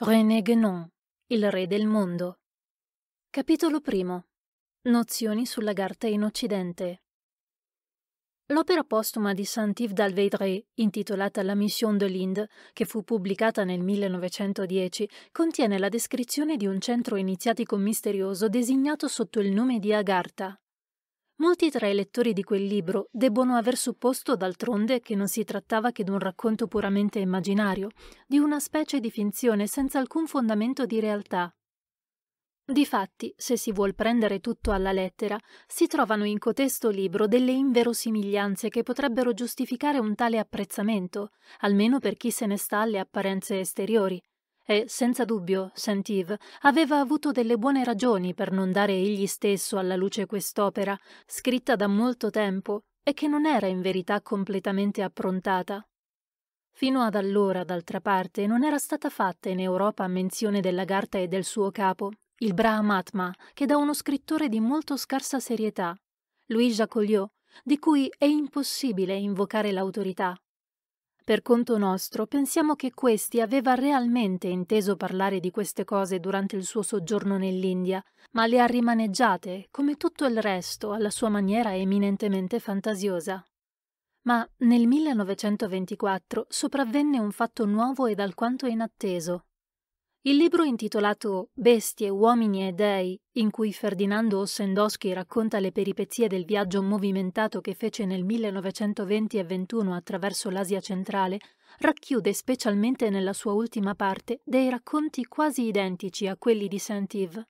René Guénon, il re del mondo. Capitolo I. Nozioni sulla carta in Occidente. L'opera postuma di Saint-Yves d'Alvedré, intitolata La Mission de l'Inde, che fu pubblicata nel 1910, contiene la descrizione di un centro iniziatico misterioso designato sotto il nome di Agartha, Molti tra i lettori di quel libro debbono aver supposto d'altronde che non si trattava che di un racconto puramente immaginario, di una specie di finzione senza alcun fondamento di realtà. Difatti, se si vuol prendere tutto alla lettera, si trovano in cotesto libro delle inverosimiglianze che potrebbero giustificare un tale apprezzamento, almeno per chi se ne sta alle apparenze esteriori, e, senza dubbio, Saint-Yves aveva avuto delle buone ragioni per non dare egli stesso alla luce quest'opera, scritta da molto tempo e che non era in verità completamente approntata. Fino ad allora, d'altra parte, non era stata fatta in Europa menzione della Garta e del suo capo, il Brahmatma, che da uno scrittore di molto scarsa serietà, Louis Jacoliot, di cui è impossibile invocare l'autorità, per conto nostro, pensiamo che questi aveva realmente inteso parlare di queste cose durante il suo soggiorno nell'India, ma le ha rimaneggiate, come tutto il resto, alla sua maniera eminentemente fantasiosa. Ma nel 1924 sopravvenne un fatto nuovo ed alquanto inatteso. Il libro intitolato Bestie, uomini e dei, in cui Ferdinando Ossendowski racconta le peripezie del viaggio movimentato che fece nel 1920 e 21 attraverso l'Asia centrale, racchiude specialmente nella sua ultima parte dei racconti quasi identici a quelli di Saint-Yves.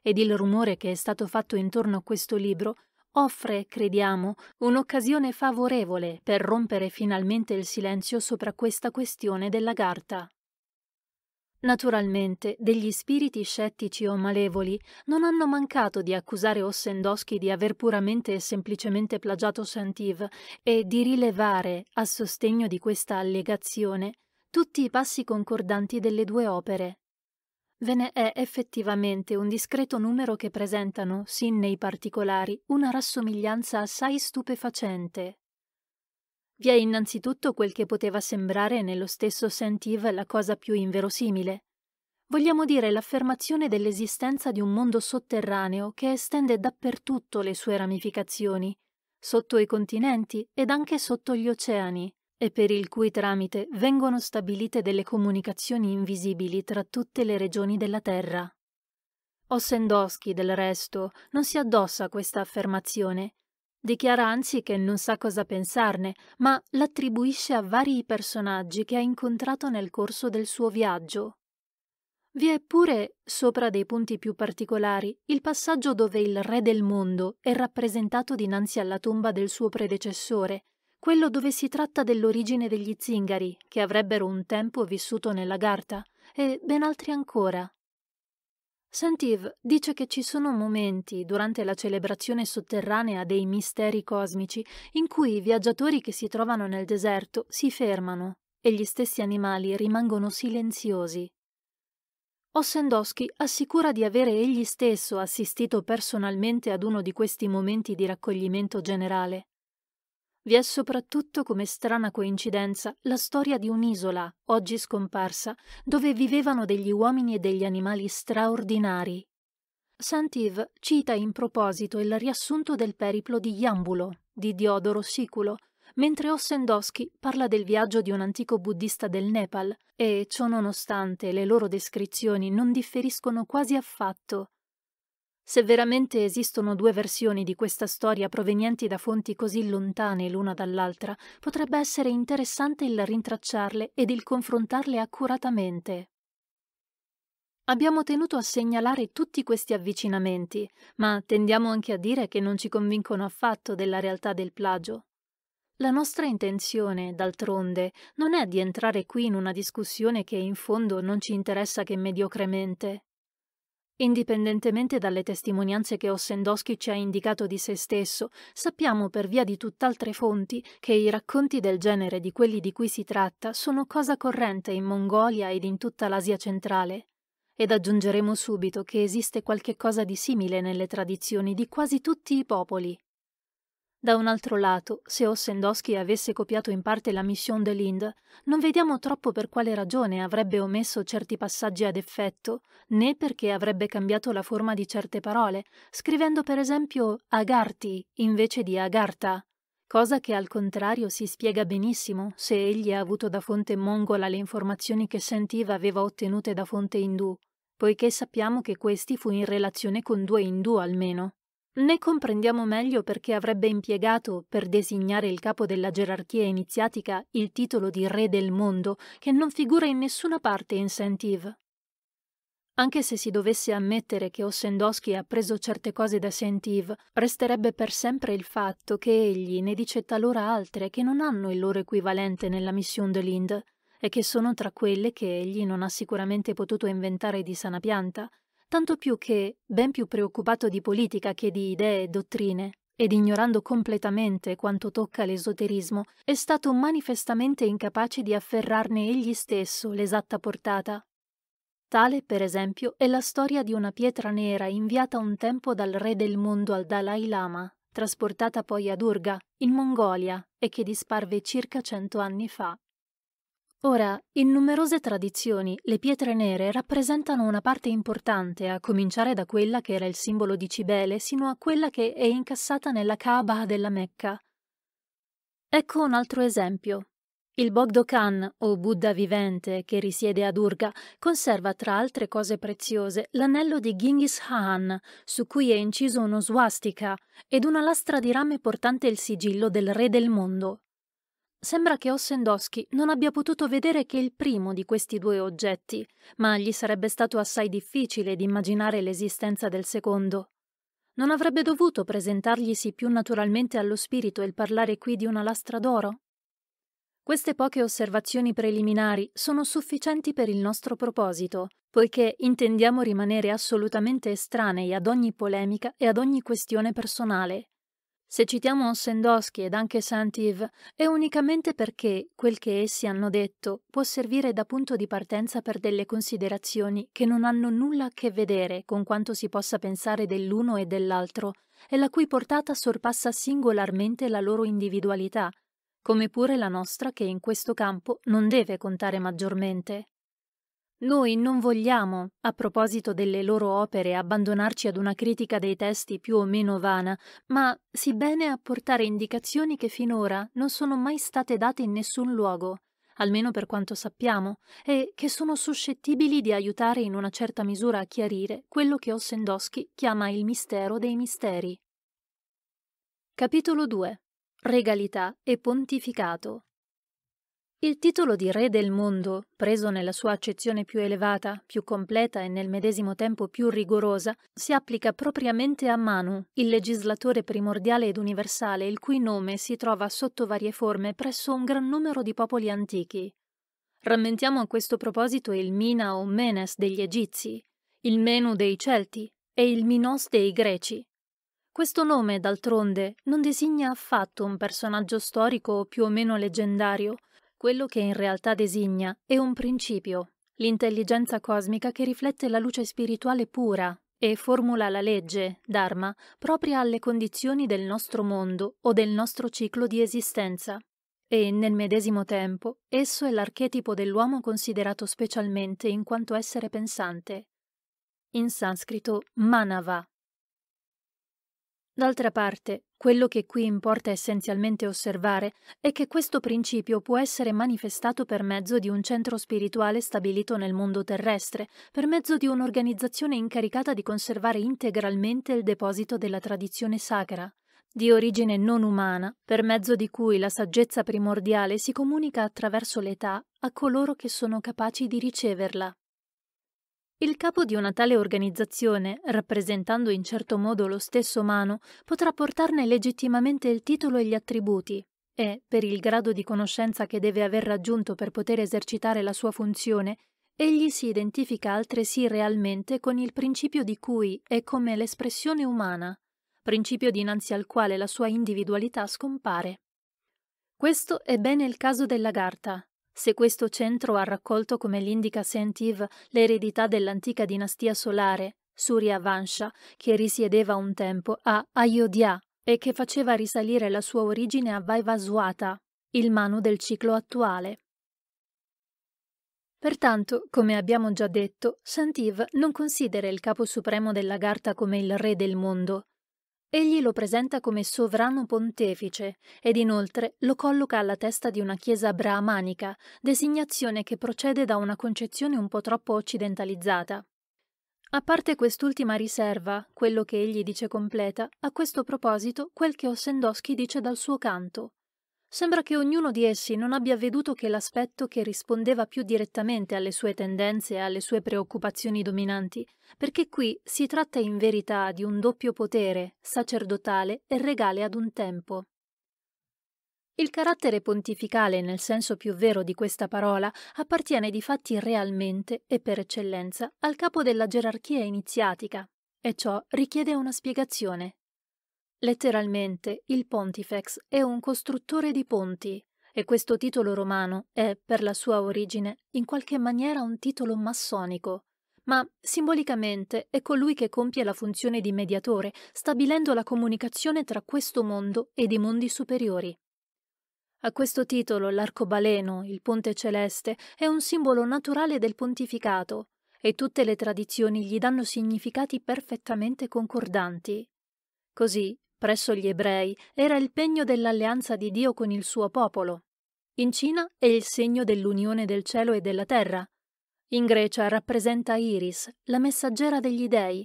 Ed il rumore che è stato fatto intorno a questo libro offre, crediamo, un'occasione favorevole per rompere finalmente il silenzio sopra questa questione della Garta. Naturalmente, degli spiriti scettici o malevoli non hanno mancato di accusare Ossendowski di aver puramente e semplicemente plagiato Saint-Yves e di rilevare, a sostegno di questa allegazione, tutti i passi concordanti delle due opere. Ve ne è effettivamente un discreto numero che presentano, sin nei particolari, una rassomiglianza assai stupefacente. Vi è innanzitutto quel che poteva sembrare nello stesso Saint-Yves la cosa più inverosimile. Vogliamo dire l'affermazione dell'esistenza di un mondo sotterraneo che estende dappertutto le sue ramificazioni, sotto i continenti ed anche sotto gli oceani, e per il cui tramite vengono stabilite delle comunicazioni invisibili tra tutte le regioni della Terra. Ossendowski, del resto, non si addossa a questa affermazione, Dichiara anzi che non sa cosa pensarne, ma l'attribuisce a vari personaggi che ha incontrato nel corso del suo viaggio. Vi è pure, sopra dei punti più particolari, il passaggio dove il re del mondo è rappresentato dinanzi alla tomba del suo predecessore, quello dove si tratta dell'origine degli zingari, che avrebbero un tempo vissuto nella Garta, e ben altri ancora. Santiv dice che ci sono momenti durante la celebrazione sotterranea dei misteri cosmici in cui i viaggiatori che si trovano nel deserto si fermano e gli stessi animali rimangono silenziosi. Ossendowski assicura di avere egli stesso assistito personalmente ad uno di questi momenti di raccoglimento generale vi è soprattutto, come strana coincidenza, la storia di un'isola, oggi scomparsa, dove vivevano degli uomini e degli animali straordinari. Saint-Yves cita in proposito il riassunto del periplo di Iambulo, di Diodoro Siculo, mentre Ossendowski parla del viaggio di un antico buddista del Nepal e, ciò nonostante, le loro descrizioni non differiscono quasi affatto, se veramente esistono due versioni di questa storia provenienti da fonti così lontane l'una dall'altra, potrebbe essere interessante il rintracciarle ed il confrontarle accuratamente. Abbiamo tenuto a segnalare tutti questi avvicinamenti, ma tendiamo anche a dire che non ci convincono affatto della realtà del plagio. La nostra intenzione, d'altronde, non è di entrare qui in una discussione che in fondo non ci interessa che mediocremente. Indipendentemente dalle testimonianze che Ossendowski ci ha indicato di se stesso, sappiamo per via di tutt'altre fonti che i racconti del genere di quelli di cui si tratta sono cosa corrente in Mongolia ed in tutta l'Asia centrale. Ed aggiungeremo subito che esiste qualche cosa di simile nelle tradizioni di quasi tutti i popoli, da un altro lato, se Ossendowski avesse copiato in parte la Mission de Linde, non vediamo troppo per quale ragione avrebbe omesso certi passaggi ad effetto, né perché avrebbe cambiato la forma di certe parole, scrivendo per esempio agarti invece di agarta, cosa che al contrario si spiega benissimo se egli ha avuto da fonte mongola le informazioni che sentiva aveva ottenute da fonte indù, poiché sappiamo che questi fu in relazione con due indù almeno. Ne comprendiamo meglio perché avrebbe impiegato, per designare il capo della gerarchia iniziatica, il titolo di Re del Mondo, che non figura in nessuna parte in saint Sentive. Anche se si dovesse ammettere che Ossendowski ha preso certe cose da saint Sentive, resterebbe per sempre il fatto che egli ne dice talora altre che non hanno il loro equivalente nella mission de Linde, e che sono tra quelle che egli non ha sicuramente potuto inventare di sana pianta, tanto più che, ben più preoccupato di politica che di idee e dottrine, ed ignorando completamente quanto tocca l'esoterismo, è stato manifestamente incapace di afferrarne egli stesso l'esatta portata. Tale, per esempio, è la storia di una pietra nera inviata un tempo dal re del mondo al Dalai Lama, trasportata poi a Durga, in Mongolia, e che disparve circa cento anni fa Ora, in numerose tradizioni, le pietre nere rappresentano una parte importante, a cominciare da quella che era il simbolo di Cibele sino a quella che è incassata nella Kaaba della Mecca. Ecco un altro esempio. Il Bogdo Khan, o Buddha vivente, che risiede a Durga, conserva tra altre cose preziose l'anello di Genghis Khan, su cui è inciso uno swastika, ed una lastra di rame portante il sigillo del re del mondo, Sembra che Ossendowski non abbia potuto vedere che il primo di questi due oggetti, ma gli sarebbe stato assai difficile di immaginare l'esistenza del secondo. Non avrebbe dovuto presentarglisi più naturalmente allo spirito il parlare qui di una lastra d'oro? Queste poche osservazioni preliminari sono sufficienti per il nostro proposito, poiché intendiamo rimanere assolutamente estranei ad ogni polemica e ad ogni questione personale. Se citiamo Sandowski ed anche Santiv, è unicamente perché quel che essi hanno detto può servire da punto di partenza per delle considerazioni che non hanno nulla a che vedere con quanto si possa pensare dell'uno e dell'altro, e la cui portata sorpassa singolarmente la loro individualità, come pure la nostra che in questo campo non deve contare maggiormente. Noi non vogliamo, a proposito delle loro opere, abbandonarci ad una critica dei testi più o meno vana, ma si bene a portare indicazioni che finora non sono mai state date in nessun luogo, almeno per quanto sappiamo, e che sono suscettibili di aiutare in una certa misura a chiarire quello che Ossendowski chiama il mistero dei misteri. Capitolo 2. Regalità e pontificato il titolo di Re del mondo, preso nella sua accezione più elevata, più completa e nel medesimo tempo più rigorosa, si applica propriamente a Manu, il legislatore primordiale ed universale, il cui nome si trova sotto varie forme presso un gran numero di popoli antichi. Rammentiamo a questo proposito il Mina o Menes degli Egizi, il Menu dei Celti e il Minos dei Greci. Questo nome, d'altronde, non designa affatto un personaggio storico più o meno leggendario, quello che in realtà designa è un principio, l'intelligenza cosmica che riflette la luce spirituale pura e formula la legge, Dharma, propria alle condizioni del nostro mondo o del nostro ciclo di esistenza. E nel medesimo tempo, esso è l'archetipo dell'uomo considerato specialmente in quanto essere pensante. In sanscrito, Manava, D'altra parte, quello che qui importa essenzialmente osservare è che questo principio può essere manifestato per mezzo di un centro spirituale stabilito nel mondo terrestre, per mezzo di un'organizzazione incaricata di conservare integralmente il deposito della tradizione sacra, di origine non umana, per mezzo di cui la saggezza primordiale si comunica attraverso l'età a coloro che sono capaci di riceverla. Il capo di una tale organizzazione, rappresentando in certo modo lo stesso umano, potrà portarne legittimamente il titolo e gli attributi e, per il grado di conoscenza che deve aver raggiunto per poter esercitare la sua funzione, egli si identifica altresì realmente con il principio di cui è come l'espressione umana, principio dinanzi al quale la sua individualità scompare. Questo è bene il caso della Garta, se questo centro ha raccolto, come l'indica saint l'eredità dell'antica dinastia solare, Surya-Vansha, che risiedeva un tempo a Ayodhya e che faceva risalire la sua origine a Vaivaswata, il Manu del ciclo attuale. Pertanto, come abbiamo già detto, Santiv non considera il capo supremo della Garta come il re del mondo, Egli lo presenta come sovrano pontefice ed inoltre lo colloca alla testa di una chiesa brahmanica, designazione che procede da una concezione un po' troppo occidentalizzata. A parte quest'ultima riserva, quello che egli dice completa, a questo proposito quel che Ossendowski dice dal suo canto. Sembra che ognuno di essi non abbia veduto che l'aspetto che rispondeva più direttamente alle sue tendenze e alle sue preoccupazioni dominanti, perché qui si tratta in verità di un doppio potere, sacerdotale e regale ad un tempo. Il carattere pontificale, nel senso più vero di questa parola, appartiene di fatti realmente e per eccellenza al capo della gerarchia iniziatica, e ciò richiede una spiegazione, Letteralmente, il Pontifex è un costruttore di ponti e questo titolo romano è, per la sua origine, in qualche maniera un titolo massonico, ma simbolicamente è colui che compie la funzione di mediatore, stabilendo la comunicazione tra questo mondo ed i mondi superiori. A questo titolo l'arcobaleno, il ponte celeste, è un simbolo naturale del pontificato e tutte le tradizioni gli danno significati perfettamente concordanti. Così presso gli ebrei era il pegno dell'alleanza di Dio con il suo popolo. In Cina è il segno dell'unione del cielo e della terra. In Grecia rappresenta Iris, la messaggera degli dei.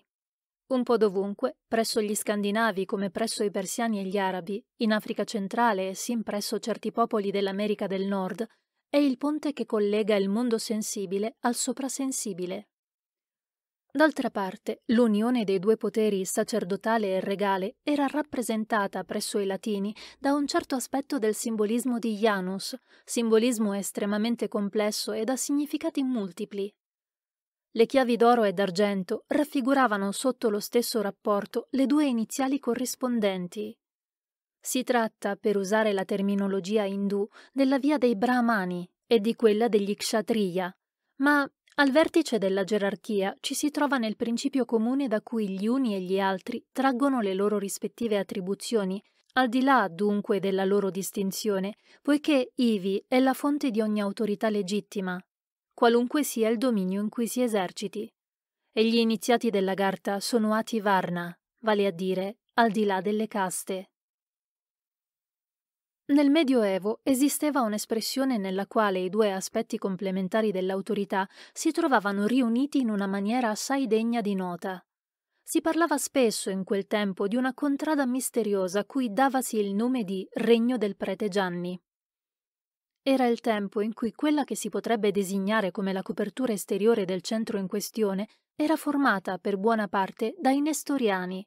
Un po' dovunque, presso gli scandinavi come presso i persiani e gli arabi, in Africa centrale e sin presso certi popoli dell'America del Nord, è il ponte che collega il mondo sensibile al soprasensibile. D'altra parte, l'unione dei due poteri sacerdotale e regale era rappresentata presso i latini da un certo aspetto del simbolismo di Janus, simbolismo estremamente complesso e da significati multipli. Le chiavi d'oro e d'argento raffiguravano sotto lo stesso rapporto le due iniziali corrispondenti. Si tratta, per usare la terminologia indù, della via dei Brahmani e di quella degli Kshatriya, ma al vertice della gerarchia ci si trova nel principio comune da cui gli uni e gli altri traggono le loro rispettive attribuzioni, al di là dunque della loro distinzione, poiché ivi è la fonte di ogni autorità legittima, qualunque sia il dominio in cui si eserciti. E gli iniziati della Garta sono ati varna, vale a dire al di là delle caste. Nel Medioevo esisteva un'espressione nella quale i due aspetti complementari dell'autorità si trovavano riuniti in una maniera assai degna di nota. Si parlava spesso in quel tempo di una contrada misteriosa cui davasi il nome di Regno del Prete Gianni. Era il tempo in cui quella che si potrebbe designare come la copertura esteriore del centro in questione era formata per buona parte dai nestoriani,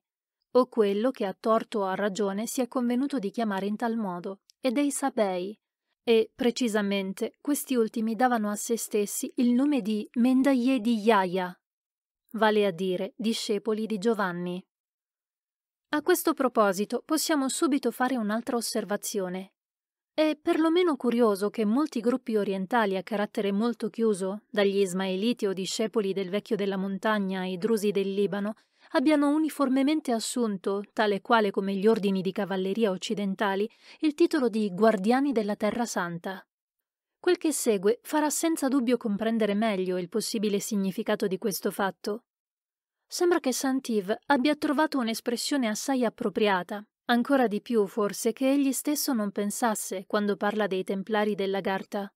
o quello che a torto o a ragione si è convenuto di chiamare in tal modo e dei Sabei, e precisamente questi ultimi davano a se stessi il nome di Mendaie di Iaia, vale a dire discepoli di Giovanni. A questo proposito possiamo subito fare un'altra osservazione. È perlomeno curioso che molti gruppi orientali a carattere molto chiuso, dagli Ismaeliti o discepoli del Vecchio della Montagna ai Drusi del Libano, abbiano uniformemente assunto, tale quale come gli ordini di cavalleria occidentali, il titolo di guardiani della Terra Santa. Quel che segue farà senza dubbio comprendere meglio il possibile significato di questo fatto. Sembra che Santiv abbia trovato un'espressione assai appropriata, ancora di più forse che egli stesso non pensasse quando parla dei templari della Garta.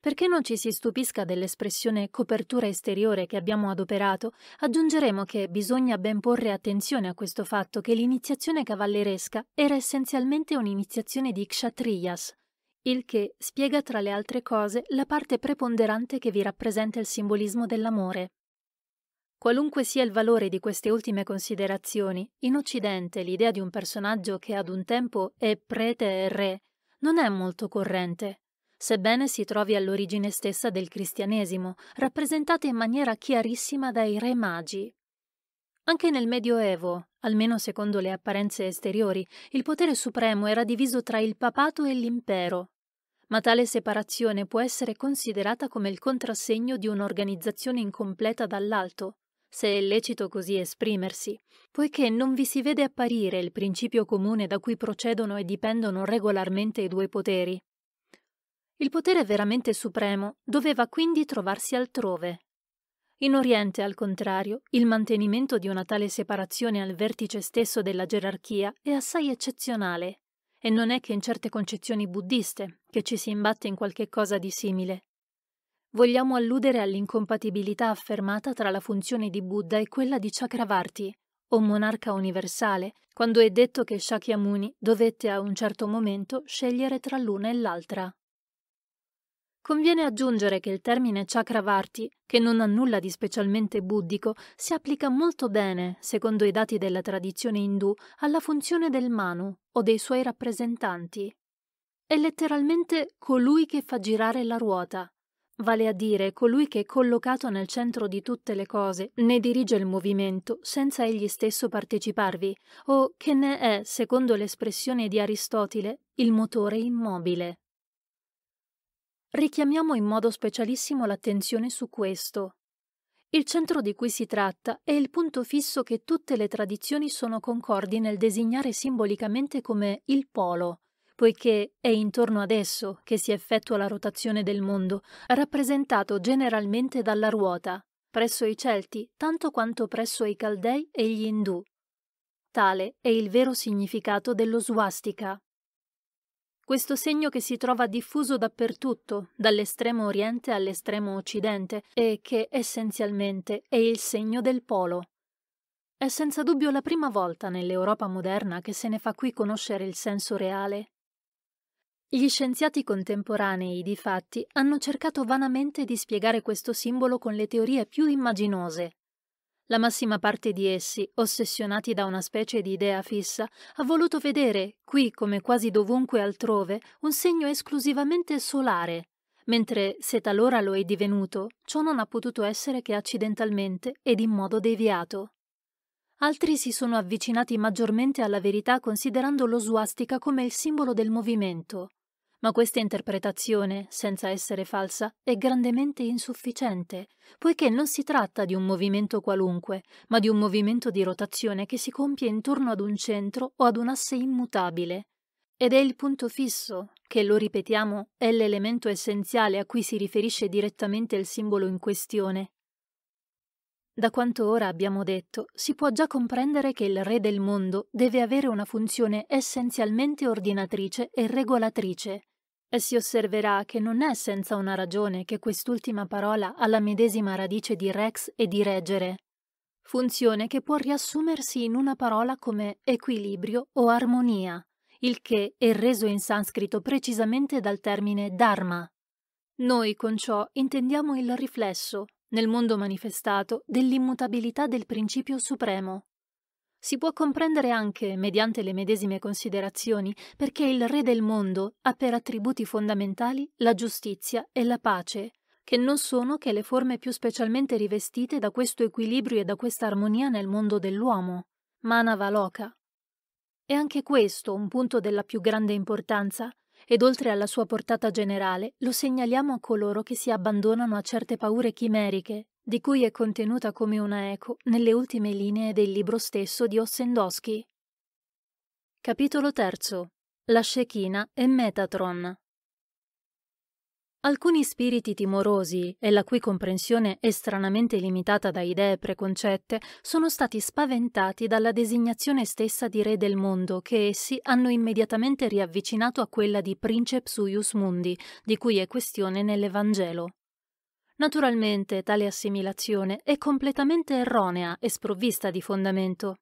Perché non ci si stupisca dell'espressione copertura esteriore che abbiamo adoperato, aggiungeremo che bisogna ben porre attenzione a questo fatto che l'iniziazione cavalleresca era essenzialmente un'iniziazione di kshatriyas, il che spiega tra le altre cose la parte preponderante che vi rappresenta il simbolismo dell'amore. Qualunque sia il valore di queste ultime considerazioni, in Occidente l'idea di un personaggio che ad un tempo è prete e re non è molto corrente sebbene si trovi all'origine stessa del cristianesimo, rappresentata in maniera chiarissima dai re magi. Anche nel Medioevo, almeno secondo le apparenze esteriori, il potere supremo era diviso tra il papato e l'impero, ma tale separazione può essere considerata come il contrassegno di un'organizzazione incompleta dall'alto, se è lecito così esprimersi, poiché non vi si vede apparire il principio comune da cui procedono e dipendono regolarmente i due poteri, il potere veramente supremo doveva quindi trovarsi altrove. In Oriente, al contrario, il mantenimento di una tale separazione al vertice stesso della gerarchia è assai eccezionale, e non è che in certe concezioni buddiste che ci si imbatte in qualche cosa di simile. Vogliamo alludere all'incompatibilità affermata tra la funzione di Buddha e quella di Chakravarti, o monarca universale, quando è detto che Shakyamuni dovette a un certo momento scegliere tra l'una e l'altra. Conviene aggiungere che il termine Chakravarti, che non ha nulla di specialmente buddico, si applica molto bene, secondo i dati della tradizione indù, alla funzione del Manu o dei suoi rappresentanti. È letteralmente colui che fa girare la ruota, vale a dire colui che è collocato nel centro di tutte le cose, ne dirige il movimento senza egli stesso parteciparvi, o che ne è, secondo l'espressione di Aristotele, il motore immobile. Richiamiamo in modo specialissimo l'attenzione su questo. Il centro di cui si tratta è il punto fisso che tutte le tradizioni sono concordi nel designare simbolicamente come il polo, poiché è intorno ad esso che si effettua la rotazione del mondo, rappresentato generalmente dalla ruota, presso i Celti tanto quanto presso i Caldei e gli Indù. Tale è il vero significato dello swastika questo segno che si trova diffuso dappertutto, dall'estremo oriente all'estremo occidente, e che essenzialmente è il segno del polo. È senza dubbio la prima volta nell'Europa moderna che se ne fa qui conoscere il senso reale. Gli scienziati contemporanei, di fatti, hanno cercato vanamente di spiegare questo simbolo con le teorie più immaginose, la massima parte di essi, ossessionati da una specie di idea fissa, ha voluto vedere, qui come quasi dovunque altrove, un segno esclusivamente solare, mentre se talora lo è divenuto, ciò non ha potuto essere che accidentalmente ed in modo deviato. Altri si sono avvicinati maggiormente alla verità considerando lo swastika come il simbolo del movimento, ma questa interpretazione, senza essere falsa, è grandemente insufficiente, poiché non si tratta di un movimento qualunque, ma di un movimento di rotazione che si compie intorno ad un centro o ad un asse immutabile. Ed è il punto fisso, che lo ripetiamo, è l'elemento essenziale a cui si riferisce direttamente il simbolo in questione. Da quanto ora abbiamo detto, si può già comprendere che il re del mondo deve avere una funzione essenzialmente ordinatrice e regolatrice, e si osserverà che non è senza una ragione che quest'ultima parola ha la medesima radice di rex e di reggere, funzione che può riassumersi in una parola come equilibrio o armonia, il che è reso in sanscrito precisamente dal termine dharma. Noi con ciò intendiamo il riflesso, nel mondo manifestato, dell'immutabilità del principio supremo, si può comprendere anche, mediante le medesime considerazioni, perché il Re del mondo ha per attributi fondamentali la giustizia e la pace, che non sono che le forme più specialmente rivestite da questo equilibrio e da questa armonia nel mondo dell'uomo, Manava Loka. È anche questo un punto della più grande importanza, ed oltre alla sua portata generale lo segnaliamo a coloro che si abbandonano a certe paure chimeriche di cui è contenuta come una eco nelle ultime linee del libro stesso di Ossendowski. Capitolo 3. La Scechina e Metatron. Alcuni spiriti timorosi, e la cui comprensione è stranamente limitata da idee preconcette, sono stati spaventati dalla designazione stessa di re del mondo che essi hanno immediatamente riavvicinato a quella di Princeps Uius Mundi, di cui è questione nell'Evangelo. Naturalmente tale assimilazione è completamente erronea e sprovvista di fondamento.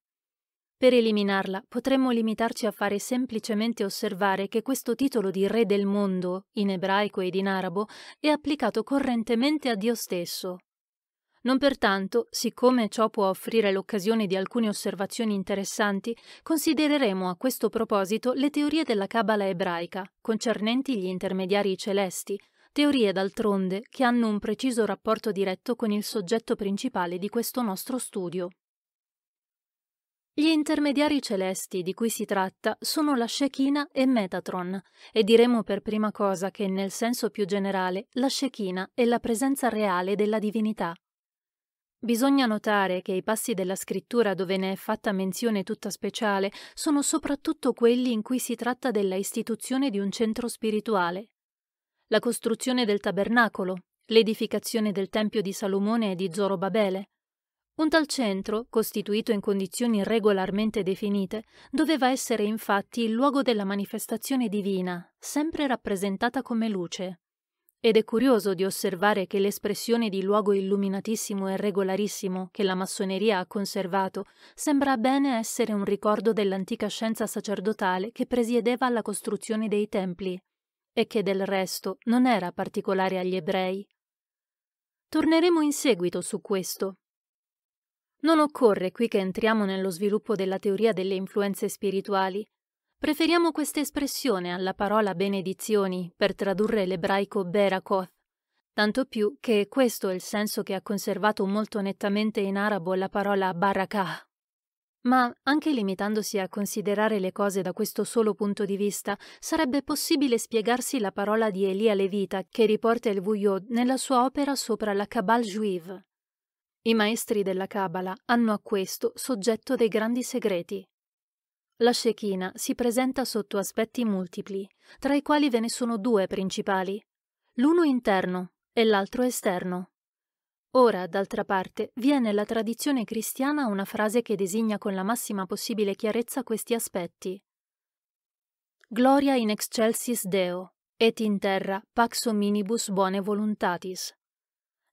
Per eliminarla potremmo limitarci a fare semplicemente osservare che questo titolo di Re del mondo, in ebraico ed in arabo, è applicato correntemente a Dio stesso. Non pertanto, siccome ciò può offrire l'occasione di alcune osservazioni interessanti, considereremo a questo proposito le teorie della Cabala ebraica, concernenti gli intermediari celesti, Teorie d'altronde che hanno un preciso rapporto diretto con il soggetto principale di questo nostro studio. Gli intermediari celesti di cui si tratta sono la Shekina e Metatron, e diremo per prima cosa che, nel senso più generale, la Shekina è la presenza reale della divinità. Bisogna notare che i passi della scrittura dove ne è fatta menzione tutta speciale sono soprattutto quelli in cui si tratta della istituzione di un centro spirituale, la costruzione del tabernacolo, l'edificazione del Tempio di Salomone e di Zorobabele. Un tal centro, costituito in condizioni regolarmente definite, doveva essere infatti il luogo della manifestazione divina, sempre rappresentata come luce. Ed è curioso di osservare che l'espressione di luogo illuminatissimo e regolarissimo che la massoneria ha conservato sembra bene essere un ricordo dell'antica scienza sacerdotale che presiedeva alla costruzione dei templi e che del resto non era particolare agli ebrei. Torneremo in seguito su questo. Non occorre qui che entriamo nello sviluppo della teoria delle influenze spirituali. Preferiamo questa espressione alla parola benedizioni per tradurre l'ebraico berakoth, tanto più che questo è il senso che ha conservato molto nettamente in arabo la parola barakah. Ma anche limitandosi a considerare le cose da questo solo punto di vista, sarebbe possibile spiegarsi la parola di Elia Levita che riporta il Vuillot nella sua opera sopra la Cabal Juive. I maestri della Kabbalah hanno a questo soggetto dei grandi segreti. La Shekinah si presenta sotto aspetti multipli, tra i quali ve ne sono due principali, l'uno interno e l'altro esterno. Ora, d'altra parte, vi è nella tradizione cristiana una frase che designa con la massima possibile chiarezza questi aspetti. Gloria in excelsis Deo, et in terra pax hominibus bone voluntatis.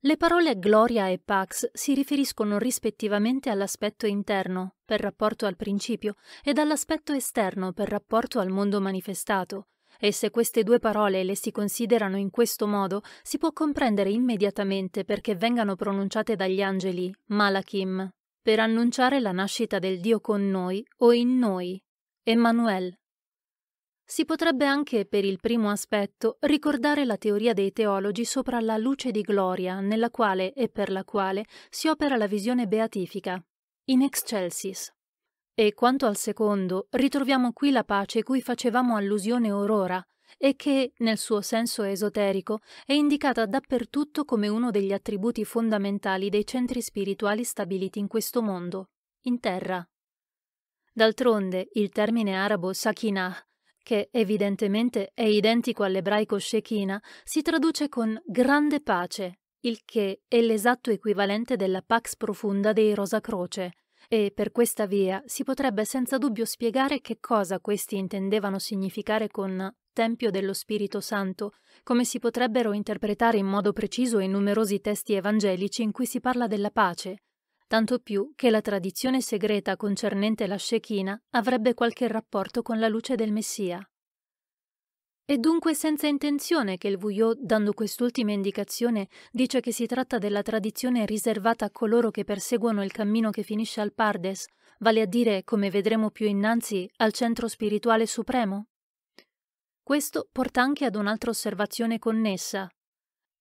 Le parole gloria e pax si riferiscono rispettivamente all'aspetto interno, per rapporto al principio, ed all'aspetto esterno, per rapporto al mondo manifestato, e se queste due parole le si considerano in questo modo, si può comprendere immediatamente perché vengano pronunciate dagli angeli Malachim, per annunciare la nascita del Dio con noi o in noi, Emmanuel. Si potrebbe anche, per il primo aspetto, ricordare la teoria dei teologi sopra la luce di gloria nella quale e per la quale si opera la visione beatifica, in excelsis. E quanto al secondo, ritroviamo qui la pace cui facevamo allusione orora e che, nel suo senso esoterico, è indicata dappertutto come uno degli attributi fondamentali dei centri spirituali stabiliti in questo mondo, in terra. D'altronde, il termine arabo sakinah, che evidentemente è identico all'ebraico shekinah, si traduce con grande pace, il che è l'esatto equivalente della pax profunda dei Rosa Croce, e per questa via si potrebbe senza dubbio spiegare che cosa questi intendevano significare con Tempio dello Spirito Santo, come si potrebbero interpretare in modo preciso i numerosi testi evangelici in cui si parla della pace, tanto più che la tradizione segreta concernente la Shechina avrebbe qualche rapporto con la luce del Messia. È dunque senza intenzione che il Vuillot, dando quest'ultima indicazione, dice che si tratta della tradizione riservata a coloro che perseguono il cammino che finisce al Pardes, vale a dire, come vedremo più innanzi, al centro spirituale supremo? Questo porta anche ad un'altra osservazione connessa.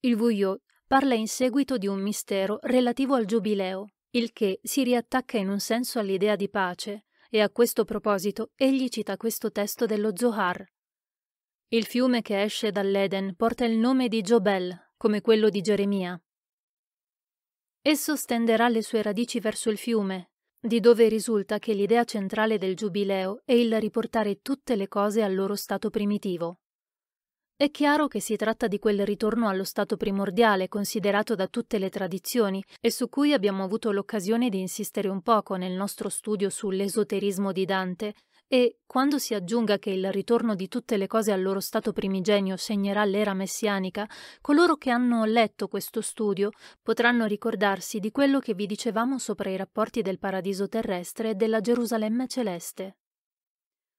Il Vuillot parla in seguito di un mistero relativo al giubileo, il che si riattacca in un senso all'idea di pace, e a questo proposito egli cita questo testo dello Zohar. Il fiume che esce dall'Eden porta il nome di Giobel, come quello di Geremia. Esso stenderà le sue radici verso il fiume, di dove risulta che l'idea centrale del Giubileo è il riportare tutte le cose al loro stato primitivo. È chiaro che si tratta di quel ritorno allo stato primordiale considerato da tutte le tradizioni e su cui abbiamo avuto l'occasione di insistere un poco nel nostro studio sull'esoterismo di Dante, e quando si aggiunga che il ritorno di tutte le cose al loro stato primigenio segnerà l'era messianica, coloro che hanno letto questo studio potranno ricordarsi di quello che vi dicevamo sopra i rapporti del paradiso terrestre e della Gerusalemme celeste.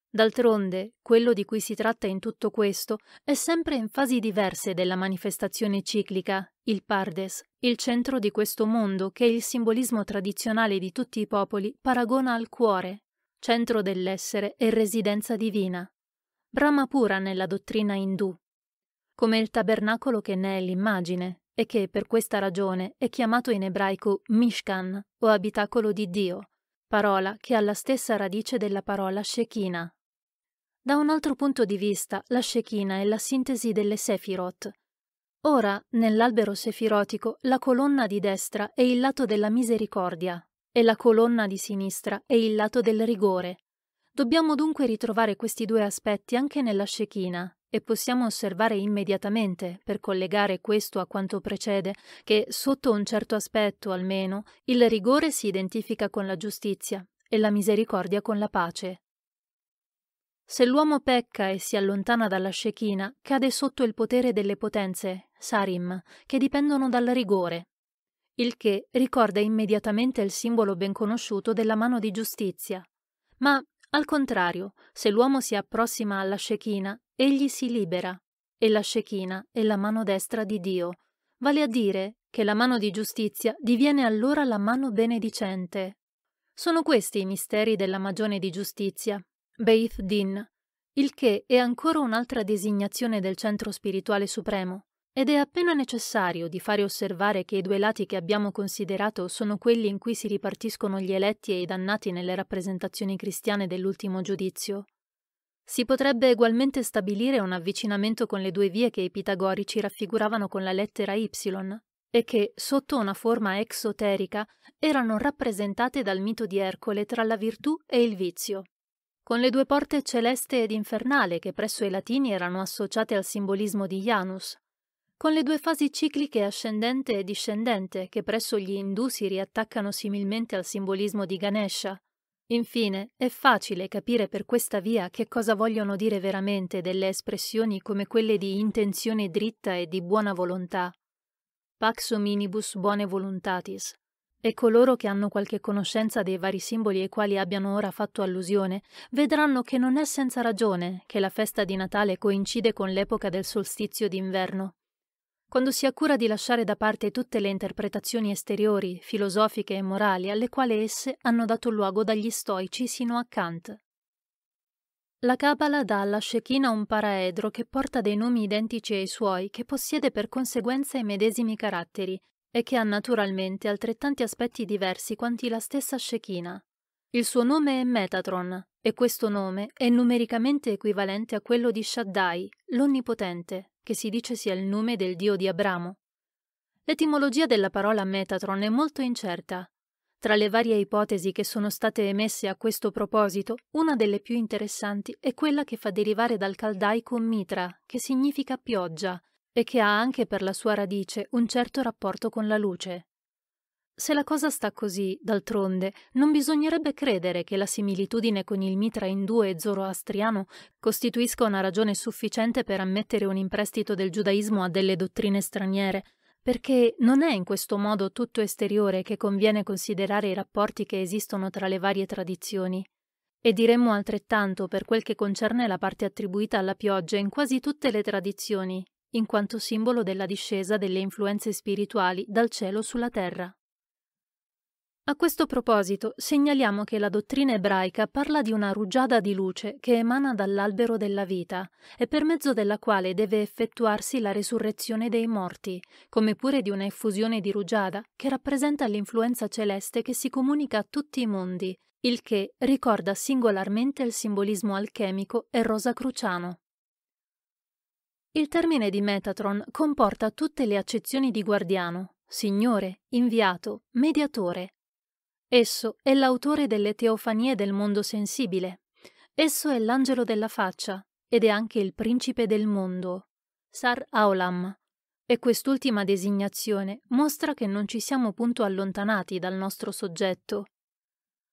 D'altronde, quello di cui si tratta in tutto questo è sempre in fasi diverse della manifestazione ciclica, il Pardes, il centro di questo mondo che il simbolismo tradizionale di tutti i popoli paragona al cuore centro dell'essere e residenza divina. Brahma pura nella dottrina indù, come il tabernacolo che ne è l'immagine e che per questa ragione è chiamato in ebraico Mishkan o abitacolo di Dio, parola che ha la stessa radice della parola Shekinah. Da un altro punto di vista, la Shekinah è la sintesi delle Sefirot. Ora, nell'albero sefirotico, la colonna di destra è il lato della misericordia, è la colonna di sinistra e il lato del rigore. Dobbiamo dunque ritrovare questi due aspetti anche nella scechina e possiamo osservare immediatamente, per collegare questo a quanto precede, che sotto un certo aspetto almeno il rigore si identifica con la giustizia e la misericordia con la pace. Se l'uomo pecca e si allontana dalla scechina, cade sotto il potere delle potenze, sarim, che dipendono dal rigore, il che ricorda immediatamente il simbolo ben conosciuto della mano di giustizia. Ma, al contrario, se l'uomo si approssima alla scechina, egli si libera, e la scechina è la mano destra di Dio, vale a dire che la mano di giustizia diviene allora la mano benedicente. Sono questi i misteri della magione di giustizia, Beith Din, il che è ancora un'altra designazione del centro spirituale supremo, ed è appena necessario di fare osservare che i due lati che abbiamo considerato sono quelli in cui si ripartiscono gli eletti e i dannati nelle rappresentazioni cristiane dell'ultimo giudizio. Si potrebbe ugualmente stabilire un avvicinamento con le due vie che i pitagorici raffiguravano con la lettera Y e che, sotto una forma exoterica, erano rappresentate dal mito di Ercole tra la virtù e il vizio con le due porte celeste ed infernale che presso i latini erano associate al simbolismo di Janus, con le due fasi cicliche ascendente e discendente che presso gli Hindu si riattaccano similmente al simbolismo di Ganesha. Infine, è facile capire per questa via che cosa vogliono dire veramente delle espressioni come quelle di intenzione dritta e di buona volontà. Pax hominibus buone voluntatis. E coloro che hanno qualche conoscenza dei vari simboli ai quali abbiano ora fatto allusione vedranno che non è senza ragione che la festa di Natale coincide con l'epoca del solstizio d'inverno quando si ha cura di lasciare da parte tutte le interpretazioni esteriori, filosofiche e morali alle quali esse hanno dato luogo dagli stoici sino a Kant. La Kabbalah dà alla Shekina un paraedro che porta dei nomi identici ai suoi, che possiede per conseguenza i medesimi caratteri e che ha naturalmente altrettanti aspetti diversi quanti la stessa Shekina. Il suo nome è Metatron e questo nome è numericamente equivalente a quello di Shaddai, l'Onnipotente, che si dice sia il nome del dio di Abramo. L'etimologia della parola Metatron è molto incerta. Tra le varie ipotesi che sono state emesse a questo proposito, una delle più interessanti è quella che fa derivare dal caldaico mitra, che significa pioggia, e che ha anche per la sua radice un certo rapporto con la luce. Se la cosa sta così, d'altronde, non bisognerebbe credere che la similitudine con il mitra indù e zoroastriano costituisca una ragione sufficiente per ammettere un imprestito del giudaismo a delle dottrine straniere, perché non è in questo modo tutto esteriore che conviene considerare i rapporti che esistono tra le varie tradizioni. E diremmo altrettanto per quel che concerne la parte attribuita alla pioggia in quasi tutte le tradizioni, in quanto simbolo della discesa delle influenze spirituali dal cielo sulla terra. A questo proposito segnaliamo che la dottrina ebraica parla di una rugiada di luce che emana dall'albero della vita e per mezzo della quale deve effettuarsi la resurrezione dei morti, come pure di una effusione di rugiada che rappresenta l'influenza celeste che si comunica a tutti i mondi, il che ricorda singolarmente il simbolismo alchemico e rosacruciano. Il termine di Metatron comporta tutte le accezioni di guardiano, signore, inviato, mediatore, Esso è l'autore delle teofanie del mondo sensibile. Esso è l'angelo della faccia ed è anche il principe del mondo, Sar Aulam. E quest'ultima designazione mostra che non ci siamo punto allontanati dal nostro soggetto.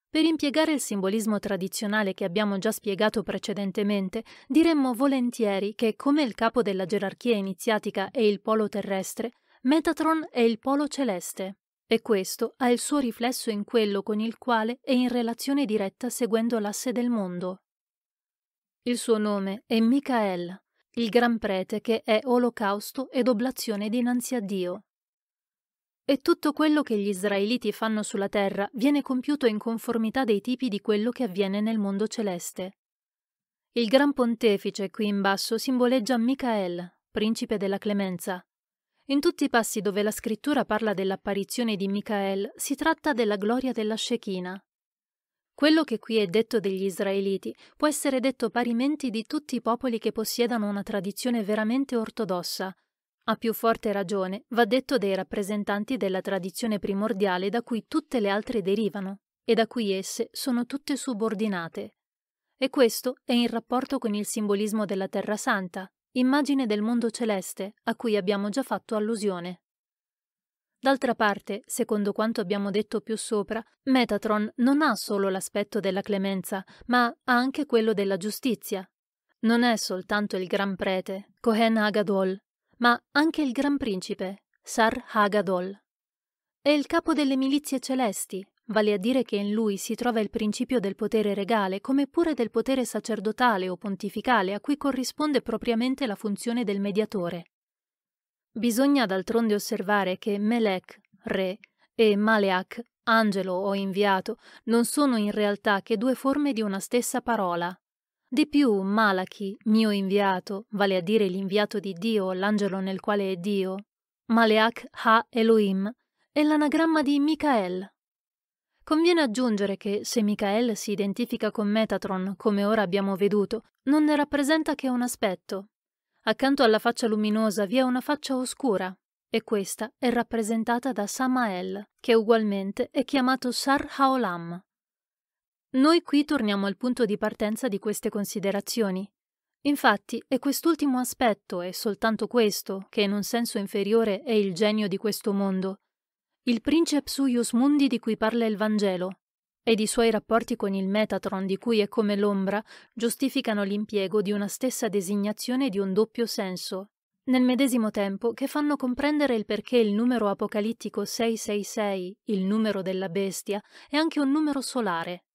Per impiegare il simbolismo tradizionale che abbiamo già spiegato precedentemente, diremmo volentieri che, come il capo della gerarchia iniziatica è il polo terrestre, Metatron è il polo celeste e questo ha il suo riflesso in quello con il quale è in relazione diretta seguendo l'asse del mondo. Il suo nome è Michael, il gran prete che è olocausto ed oblazione dinanzi a Dio. E tutto quello che gli israeliti fanno sulla terra viene compiuto in conformità dei tipi di quello che avviene nel mondo celeste. Il gran pontefice qui in basso simboleggia Michael, principe della clemenza, in tutti i passi dove la scrittura parla dell'apparizione di Micael si tratta della gloria della Shechina. Quello che qui è detto degli israeliti può essere detto parimenti di tutti i popoli che possiedano una tradizione veramente ortodossa. A più forte ragione va detto dei rappresentanti della tradizione primordiale da cui tutte le altre derivano e da cui esse sono tutte subordinate. E questo è in rapporto con il simbolismo della Terra Santa, immagine del mondo celeste a cui abbiamo già fatto allusione. D'altra parte, secondo quanto abbiamo detto più sopra, Metatron non ha solo l'aspetto della clemenza, ma ha anche quello della giustizia. Non è soltanto il gran prete, Cohen Hagadol, ma anche il gran principe, Sar Hagadol. È il capo delle milizie celesti, vale a dire che in lui si trova il principio del potere regale come pure del potere sacerdotale o pontificale a cui corrisponde propriamente la funzione del mediatore. Bisogna d'altronde osservare che Melech, re, e Maleach, angelo o inviato, non sono in realtà che due forme di una stessa parola. Di più, Malachi, mio inviato, vale a dire l'inviato di Dio, l'angelo nel quale è Dio, Maleach ha Elohim, è l'anagramma di Michael, Conviene aggiungere che, se Michael si identifica con Metatron, come ora abbiamo veduto, non ne rappresenta che un aspetto. Accanto alla faccia luminosa vi è una faccia oscura, e questa è rappresentata da Samael, che ugualmente è chiamato Sar Haolam. Noi qui torniamo al punto di partenza di queste considerazioni. Infatti è quest'ultimo aspetto, e soltanto questo, che in un senso inferiore è il genio di questo mondo, il princeps suius Mundi di cui parla il Vangelo ed i suoi rapporti con il Metatron di cui è come l'ombra giustificano l'impiego di una stessa designazione di un doppio senso, nel medesimo tempo che fanno comprendere il perché il numero apocalittico 666, il numero della bestia, è anche un numero solare.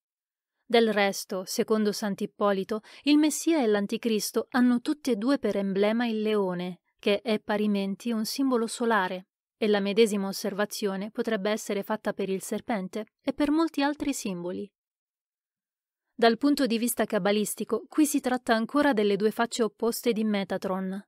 Del resto, secondo Sant'Ippolito, il Messia e l'Anticristo hanno tutti e due per emblema il leone, che è parimenti un simbolo solare. E la medesima osservazione potrebbe essere fatta per il serpente e per molti altri simboli. Dal punto di vista cabalistico, qui si tratta ancora delle due facce opposte di Metatron.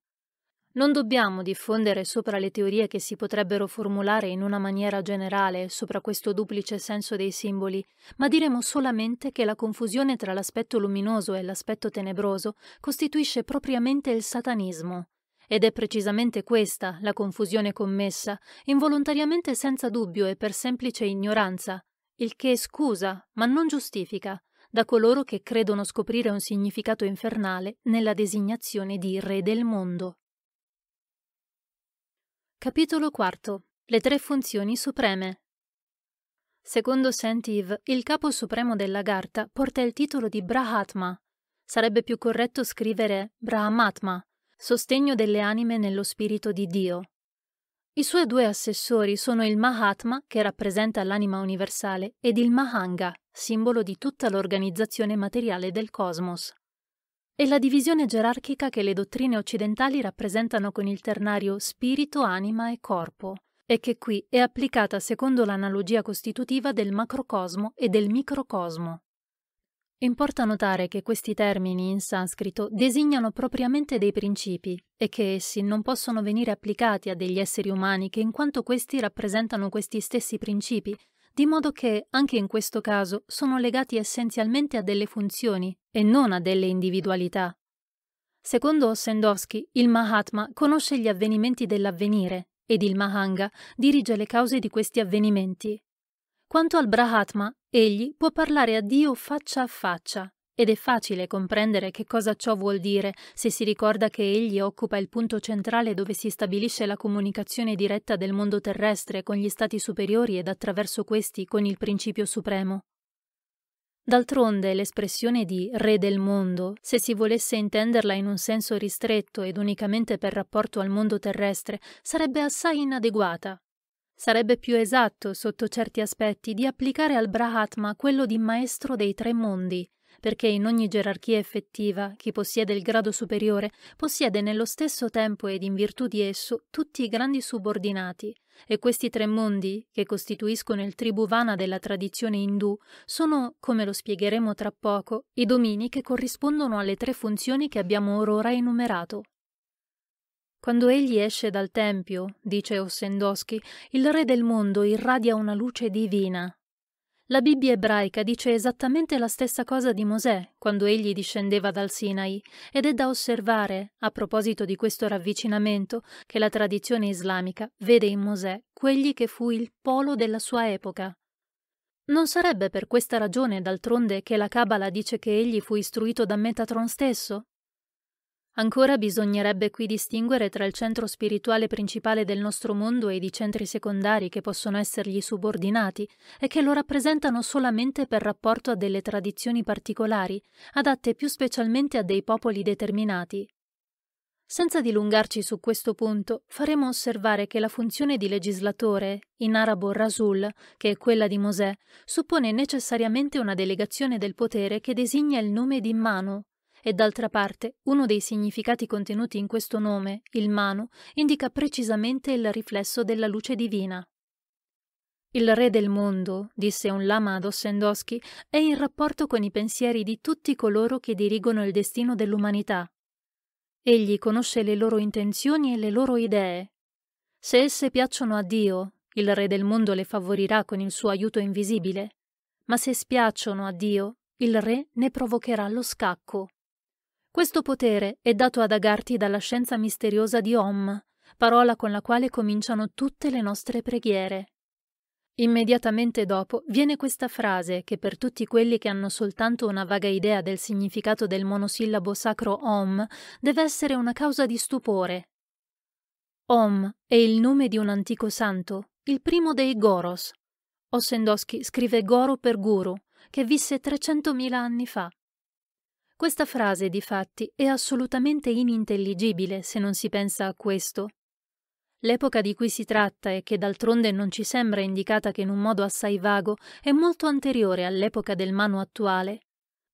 Non dobbiamo diffondere sopra le teorie che si potrebbero formulare in una maniera generale sopra questo duplice senso dei simboli, ma diremo solamente che la confusione tra l'aspetto luminoso e l'aspetto tenebroso costituisce propriamente il satanismo, ed è precisamente questa la confusione commessa, involontariamente senza dubbio e per semplice ignoranza, il che scusa, ma non giustifica, da coloro che credono scoprire un significato infernale nella designazione di Re del mondo. Capitolo IV. Le tre funzioni supreme. Secondo Saint Yves, il capo supremo della Garta porta il titolo di Brahatma. Sarebbe più corretto scrivere Brahmatma, sostegno delle anime nello spirito di Dio. I suoi due assessori sono il Mahatma, che rappresenta l'anima universale, ed il Mahanga, simbolo di tutta l'organizzazione materiale del cosmos. È la divisione gerarchica che le dottrine occidentali rappresentano con il ternario spirito, anima e corpo, e che qui è applicata secondo l'analogia costitutiva del macrocosmo e del microcosmo. Importa notare che questi termini in sanscrito designano propriamente dei principi e che essi non possono venire applicati a degli esseri umani che in quanto questi rappresentano questi stessi principi, di modo che, anche in questo caso, sono legati essenzialmente a delle funzioni e non a delle individualità. Secondo Ossendowski, il Mahatma conosce gli avvenimenti dell'avvenire ed il Mahanga dirige le cause di questi avvenimenti. Quanto al Brahatma, Egli può parlare a Dio faccia a faccia ed è facile comprendere che cosa ciò vuol dire se si ricorda che egli occupa il punto centrale dove si stabilisce la comunicazione diretta del mondo terrestre con gli stati superiori ed attraverso questi con il principio supremo. D'altronde l'espressione di re del mondo, se si volesse intenderla in un senso ristretto ed unicamente per rapporto al mondo terrestre, sarebbe assai inadeguata, Sarebbe più esatto, sotto certi aspetti, di applicare al Brahatma quello di maestro dei tre mondi, perché in ogni gerarchia effettiva chi possiede il grado superiore possiede nello stesso tempo ed in virtù di esso tutti i grandi subordinati, e questi tre mondi, che costituiscono il tribhuvana della tradizione indù, sono, come lo spiegheremo tra poco, i domini che corrispondono alle tre funzioni che abbiamo or ora enumerato. Quando egli esce dal tempio, dice Ossendowski, il re del mondo irradia una luce divina. La Bibbia ebraica dice esattamente la stessa cosa di Mosè quando egli discendeva dal Sinai ed è da osservare, a proposito di questo ravvicinamento, che la tradizione islamica vede in Mosè quegli che fu il polo della sua epoca. Non sarebbe per questa ragione, d'altronde, che la Cabala dice che egli fu istruito da Metatron stesso? Ancora bisognerebbe qui distinguere tra il centro spirituale principale del nostro mondo ed i centri secondari che possono essergli subordinati e che lo rappresentano solamente per rapporto a delle tradizioni particolari, adatte più specialmente a dei popoli determinati. Senza dilungarci su questo punto, faremo osservare che la funzione di legislatore, in arabo rasul, che è quella di Mosè, suppone necessariamente una delegazione del potere che designa il nome di Manu, e d'altra parte uno dei significati contenuti in questo nome, il Manu, indica precisamente il riflesso della luce divina. Il re del mondo, disse un lama ad Ossendowski, è in rapporto con i pensieri di tutti coloro che dirigono il destino dell'umanità. Egli conosce le loro intenzioni e le loro idee. Se esse piacciono a Dio, il re del mondo le favorirà con il suo aiuto invisibile, ma se spiacciono a Dio, il re ne provocherà lo scacco. Questo potere è dato ad Agarthi dalla scienza misteriosa di Om, parola con la quale cominciano tutte le nostre preghiere. Immediatamente dopo viene questa frase che per tutti quelli che hanno soltanto una vaga idea del significato del monosillabo sacro Om deve essere una causa di stupore. Om è il nome di un antico santo, il primo dei Goros. Ossendowski scrive Goro per Guru, che visse 300.000 anni fa. Questa frase, difatti, è assolutamente inintelligibile se non si pensa a questo. L'epoca di cui si tratta e che d'altronde non ci sembra indicata che in un modo assai vago è molto anteriore all'epoca del Manu attuale.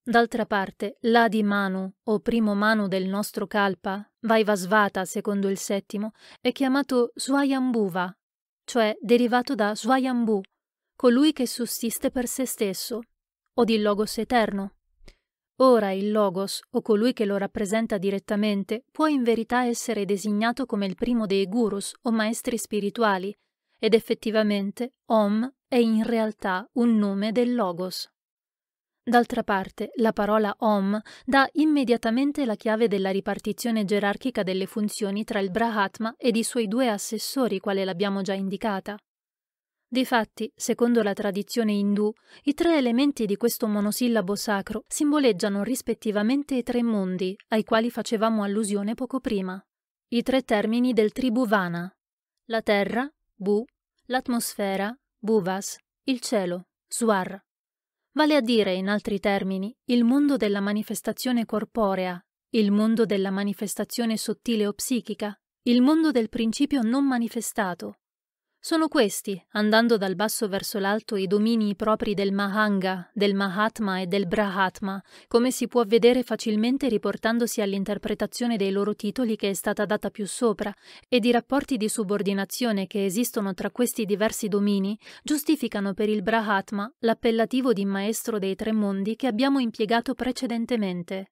D'altra parte, l'A di Manu, o primo Manu del nostro Kalpa, Vaivasvata secondo il settimo, è chiamato Swayambhuva, cioè derivato da Swayambhu, colui che sussiste per se stesso, o di Logos eterno, Ora il Logos, o colui che lo rappresenta direttamente, può in verità essere designato come il primo dei gurus o maestri spirituali, ed effettivamente Om è in realtà un nome del Logos. D'altra parte, la parola Om dà immediatamente la chiave della ripartizione gerarchica delle funzioni tra il Brahatma ed i suoi due assessori, quale l'abbiamo già indicata. Difatti, secondo la tradizione indù, i tre elementi di questo monosillabo sacro simboleggiano rispettivamente i tre mondi, ai quali facevamo allusione poco prima. I tre termini del tribù tribuvana. La terra, bu, l'atmosfera, buvas, il cielo, suar. Vale a dire, in altri termini, il mondo della manifestazione corporea, il mondo della manifestazione sottile o psichica, il mondo del principio non manifestato, sono questi, andando dal basso verso l'alto, i domini propri del Mahanga, del Mahatma e del Brahatma, come si può vedere facilmente riportandosi all'interpretazione dei loro titoli che è stata data più sopra e di rapporti di subordinazione che esistono tra questi diversi domini, giustificano per il Brahatma l'appellativo di maestro dei tre mondi che abbiamo impiegato precedentemente.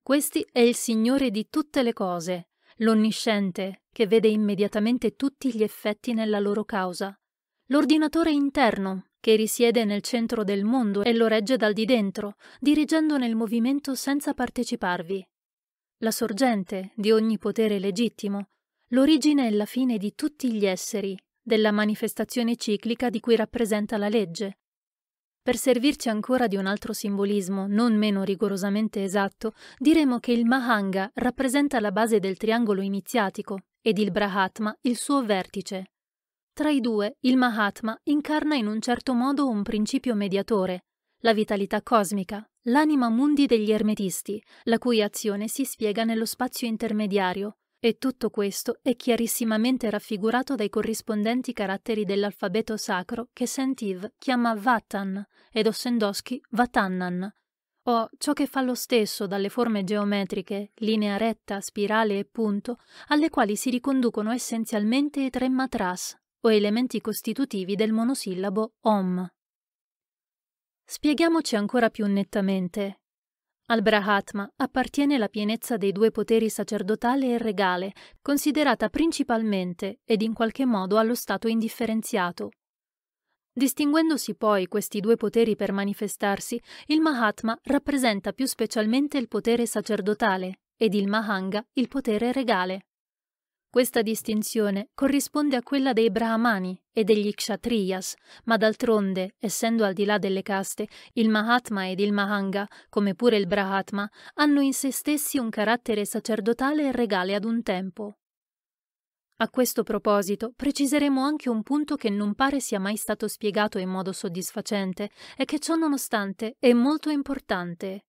Questi è il Signore di tutte le cose, l'onnisciente, che vede immediatamente tutti gli effetti nella loro causa, l'ordinatore interno, che risiede nel centro del mondo e lo regge dal di dentro, dirigendone il movimento senza parteciparvi, la sorgente di ogni potere legittimo, l'origine e la fine di tutti gli esseri, della manifestazione ciclica di cui rappresenta la legge, per servirci ancora di un altro simbolismo, non meno rigorosamente esatto, diremo che il Mahanga rappresenta la base del triangolo iniziatico ed il Brahatma il suo vertice. Tra i due, il Mahatma incarna in un certo modo un principio mediatore, la vitalità cosmica, l'anima mundi degli ermetisti, la cui azione si spiega nello spazio intermediario, e tutto questo è chiarissimamente raffigurato dai corrispondenti caratteri dell'alfabeto sacro che Saint-Yves chiama Vatan ed Ossendowski Vatannan, o ciò che fa lo stesso dalle forme geometriche, linea retta, spirale e punto, alle quali si riconducono essenzialmente i tre matras, o elementi costitutivi del monosillabo om. Spieghiamoci ancora più nettamente al Brahatma appartiene la pienezza dei due poteri sacerdotale e regale, considerata principalmente ed in qualche modo allo stato indifferenziato. Distinguendosi poi questi due poteri per manifestarsi, il Mahatma rappresenta più specialmente il potere sacerdotale ed il Mahanga il potere regale. Questa distinzione corrisponde a quella dei Brahmani e degli Kshatriyas, ma d'altronde, essendo al di là delle caste, il Mahatma ed il Mahanga, come pure il Brahatma, hanno in se stessi un carattere sacerdotale e regale ad un tempo. A questo proposito preciseremo anche un punto che non pare sia mai stato spiegato in modo soddisfacente e che ciò nonostante è molto importante.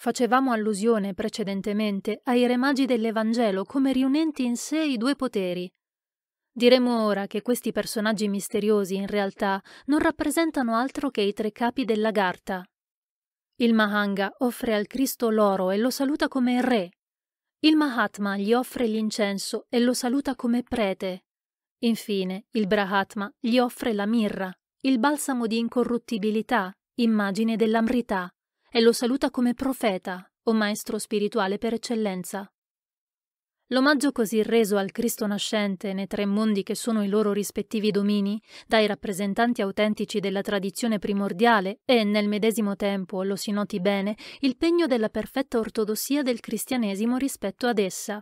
Facevamo allusione precedentemente ai re magi dell'Evangelo come riunenti in sé i due poteri. Diremo ora che questi personaggi misteriosi in realtà non rappresentano altro che i tre capi della Garta. Il Mahanga offre al Cristo l'oro e lo saluta come re. Il Mahatma gli offre l'incenso e lo saluta come prete. Infine, il Brahatma gli offre la mirra, il balsamo di incorruttibilità, immagine dell'amrità e lo saluta come profeta o maestro spirituale per eccellenza. L'omaggio così reso al Cristo nascente nei tre mondi che sono i loro rispettivi domini, dai rappresentanti autentici della tradizione primordiale e, nel medesimo tempo, lo si noti bene, il pegno della perfetta ortodossia del cristianesimo rispetto ad essa,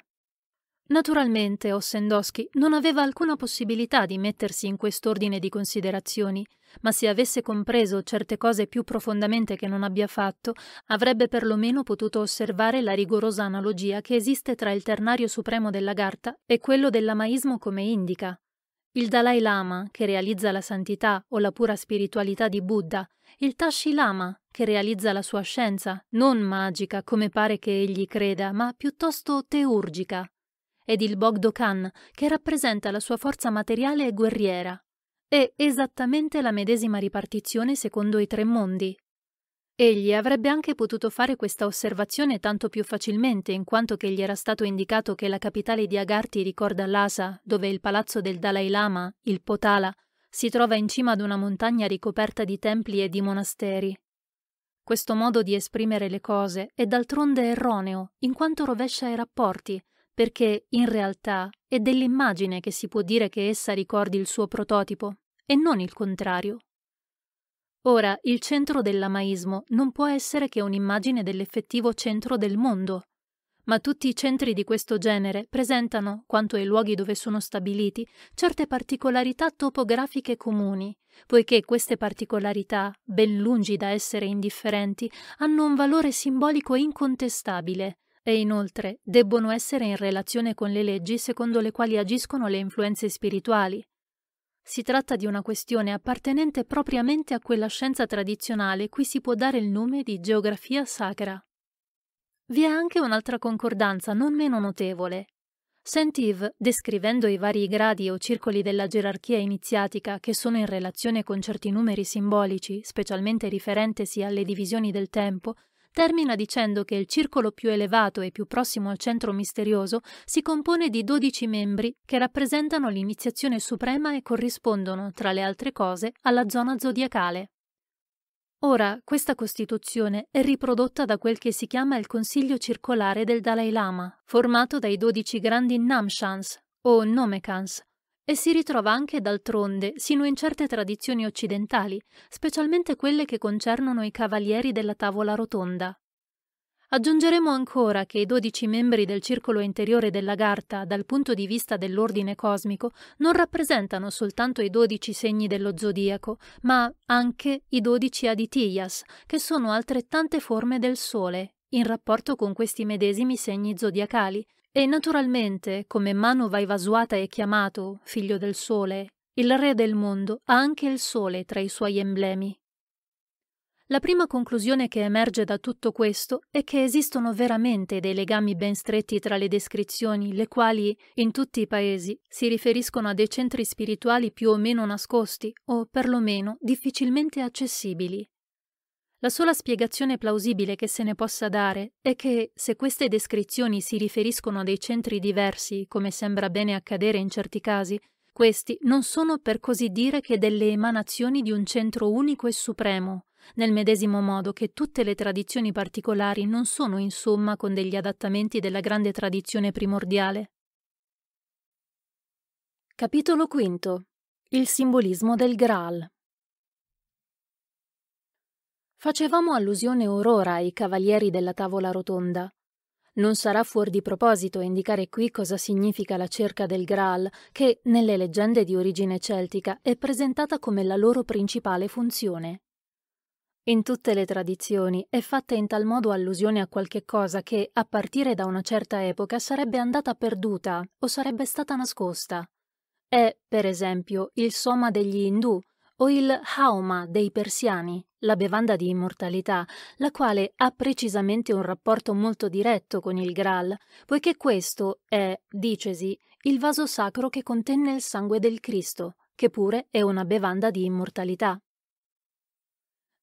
Naturalmente Ossendowski non aveva alcuna possibilità di mettersi in quest'ordine di considerazioni, ma se avesse compreso certe cose più profondamente che non abbia fatto, avrebbe perlomeno potuto osservare la rigorosa analogia che esiste tra il ternario supremo della Garta e quello dell'amaismo come indica. Il Dalai Lama, che realizza la santità o la pura spiritualità di Buddha, il Tashi Lama, che realizza la sua scienza, non magica come pare che egli creda, ma piuttosto teurgica, ed il Bogdo-Khan, che rappresenta la sua forza materiale e guerriera. È esattamente la medesima ripartizione secondo i tre mondi. Egli avrebbe anche potuto fare questa osservazione tanto più facilmente in quanto che gli era stato indicato che la capitale di Agarti ricorda Lhasa, dove il palazzo del Dalai Lama, il Potala, si trova in cima ad una montagna ricoperta di templi e di monasteri. Questo modo di esprimere le cose è d'altronde erroneo, in quanto rovescia i rapporti, perché in realtà è dell'immagine che si può dire che essa ricordi il suo prototipo e non il contrario. Ora, il centro dell'amaismo non può essere che un'immagine dell'effettivo centro del mondo, ma tutti i centri di questo genere presentano, quanto ai luoghi dove sono stabiliti, certe particolarità topografiche comuni, poiché queste particolarità, ben lungi da essere indifferenti, hanno un valore simbolico incontestabile e inoltre debbono essere in relazione con le leggi secondo le quali agiscono le influenze spirituali. Si tratta di una questione appartenente propriamente a quella scienza tradizionale cui si può dare il nome di geografia sacra. Vi è anche un'altra concordanza non meno notevole. Saint-Yves, descrivendo i vari gradi o circoli della gerarchia iniziatica che sono in relazione con certi numeri simbolici, specialmente riferentesi alle divisioni del tempo, termina dicendo che il circolo più elevato e più prossimo al centro misterioso si compone di 12 membri che rappresentano l'iniziazione suprema e corrispondono, tra le altre cose, alla zona zodiacale. Ora, questa Costituzione è riprodotta da quel che si chiama il Consiglio Circolare del Dalai Lama, formato dai dodici grandi Namshans o Nomekans, e si ritrova anche d'altronde, sino in certe tradizioni occidentali, specialmente quelle che concernono i cavalieri della tavola rotonda. Aggiungeremo ancora che i dodici membri del circolo interiore della Garta, dal punto di vista dell'ordine cosmico, non rappresentano soltanto i dodici segni dello zodiaco, ma anche i dodici aditiyas, che sono altrettante forme del Sole, in rapporto con questi medesimi segni zodiacali, e naturalmente, come Manova Ivasuata è chiamato, figlio del sole, il re del mondo ha anche il sole tra i suoi emblemi. La prima conclusione che emerge da tutto questo è che esistono veramente dei legami ben stretti tra le descrizioni, le quali, in tutti i paesi, si riferiscono a dei centri spirituali più o meno nascosti o, perlomeno, difficilmente accessibili. La sola spiegazione plausibile che se ne possa dare è che, se queste descrizioni si riferiscono a dei centri diversi, come sembra bene accadere in certi casi, questi non sono per così dire che delle emanazioni di un centro unico e supremo, nel medesimo modo che tutte le tradizioni particolari non sono insomma con degli adattamenti della grande tradizione primordiale. Capitolo V. Il simbolismo del Graal. Facevamo allusione orora ai cavalieri della tavola rotonda. Non sarà fuor di proposito indicare qui cosa significa la cerca del Graal, che, nelle leggende di origine celtica, è presentata come la loro principale funzione. In tutte le tradizioni è fatta in tal modo allusione a qualche cosa che, a partire da una certa epoca, sarebbe andata perduta o sarebbe stata nascosta. È, per esempio, il soma degli Indù, o il hauma dei persiani, la bevanda di immortalità, la quale ha precisamente un rapporto molto diretto con il Graal, poiché questo è, dicesi, il vaso sacro che contenne il sangue del Cristo, che pure è una bevanda di immortalità.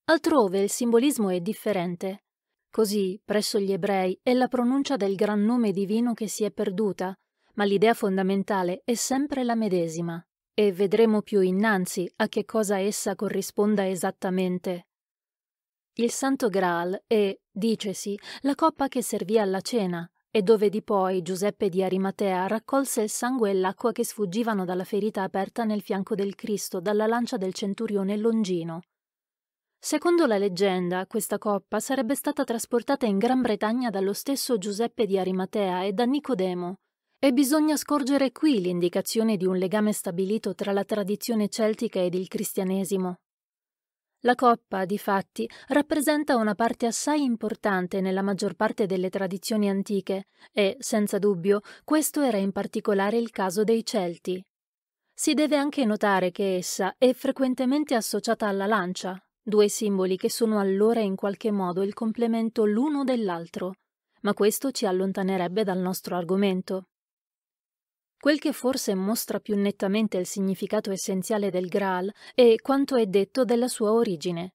Altrove il simbolismo è differente. Così, presso gli ebrei, è la pronuncia del gran nome divino che si è perduta, ma l'idea fondamentale è sempre la medesima e vedremo più innanzi a che cosa essa corrisponda esattamente. Il Santo Graal è, dicesi, la coppa che servì alla cena, e dove di poi Giuseppe di Arimatea raccolse il sangue e l'acqua che sfuggivano dalla ferita aperta nel fianco del Cristo dalla lancia del centurione Longino. Secondo la leggenda, questa coppa sarebbe stata trasportata in Gran Bretagna dallo stesso Giuseppe di Arimatea e da Nicodemo, e bisogna scorgere qui l'indicazione di un legame stabilito tra la tradizione celtica ed il cristianesimo. La coppa, difatti, rappresenta una parte assai importante nella maggior parte delle tradizioni antiche e, senza dubbio, questo era in particolare il caso dei Celti. Si deve anche notare che essa è frequentemente associata alla lancia, due simboli che sono allora in qualche modo il complemento l'uno dell'altro, ma questo ci allontanerebbe dal nostro argomento. Quel che forse mostra più nettamente il significato essenziale del Graal è quanto è detto della sua origine.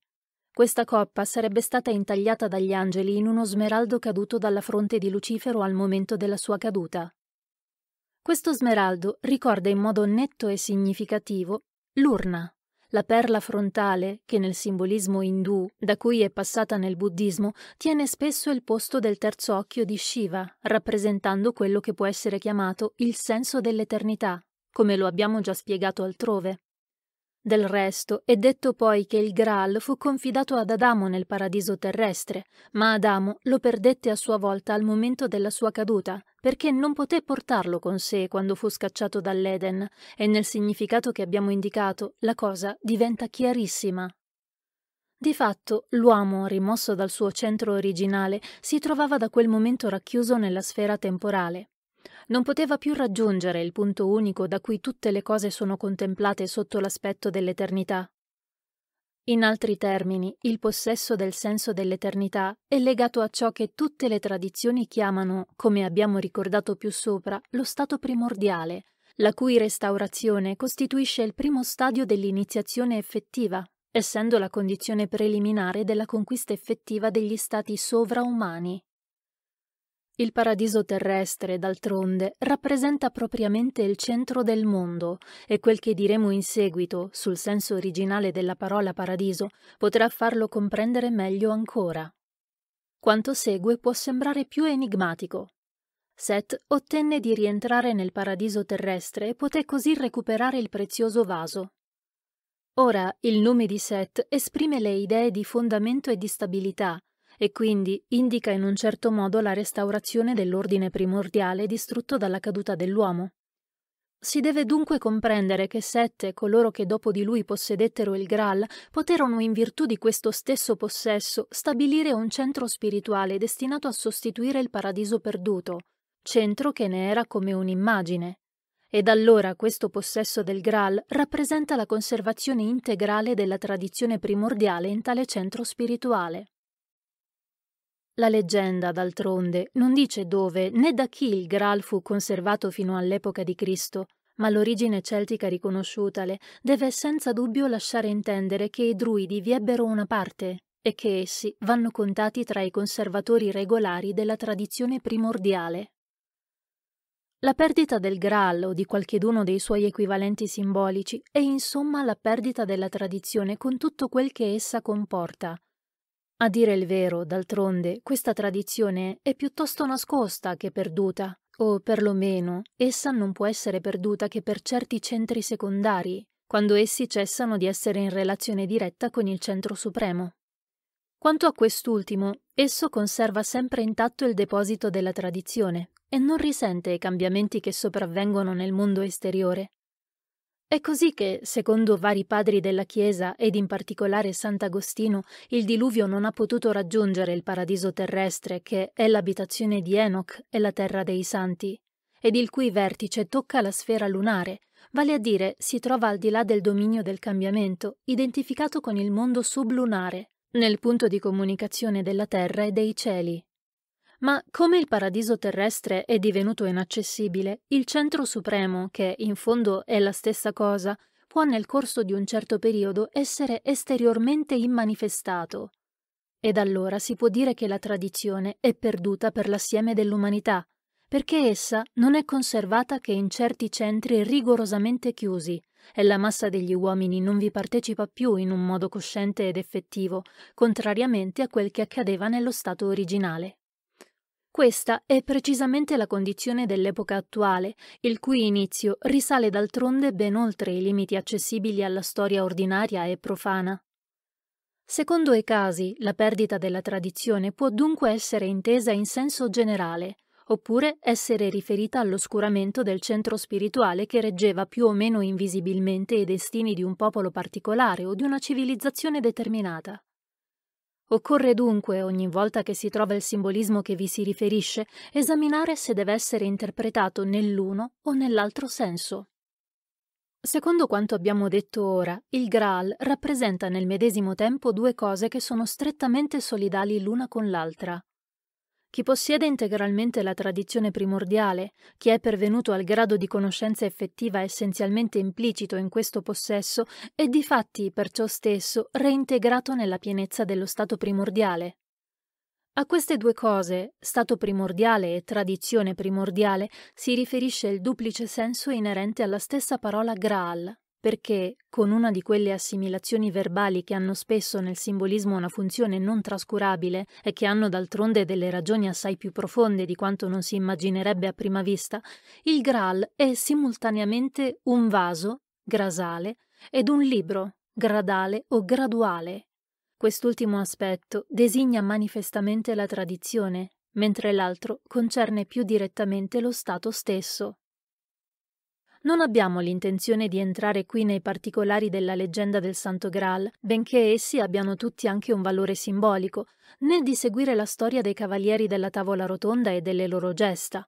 Questa coppa sarebbe stata intagliata dagli angeli in uno smeraldo caduto dalla fronte di Lucifero al momento della sua caduta. Questo smeraldo ricorda in modo netto e significativo l'urna, la perla frontale, che nel simbolismo indù, da cui è passata nel buddismo, tiene spesso il posto del terzo occhio di Shiva, rappresentando quello che può essere chiamato il senso dell'eternità, come lo abbiamo già spiegato altrove. Del resto è detto poi che il Graal fu confidato ad Adamo nel paradiso terrestre, ma Adamo lo perdette a sua volta al momento della sua caduta, perché non poté portarlo con sé quando fu scacciato dall'Eden, e nel significato che abbiamo indicato la cosa diventa chiarissima. Di fatto, l'uomo, rimosso dal suo centro originale, si trovava da quel momento racchiuso nella sfera temporale non poteva più raggiungere il punto unico da cui tutte le cose sono contemplate sotto l'aspetto dell'eternità. In altri termini, il possesso del senso dell'eternità è legato a ciò che tutte le tradizioni chiamano, come abbiamo ricordato più sopra, lo stato primordiale, la cui restaurazione costituisce il primo stadio dell'iniziazione effettiva, essendo la condizione preliminare della conquista effettiva degli stati sovraumani. Il paradiso terrestre, d'altronde, rappresenta propriamente il centro del mondo e quel che diremo in seguito, sul senso originale della parola paradiso, potrà farlo comprendere meglio ancora. Quanto segue può sembrare più enigmatico. Seth ottenne di rientrare nel paradiso terrestre e poté così recuperare il prezioso vaso. Ora il nome di Seth esprime le idee di fondamento e di stabilità, e quindi indica in un certo modo la restaurazione dell'ordine primordiale distrutto dalla caduta dell'uomo. Si deve dunque comprendere che sette coloro che dopo di lui possedettero il Graal poterono in virtù di questo stesso possesso stabilire un centro spirituale destinato a sostituire il paradiso perduto, centro che ne era come un'immagine. Ed allora questo possesso del Graal rappresenta la conservazione integrale della tradizione primordiale in tale centro spirituale. La leggenda, d'altronde, non dice dove né da chi il Graal fu conservato fino all'epoca di Cristo, ma l'origine celtica riconosciutale deve senza dubbio lasciare intendere che i druidi vi ebbero una parte e che essi vanno contati tra i conservatori regolari della tradizione primordiale. La perdita del Graal o di qualcheduno dei suoi equivalenti simbolici è insomma la perdita della tradizione con tutto quel che essa comporta, a dire il vero, d'altronde, questa tradizione è piuttosto nascosta che perduta, o perlomeno essa non può essere perduta che per certi centri secondari, quando essi cessano di essere in relazione diretta con il centro supremo. Quanto a quest'ultimo, esso conserva sempre intatto il deposito della tradizione e non risente i cambiamenti che sopravvengono nel mondo esteriore, è così che, secondo vari padri della Chiesa ed in particolare Sant'Agostino, il diluvio non ha potuto raggiungere il paradiso terrestre che è l'abitazione di Enoch e la terra dei santi, ed il cui vertice tocca la sfera lunare, vale a dire si trova al di là del dominio del cambiamento, identificato con il mondo sublunare, nel punto di comunicazione della terra e dei cieli. Ma come il paradiso terrestre è divenuto inaccessibile, il centro supremo, che in fondo è la stessa cosa, può nel corso di un certo periodo essere esteriormente immanifestato. Ed allora si può dire che la tradizione è perduta per l'assieme dell'umanità, perché essa non è conservata che in certi centri rigorosamente chiusi, e la massa degli uomini non vi partecipa più in un modo cosciente ed effettivo, contrariamente a quel che accadeva nello stato originale. Questa è precisamente la condizione dell'epoca attuale, il cui inizio risale d'altronde ben oltre i limiti accessibili alla storia ordinaria e profana. Secondo i casi, la perdita della tradizione può dunque essere intesa in senso generale, oppure essere riferita all'oscuramento del centro spirituale che reggeva più o meno invisibilmente i destini di un popolo particolare o di una civilizzazione determinata. Occorre dunque, ogni volta che si trova il simbolismo che vi si riferisce, esaminare se deve essere interpretato nell'uno o nell'altro senso. Secondo quanto abbiamo detto ora, il Graal rappresenta nel medesimo tempo due cose che sono strettamente solidali l'una con l'altra. Chi possiede integralmente la tradizione primordiale, chi è pervenuto al grado di conoscenza effettiva essenzialmente implicito in questo possesso, è di fatti perciò stesso reintegrato nella pienezza dello stato primordiale. A queste due cose, stato primordiale e tradizione primordiale, si riferisce il duplice senso inerente alla stessa parola Graal, perché, con una di quelle assimilazioni verbali che hanno spesso nel simbolismo una funzione non trascurabile e che hanno d'altronde delle ragioni assai più profonde di quanto non si immaginerebbe a prima vista, il Graal è simultaneamente un vaso, grasale, ed un libro, gradale o graduale. Quest'ultimo aspetto designa manifestamente la tradizione, mentre l'altro concerne più direttamente lo Stato stesso. Non abbiamo l'intenzione di entrare qui nei particolari della leggenda del Santo Graal, benché essi abbiano tutti anche un valore simbolico, né di seguire la storia dei cavalieri della tavola rotonda e delle loro gesta.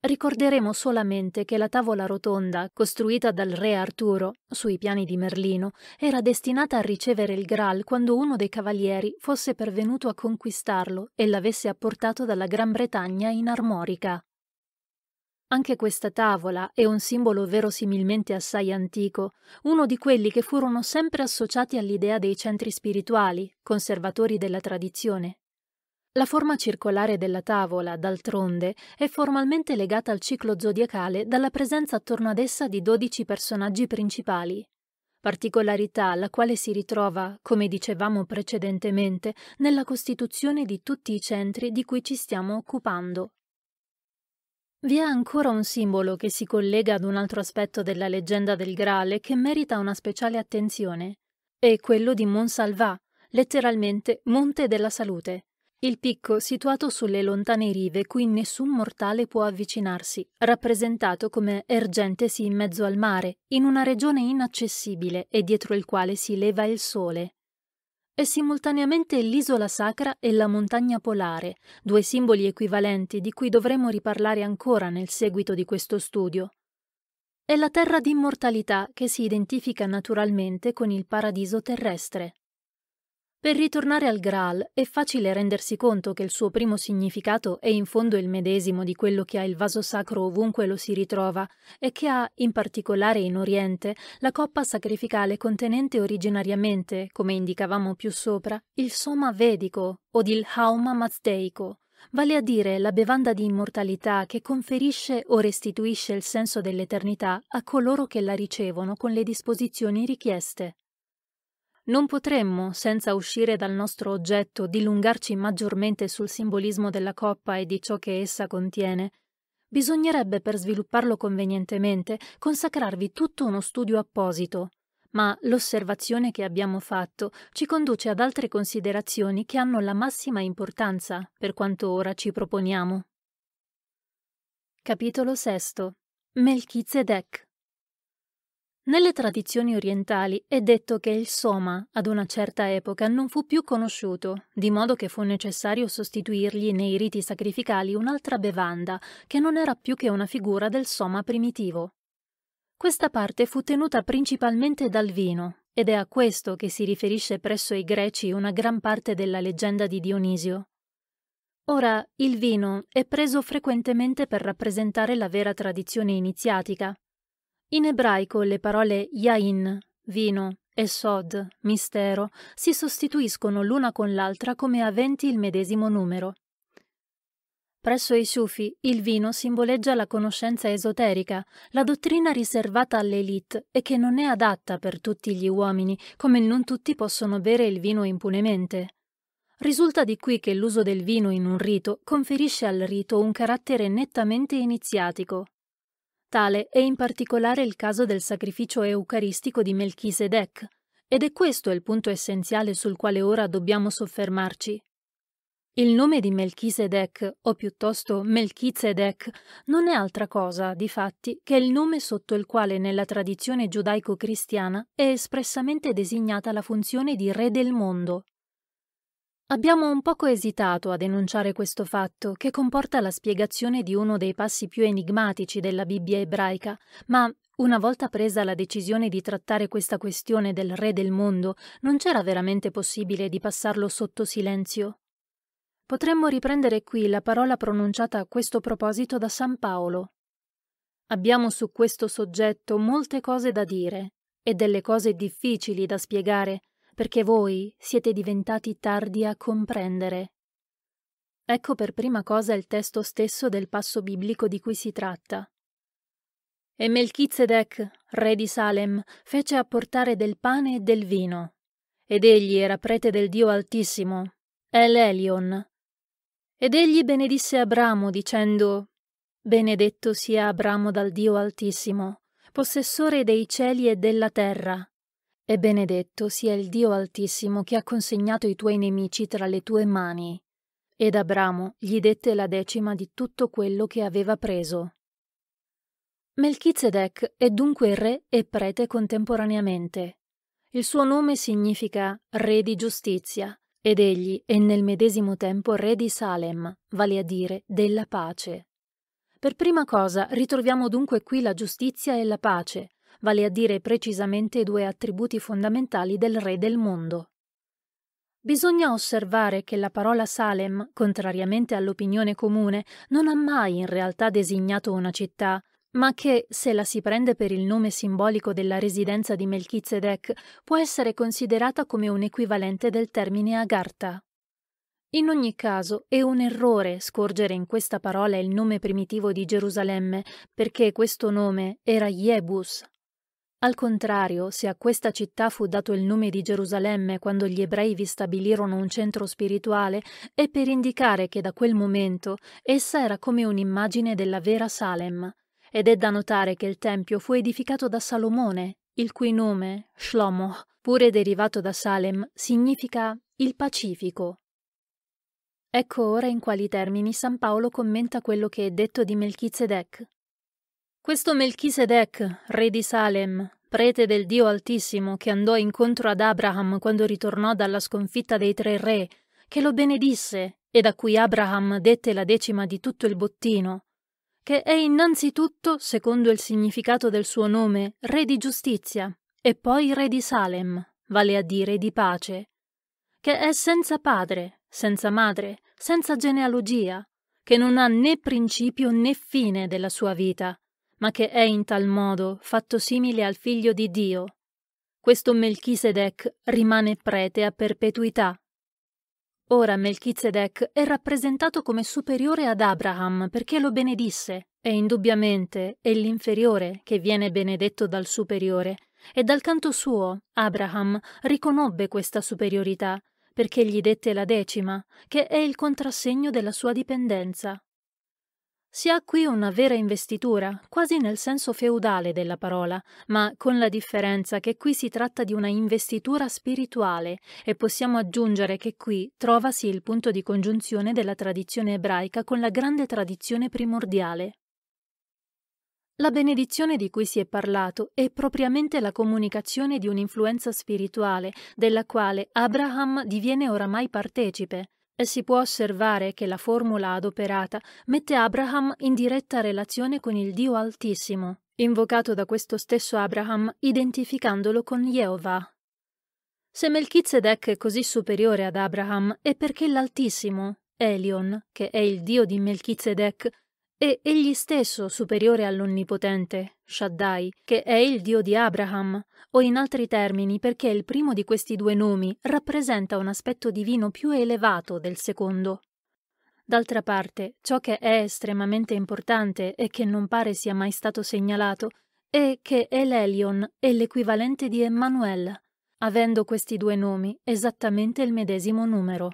Ricorderemo solamente che la tavola rotonda, costruita dal re Arturo sui piani di Merlino, era destinata a ricevere il Graal quando uno dei cavalieri fosse pervenuto a conquistarlo e l'avesse apportato dalla Gran Bretagna in armorica. Anche questa tavola è un simbolo verosimilmente assai antico, uno di quelli che furono sempre associati all'idea dei centri spirituali, conservatori della tradizione. La forma circolare della tavola, d'altronde, è formalmente legata al ciclo zodiacale dalla presenza attorno ad essa di dodici personaggi principali. Particolarità la quale si ritrova, come dicevamo precedentemente, nella costituzione di tutti i centri di cui ci stiamo occupando. Vi è ancora un simbolo che si collega ad un altro aspetto della leggenda del Graal che merita una speciale attenzione. È quello di Monsalvat, letteralmente Monte della Salute. Il picco situato sulle lontane rive cui nessun mortale può avvicinarsi, rappresentato come ergentesi in mezzo al mare, in una regione inaccessibile e dietro il quale si leva il sole. È simultaneamente l'isola sacra e la montagna polare, due simboli equivalenti di cui dovremo riparlare ancora nel seguito di questo studio. È la terra d'immortalità che si identifica naturalmente con il paradiso terrestre. Per ritornare al Graal è facile rendersi conto che il suo primo significato è in fondo il medesimo di quello che ha il vaso sacro ovunque lo si ritrova e che ha, in particolare in Oriente, la coppa sacrificale contenente originariamente, come indicavamo più sopra, il soma vedico o il hauma mazdeico, vale a dire la bevanda di immortalità che conferisce o restituisce il senso dell'eternità a coloro che la ricevono con le disposizioni richieste. Non potremmo, senza uscire dal nostro oggetto, dilungarci maggiormente sul simbolismo della coppa e di ciò che essa contiene. Bisognerebbe, per svilupparlo convenientemente, consacrarvi tutto uno studio apposito. Ma l'osservazione che abbiamo fatto ci conduce ad altre considerazioni che hanno la massima importanza per quanto ora ci proponiamo. Capitolo VI Melchizedek nelle tradizioni orientali è detto che il soma ad una certa epoca non fu più conosciuto, di modo che fu necessario sostituirgli nei riti sacrificali un'altra bevanda che non era più che una figura del soma primitivo. Questa parte fu tenuta principalmente dal vino, ed è a questo che si riferisce presso i greci una gran parte della leggenda di Dionisio. Ora, il vino è preso frequentemente per rappresentare la vera tradizione iniziatica, in ebraico le parole yain, vino, e sod, mistero, si sostituiscono l'una con l'altra come aventi il medesimo numero. Presso i Sufi il vino simboleggia la conoscenza esoterica, la dottrina riservata all'elite e che non è adatta per tutti gli uomini, come non tutti possono bere il vino impunemente. Risulta di qui che l'uso del vino in un rito conferisce al rito un carattere nettamente iniziatico. Tale è in particolare il caso del sacrificio eucaristico di Melchisedec, ed è questo il punto essenziale sul quale ora dobbiamo soffermarci. Il nome di Melchisedec, o piuttosto Melchizedek, non è altra cosa, difatti, che il nome sotto il quale nella tradizione giudaico-cristiana è espressamente designata la funzione di re del mondo. Abbiamo un poco esitato a denunciare questo fatto, che comporta la spiegazione di uno dei passi più enigmatici della Bibbia ebraica, ma una volta presa la decisione di trattare questa questione del re del mondo, non c'era veramente possibile di passarlo sotto silenzio. Potremmo riprendere qui la parola pronunciata a questo proposito da San Paolo. Abbiamo su questo soggetto molte cose da dire e delle cose difficili da spiegare, perché voi siete diventati tardi a comprendere. Ecco per prima cosa il testo stesso del passo biblico di cui si tratta. E Melchizedek, re di Salem, fece apportare del pane e del vino. Ed egli era prete del Dio Altissimo, El Elion. Ed egli benedisse Abramo dicendo, Benedetto sia Abramo dal Dio Altissimo, possessore dei cieli e della terra, e benedetto sia il Dio Altissimo che ha consegnato i tuoi nemici tra le tue mani. Ed Abramo gli dette la decima di tutto quello che aveva preso. Melchizedek è dunque re e prete contemporaneamente. Il suo nome significa re di giustizia, ed egli è nel medesimo tempo re di Salem, vale a dire della pace. Per prima cosa ritroviamo dunque qui la giustizia e la pace, vale a dire precisamente due attributi fondamentali del re del mondo. Bisogna osservare che la parola Salem, contrariamente all'opinione comune, non ha mai in realtà designato una città, ma che, se la si prende per il nome simbolico della residenza di Melchizedek, può essere considerata come un equivalente del termine Agartha. In ogni caso, è un errore scorgere in questa parola il nome primitivo di Gerusalemme, perché questo nome era Iebus, al contrario, se a questa città fu dato il nome di Gerusalemme quando gli ebrei vi stabilirono un centro spirituale, è per indicare che da quel momento essa era come un'immagine della vera Salem, ed è da notare che il Tempio fu edificato da Salomone, il cui nome, Shlomo, pure derivato da Salem, significa il Pacifico. Ecco ora in quali termini San Paolo commenta quello che è detto di Melchizedek, questo Melchisedec, re di Salem, prete del Dio Altissimo che andò incontro ad Abraham quando ritornò dalla sconfitta dei tre re, che lo benedisse ed a cui Abraham dette la decima di tutto il bottino, che è innanzitutto, secondo il significato del suo nome, re di giustizia e poi re di Salem, vale a dire di pace, che è senza padre, senza madre, senza genealogia, che non ha né principio né fine della sua vita, ma che è in tal modo fatto simile al figlio di Dio. Questo Melchisedec rimane prete a perpetuità. Ora Melchizedek è rappresentato come superiore ad Abraham perché lo benedisse, e indubbiamente è l'inferiore che viene benedetto dal superiore, e dal canto suo Abraham riconobbe questa superiorità perché gli dette la decima, che è il contrassegno della sua dipendenza. Si ha qui una vera investitura, quasi nel senso feudale della parola, ma con la differenza che qui si tratta di una investitura spirituale e possiamo aggiungere che qui trovasi il punto di congiunzione della tradizione ebraica con la grande tradizione primordiale. La benedizione di cui si è parlato è propriamente la comunicazione di un'influenza spirituale, della quale Abraham diviene oramai partecipe, e si può osservare che la formula adoperata mette Abraham in diretta relazione con il Dio Altissimo, invocato da questo stesso Abraham identificandolo con Jehovah. Se Melchizedek è così superiore ad Abraham è perché l'Altissimo, Elion, che è il Dio di Melchizedek, e egli stesso superiore all'Onnipotente, Shaddai, che è il Dio di Abraham, o in altri termini perché il primo di questi due nomi rappresenta un aspetto divino più elevato del secondo. D'altra parte, ciò che è estremamente importante e che non pare sia mai stato segnalato è che Elelion è l'equivalente di Emmanuel, avendo questi due nomi esattamente il medesimo numero.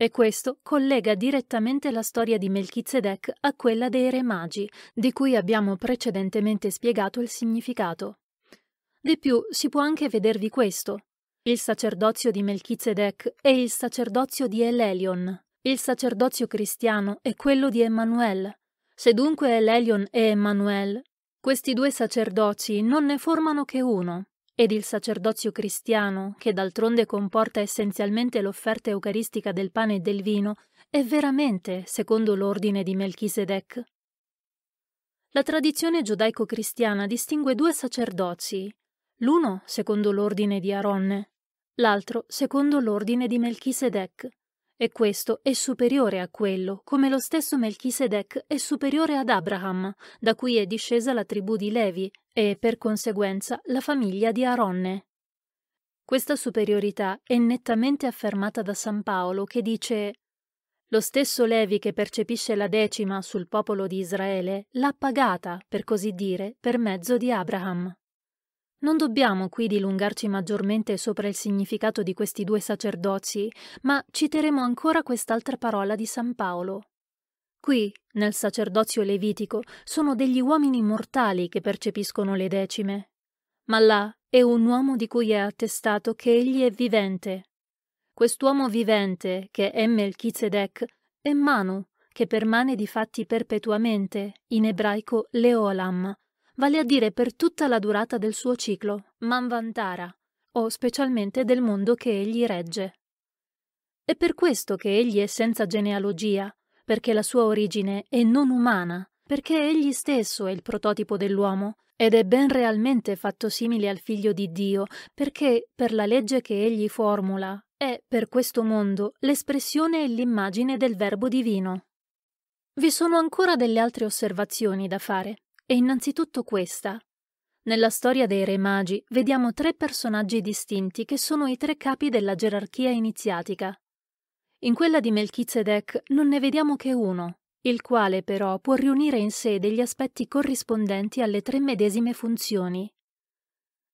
E questo collega direttamente la storia di Melchizedek a quella dei Re Magi, di cui abbiamo precedentemente spiegato il significato. Di più, si può anche vedervi questo. Il sacerdozio di Melchizedek e il sacerdozio di Elelion, il sacerdozio cristiano è quello di Emmanuel. Se dunque Elelion è Emmanuel, questi due sacerdoci non ne formano che uno, ed il sacerdozio cristiano, che d'altronde comporta essenzialmente l'offerta eucaristica del pane e del vino, è veramente secondo l'ordine di Melchisedec. La tradizione giudaico-cristiana distingue due sacerdoci, l'uno secondo l'ordine di Aronne, l'altro secondo l'ordine di Melchisedec, e questo è superiore a quello, come lo stesso Melchisedec è superiore ad Abraham, da cui è discesa la tribù di Levi, e, per conseguenza, la famiglia di Aronne. Questa superiorità è nettamente affermata da San Paolo che dice lo stesso Levi che percepisce la decima sul popolo di Israele l'ha pagata, per così dire, per mezzo di Abraham. Non dobbiamo qui dilungarci maggiormente sopra il significato di questi due sacerdozi, ma citeremo ancora quest'altra parola di San Paolo. Qui, nel sacerdozio levitico, sono degli uomini mortali che percepiscono le decime, ma là è un uomo di cui è attestato che egli è vivente. Quest'uomo vivente, che è Melchizedek, è Manu, che permane di fatti perpetuamente, in ebraico Leolam, vale a dire per tutta la durata del suo ciclo, Manvantara, o specialmente del mondo che egli regge. È per questo che egli è senza genealogia, perché la sua origine è non umana, perché egli stesso è il prototipo dell'uomo ed è ben realmente fatto simile al figlio di Dio, perché per la legge che egli formula è per questo mondo l'espressione e l'immagine del verbo divino. Vi sono ancora delle altre osservazioni da fare, e innanzitutto questa. Nella storia dei Re Magi vediamo tre personaggi distinti che sono i tre capi della gerarchia iniziatica. In quella di Melchizedek non ne vediamo che uno, il quale però può riunire in sé degli aspetti corrispondenti alle tre medesime funzioni.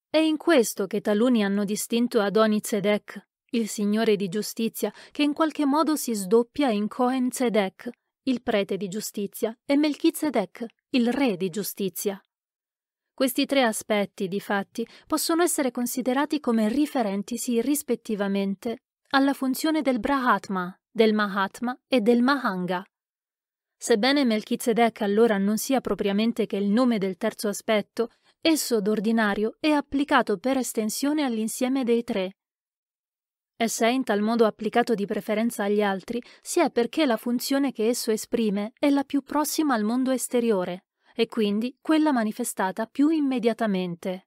È in questo che taluni hanno distinto Adoni Zedek, il signore di giustizia, che in qualche modo si sdoppia in Cohen Zedek, il prete di giustizia, e Melchizedek, il re di giustizia. Questi tre aspetti, difatti, possono essere considerati come riferentisi rispettivamente alla funzione del Brahatma, del Mahatma e del Mahanga. Sebbene Melchizedek allora non sia propriamente che il nome del terzo aspetto, esso d'ordinario è applicato per estensione all'insieme dei tre. E se è in tal modo applicato di preferenza agli altri, si è perché la funzione che esso esprime è la più prossima al mondo esteriore, e quindi quella manifestata più immediatamente.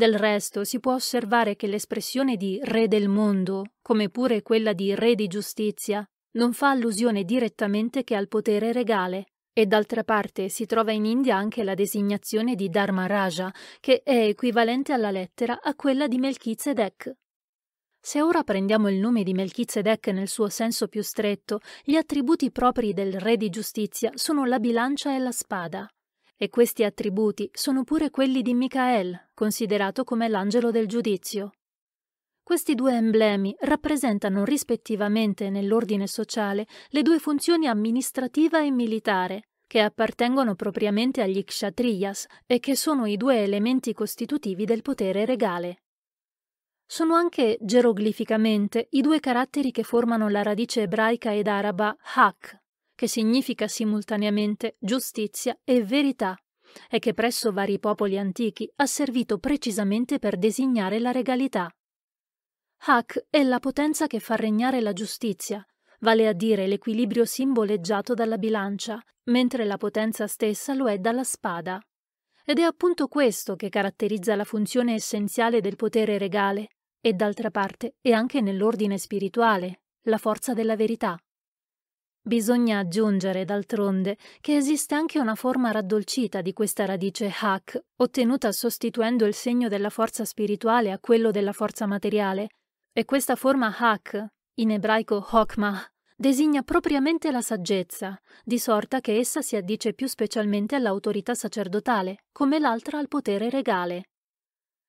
Del resto si può osservare che l'espressione di re del mondo, come pure quella di re di giustizia, non fa allusione direttamente che al potere regale, e d'altra parte si trova in India anche la designazione di Dharma Raja, che è equivalente alla lettera a quella di Melchizedek. Se ora prendiamo il nome di Melchizedek nel suo senso più stretto, gli attributi propri del re di giustizia sono la bilancia e la spada. E questi attributi sono pure quelli di Michael, considerato come l'angelo del giudizio. Questi due emblemi rappresentano rispettivamente nell'ordine sociale le due funzioni amministrativa e militare, che appartengono propriamente agli kshatriyas e che sono i due elementi costitutivi del potere regale. Sono anche geroglificamente i due caratteri che formano la radice ebraica ed araba hak, che significa simultaneamente giustizia e verità, e che presso vari popoli antichi ha servito precisamente per designare la regalità. Hak è la potenza che fa regnare la giustizia, vale a dire l'equilibrio simboleggiato dalla bilancia, mentre la potenza stessa lo è dalla spada. Ed è appunto questo che caratterizza la funzione essenziale del potere regale, e d'altra parte è anche nell'ordine spirituale, la forza della verità. Bisogna aggiungere, d'altronde, che esiste anche una forma raddolcita di questa radice hak, ottenuta sostituendo il segno della forza spirituale a quello della forza materiale, e questa forma hak, in ebraico hokmah, designa propriamente la saggezza, di sorta che essa si addice più specialmente all'autorità sacerdotale, come l'altra al potere regale.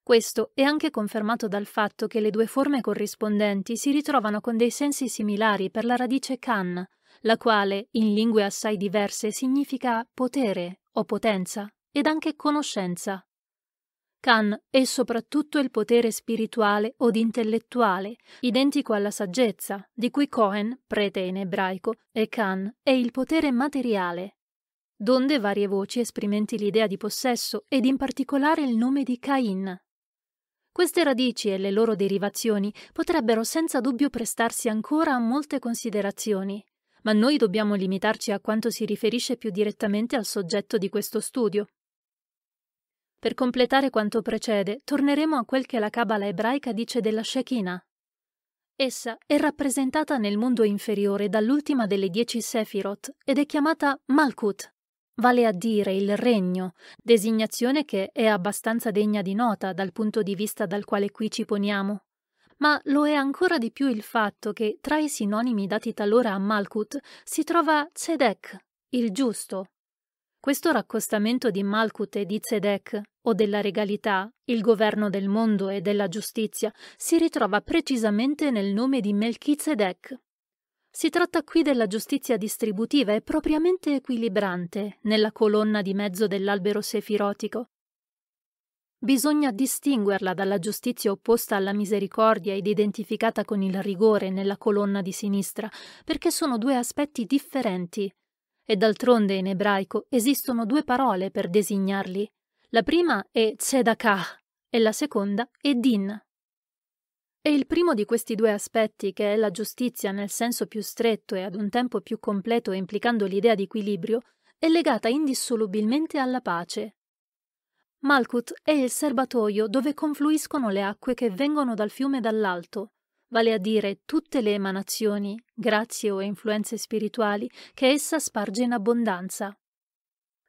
Questo è anche confermato dal fatto che le due forme corrispondenti si ritrovano con dei sensi similari per la radice kan, la quale in lingue assai diverse significa potere o potenza ed anche conoscenza. Kan è soprattutto il potere spirituale od intellettuale, identico alla saggezza, di cui Cohen, prete in ebraico, e Kan è il potere materiale. Donde varie voci esprimenti l'idea di possesso ed in particolare il nome di Cain. Queste radici e le loro derivazioni potrebbero senza dubbio prestarsi ancora a molte considerazioni, ma noi dobbiamo limitarci a quanto si riferisce più direttamente al soggetto di questo studio. Per completare quanto precede, torneremo a quel che la Cabala ebraica dice della Shekinah. Essa è rappresentata nel mondo inferiore dall'ultima delle dieci Sefirot ed è chiamata Malkut, vale a dire il regno, designazione che è abbastanza degna di nota dal punto di vista dal quale qui ci poniamo ma lo è ancora di più il fatto che tra i sinonimi dati talora a Malkut si trova Zedek, il giusto. Questo raccostamento di Malkut e di Zedek, o della regalità, il governo del mondo e della giustizia, si ritrova precisamente nel nome di Melchizedek. Si tratta qui della giustizia distributiva e propriamente equilibrante, nella colonna di mezzo dell'albero sefirotico, Bisogna distinguerla dalla giustizia opposta alla misericordia ed identificata con il rigore nella colonna di sinistra, perché sono due aspetti differenti. E d'altronde in ebraico esistono due parole per designarli. La prima è tzedakah e la seconda è din. E il primo di questi due aspetti, che è la giustizia nel senso più stretto e ad un tempo più completo implicando l'idea di equilibrio, è legata indissolubilmente alla pace, Malkut è il serbatoio dove confluiscono le acque che vengono dal fiume dall'alto, vale a dire tutte le emanazioni, grazie o influenze spirituali che essa sparge in abbondanza.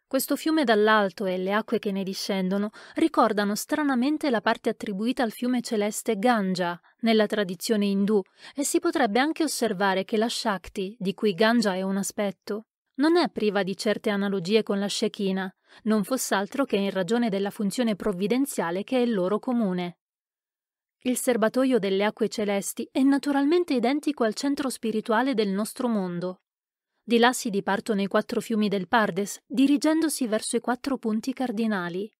Questo fiume dall'alto e le acque che ne discendono ricordano stranamente la parte attribuita al fiume celeste Ganja nella tradizione indù e si potrebbe anche osservare che la Shakti, di cui Ganja è un aspetto, non è priva di certe analogie con la Shekina, non foss'altro che in ragione della funzione provvidenziale che è loro comune. Il serbatoio delle acque celesti è naturalmente identico al centro spirituale del nostro mondo. Di là si dipartono i quattro fiumi del Pardes, dirigendosi verso i quattro punti cardinali.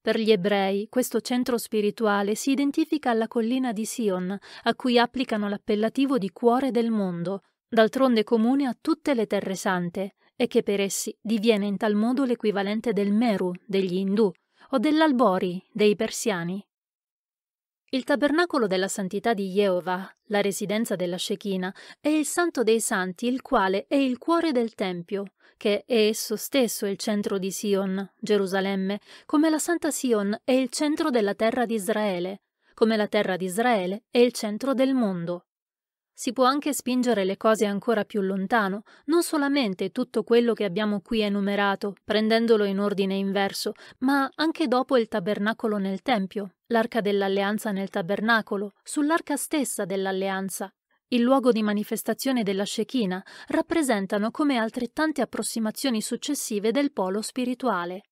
Per gli ebrei, questo centro spirituale si identifica alla collina di Sion, a cui applicano l'appellativo di cuore del mondo, d'altronde comune a tutte le terre sante, e che per essi diviene in tal modo l'equivalente del Meru degli Indù o dell'Albori dei Persiani. Il tabernacolo della santità di Jehovah, la residenza della Shechina, è il santo dei santi, il quale è il cuore del Tempio, che è esso stesso il centro di Sion, Gerusalemme, come la santa Sion è il centro della terra di Israele, come la terra di Israele è il centro del mondo. Si può anche spingere le cose ancora più lontano, non solamente tutto quello che abbiamo qui enumerato, prendendolo in ordine inverso, ma anche dopo il tabernacolo nel Tempio, l'arca dell'alleanza nel tabernacolo, sull'arca stessa dell'alleanza. Il luogo di manifestazione della Shekinah rappresentano come altrettante approssimazioni successive del polo spirituale.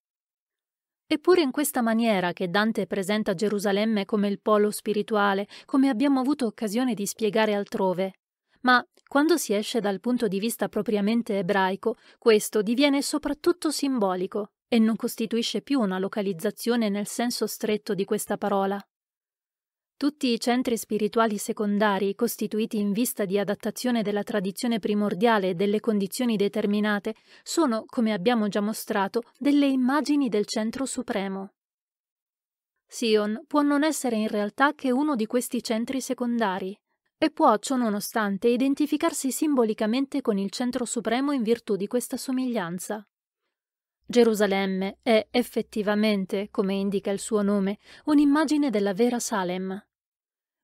Eppure in questa maniera che Dante presenta Gerusalemme come il polo spirituale, come abbiamo avuto occasione di spiegare altrove. Ma quando si esce dal punto di vista propriamente ebraico, questo diviene soprattutto simbolico e non costituisce più una localizzazione nel senso stretto di questa parola. Tutti i centri spirituali secondari, costituiti in vista di adattazione della tradizione primordiale e delle condizioni determinate, sono, come abbiamo già mostrato, delle immagini del centro supremo. Sion può non essere in realtà che uno di questi centri secondari, e può, ciononostante, identificarsi simbolicamente con il centro supremo in virtù di questa somiglianza. Gerusalemme è effettivamente, come indica il suo nome, un'immagine della vera Salem,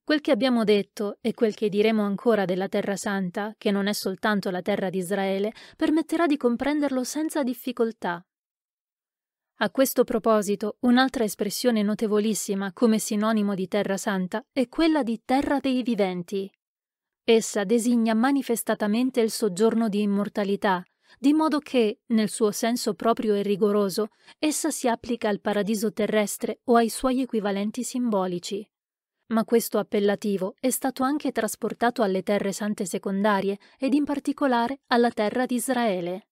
Quel che abbiamo detto e quel che diremo ancora della Terra Santa, che non è soltanto la terra di Israele, permetterà di comprenderlo senza difficoltà. A questo proposito, un'altra espressione notevolissima come sinonimo di Terra Santa è quella di terra dei viventi. Essa designa manifestatamente il soggiorno di immortalità, di modo che, nel suo senso proprio e rigoroso, essa si applica al paradiso terrestre o ai suoi equivalenti simbolici. Ma questo appellativo è stato anche trasportato alle terre sante secondarie ed in particolare alla terra di Israele.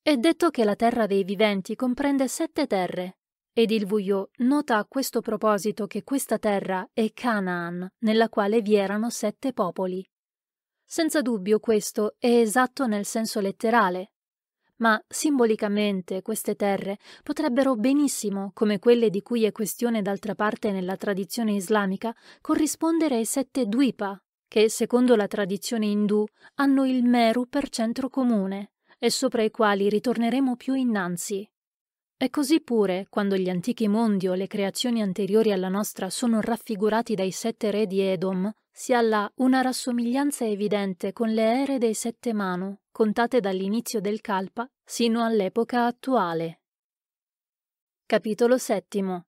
È detto che la terra dei viventi comprende sette terre, ed il Vuillot nota a questo proposito che questa terra è Canaan, nella quale vi erano sette popoli. Senza dubbio questo è esatto nel senso letterale, ma simbolicamente queste terre potrebbero benissimo, come quelle di cui è questione d'altra parte nella tradizione islamica, corrispondere ai sette dwipa, che secondo la tradizione indù hanno il Meru per centro comune e sopra i quali ritorneremo più innanzi. E così pure, quando gli antichi mondi o le creazioni anteriori alla nostra sono raffigurati dai sette re di Edom, si ha là una rassomiglianza evidente con le ere dei sette Manu, contate dall'inizio del Kalpa sino all'epoca attuale. Capitolo VII.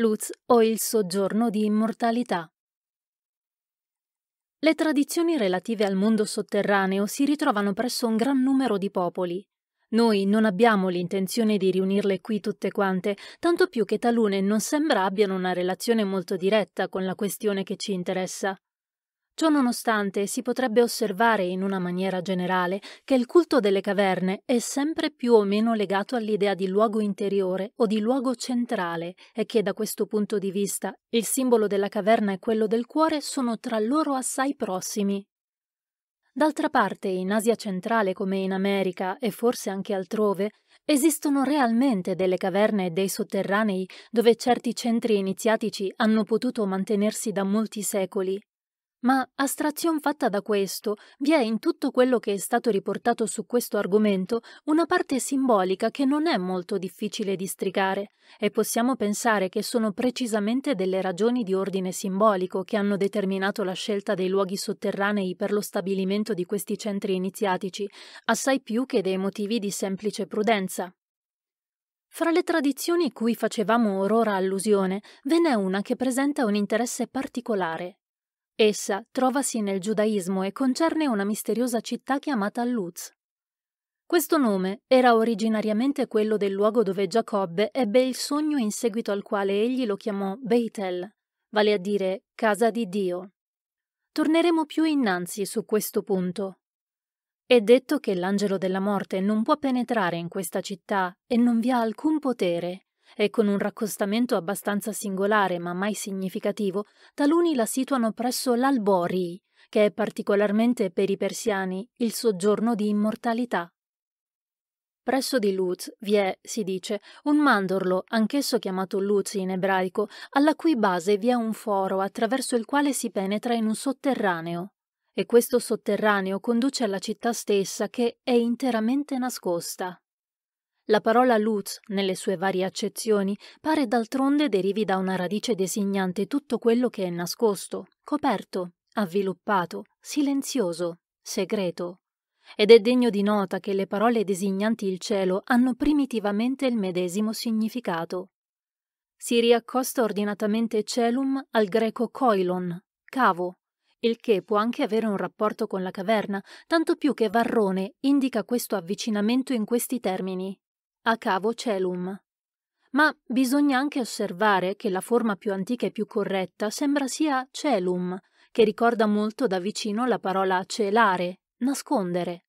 Lutz o il soggiorno di immortalità. Le tradizioni relative al mondo sotterraneo si ritrovano presso un gran numero di popoli. Noi non abbiamo l'intenzione di riunirle qui tutte quante, tanto più che talune non sembra abbiano una relazione molto diretta con la questione che ci interessa. Ciò nonostante, si potrebbe osservare in una maniera generale che il culto delle caverne è sempre più o meno legato all'idea di luogo interiore o di luogo centrale e che da questo punto di vista il simbolo della caverna e quello del cuore sono tra loro assai prossimi. D'altra parte, in Asia centrale come in America e forse anche altrove, Esistono realmente delle caverne e dei sotterranei dove certi centri iniziatici hanno potuto mantenersi da molti secoli ma astrazione fatta da questo, vi è in tutto quello che è stato riportato su questo argomento una parte simbolica che non è molto difficile districare e possiamo pensare che sono precisamente delle ragioni di ordine simbolico che hanno determinato la scelta dei luoghi sotterranei per lo stabilimento di questi centri iniziatici, assai più che dei motivi di semplice prudenza. Fra le tradizioni cui facevamo orora allusione, ve n'è una che presenta un interesse particolare Essa trovasi nel giudaismo e concerne una misteriosa città chiamata Lutz. Questo nome era originariamente quello del luogo dove Giacobbe ebbe il sogno in seguito al quale egli lo chiamò Beitel, vale a dire casa di Dio. Torneremo più innanzi su questo punto. È detto che l'angelo della morte non può penetrare in questa città e non vi ha alcun potere, e con un raccostamento abbastanza singolare ma mai significativo, taluni la situano presso l'Albori, che è particolarmente per i persiani il soggiorno di immortalità. Presso di Lutz vi è, si dice, un mandorlo, anch'esso chiamato Lutz in ebraico, alla cui base vi è un foro attraverso il quale si penetra in un sotterraneo. E questo sotterraneo conduce alla città stessa che è interamente nascosta. La parola luz, nelle sue varie accezioni, pare d'altronde derivi da una radice designante tutto quello che è nascosto, coperto, avviluppato, silenzioso, segreto. Ed è degno di nota che le parole designanti il cielo hanno primitivamente il medesimo significato. Si riaccosta ordinatamente celum al greco koilon, cavo, il che può anche avere un rapporto con la caverna, tanto più che Varrone indica questo avvicinamento in questi termini a cavo Celum. Ma bisogna anche osservare che la forma più antica e più corretta sembra sia Celum, che ricorda molto da vicino la parola celare, nascondere.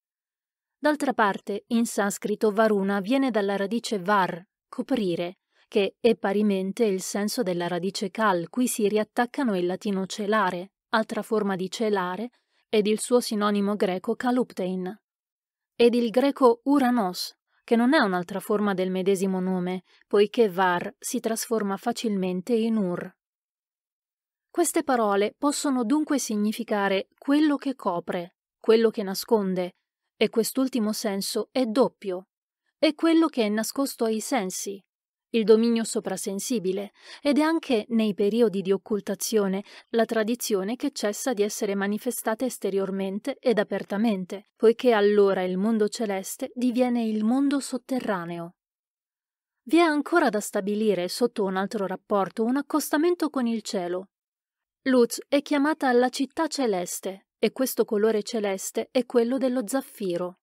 D'altra parte, in sanscrito varuna viene dalla radice var, coprire, che è parimente il senso della radice cal, cui si riattaccano il latino celare, altra forma di celare, ed il suo sinonimo greco caluptein. Ed il greco uranos, che non è un'altra forma del medesimo nome, poiché Var si trasforma facilmente in Ur. Queste parole possono dunque significare quello che copre, quello che nasconde, e quest'ultimo senso è doppio, è quello che è nascosto ai sensi, il dominio soprasensibile ed è anche nei periodi di occultazione la tradizione che cessa di essere manifestata esteriormente ed apertamente, poiché allora il mondo celeste diviene il mondo sotterraneo. Vi è ancora da stabilire, sotto un altro rapporto, un accostamento con il cielo. Lutz è chiamata la città celeste e questo colore celeste è quello dello zaffiro.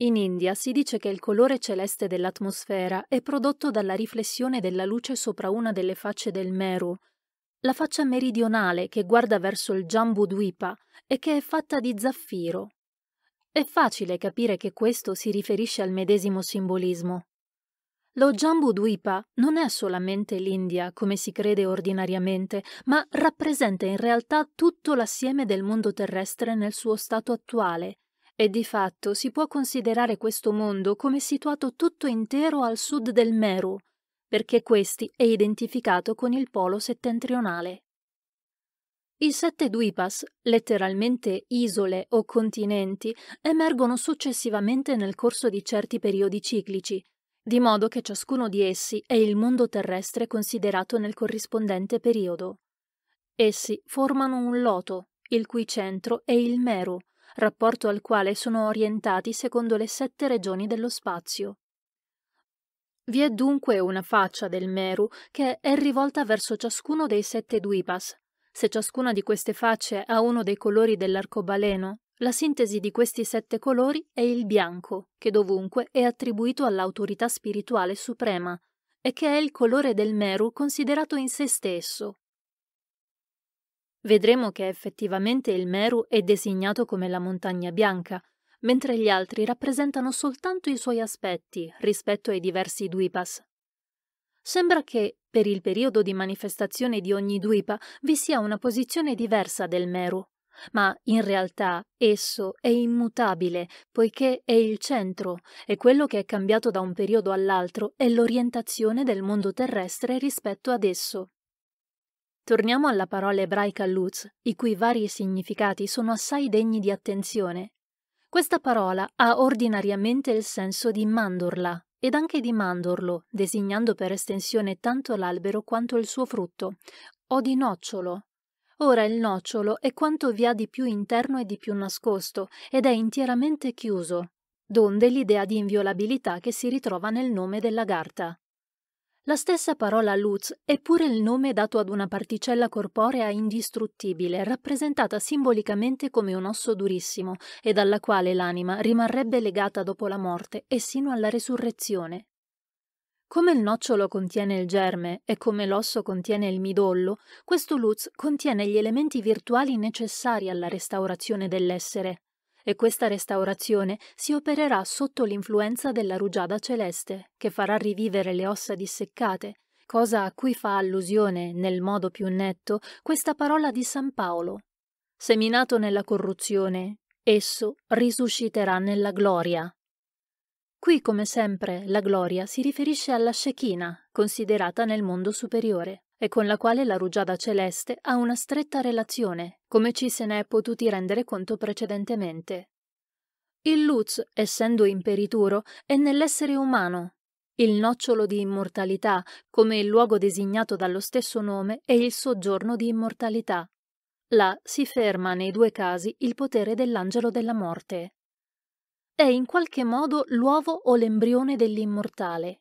In India si dice che il colore celeste dell'atmosfera è prodotto dalla riflessione della luce sopra una delle facce del Meru, la faccia meridionale che guarda verso il Jambu e che è fatta di zaffiro. È facile capire che questo si riferisce al medesimo simbolismo. Lo Jambu non è solamente l'India, come si crede ordinariamente, ma rappresenta in realtà tutto l'assieme del mondo terrestre nel suo stato attuale, e di fatto si può considerare questo mondo come situato tutto intero al sud del Meru, perché questi è identificato con il polo settentrionale. I sette Dwipas, letteralmente isole o continenti, emergono successivamente nel corso di certi periodi ciclici, di modo che ciascuno di essi è il mondo terrestre considerato nel corrispondente periodo. Essi formano un loto, il cui centro è il Meru, rapporto al quale sono orientati secondo le sette regioni dello spazio. Vi è dunque una faccia del Meru che è rivolta verso ciascuno dei sette Dwipas. Se ciascuna di queste facce ha uno dei colori dell'arcobaleno, la sintesi di questi sette colori è il bianco, che dovunque è attribuito all'autorità spirituale suprema, e che è il colore del Meru considerato in se stesso, Vedremo che effettivamente il Meru è designato come la montagna bianca, mentre gli altri rappresentano soltanto i suoi aspetti rispetto ai diversi Dwipas. Sembra che, per il periodo di manifestazione di ogni Dwipa, vi sia una posizione diversa del Meru, ma in realtà esso è immutabile, poiché è il centro, e quello che è cambiato da un periodo all'altro è l'orientazione del mondo terrestre rispetto ad esso. Torniamo alla parola ebraica lutz, i cui vari significati sono assai degni di attenzione. Questa parola ha ordinariamente il senso di mandorla ed anche di mandorlo, designando per estensione tanto l'albero quanto il suo frutto, o di nocciolo. Ora il nocciolo è quanto vi ha di più interno e di più nascosto ed è intieramente chiuso, donde l'idea di inviolabilità che si ritrova nel nome della Garta. La stessa parola Lutz è pure il nome dato ad una particella corporea indistruttibile, rappresentata simbolicamente come un osso durissimo e dalla quale l'anima rimarrebbe legata dopo la morte e sino alla resurrezione. Come il nocciolo contiene il germe e come l'osso contiene il midollo, questo Lutz contiene gli elementi virtuali necessari alla restaurazione dell'essere, e questa restaurazione si opererà sotto l'influenza della rugiada celeste, che farà rivivere le ossa disseccate, cosa a cui fa allusione, nel modo più netto, questa parola di San Paolo. Seminato nella corruzione, esso risusciterà nella gloria. Qui, come sempre, la gloria si riferisce alla Shekinah, considerata nel mondo superiore e con la quale la rugiada celeste ha una stretta relazione, come ci se ne è potuti rendere conto precedentemente. Il Lutz, essendo imperituro, è nell'essere umano. Il nocciolo di immortalità, come il luogo designato dallo stesso nome, è il soggiorno di immortalità. Là si ferma nei due casi il potere dell'angelo della morte. È in qualche modo l'uovo o l'embrione dell'immortale,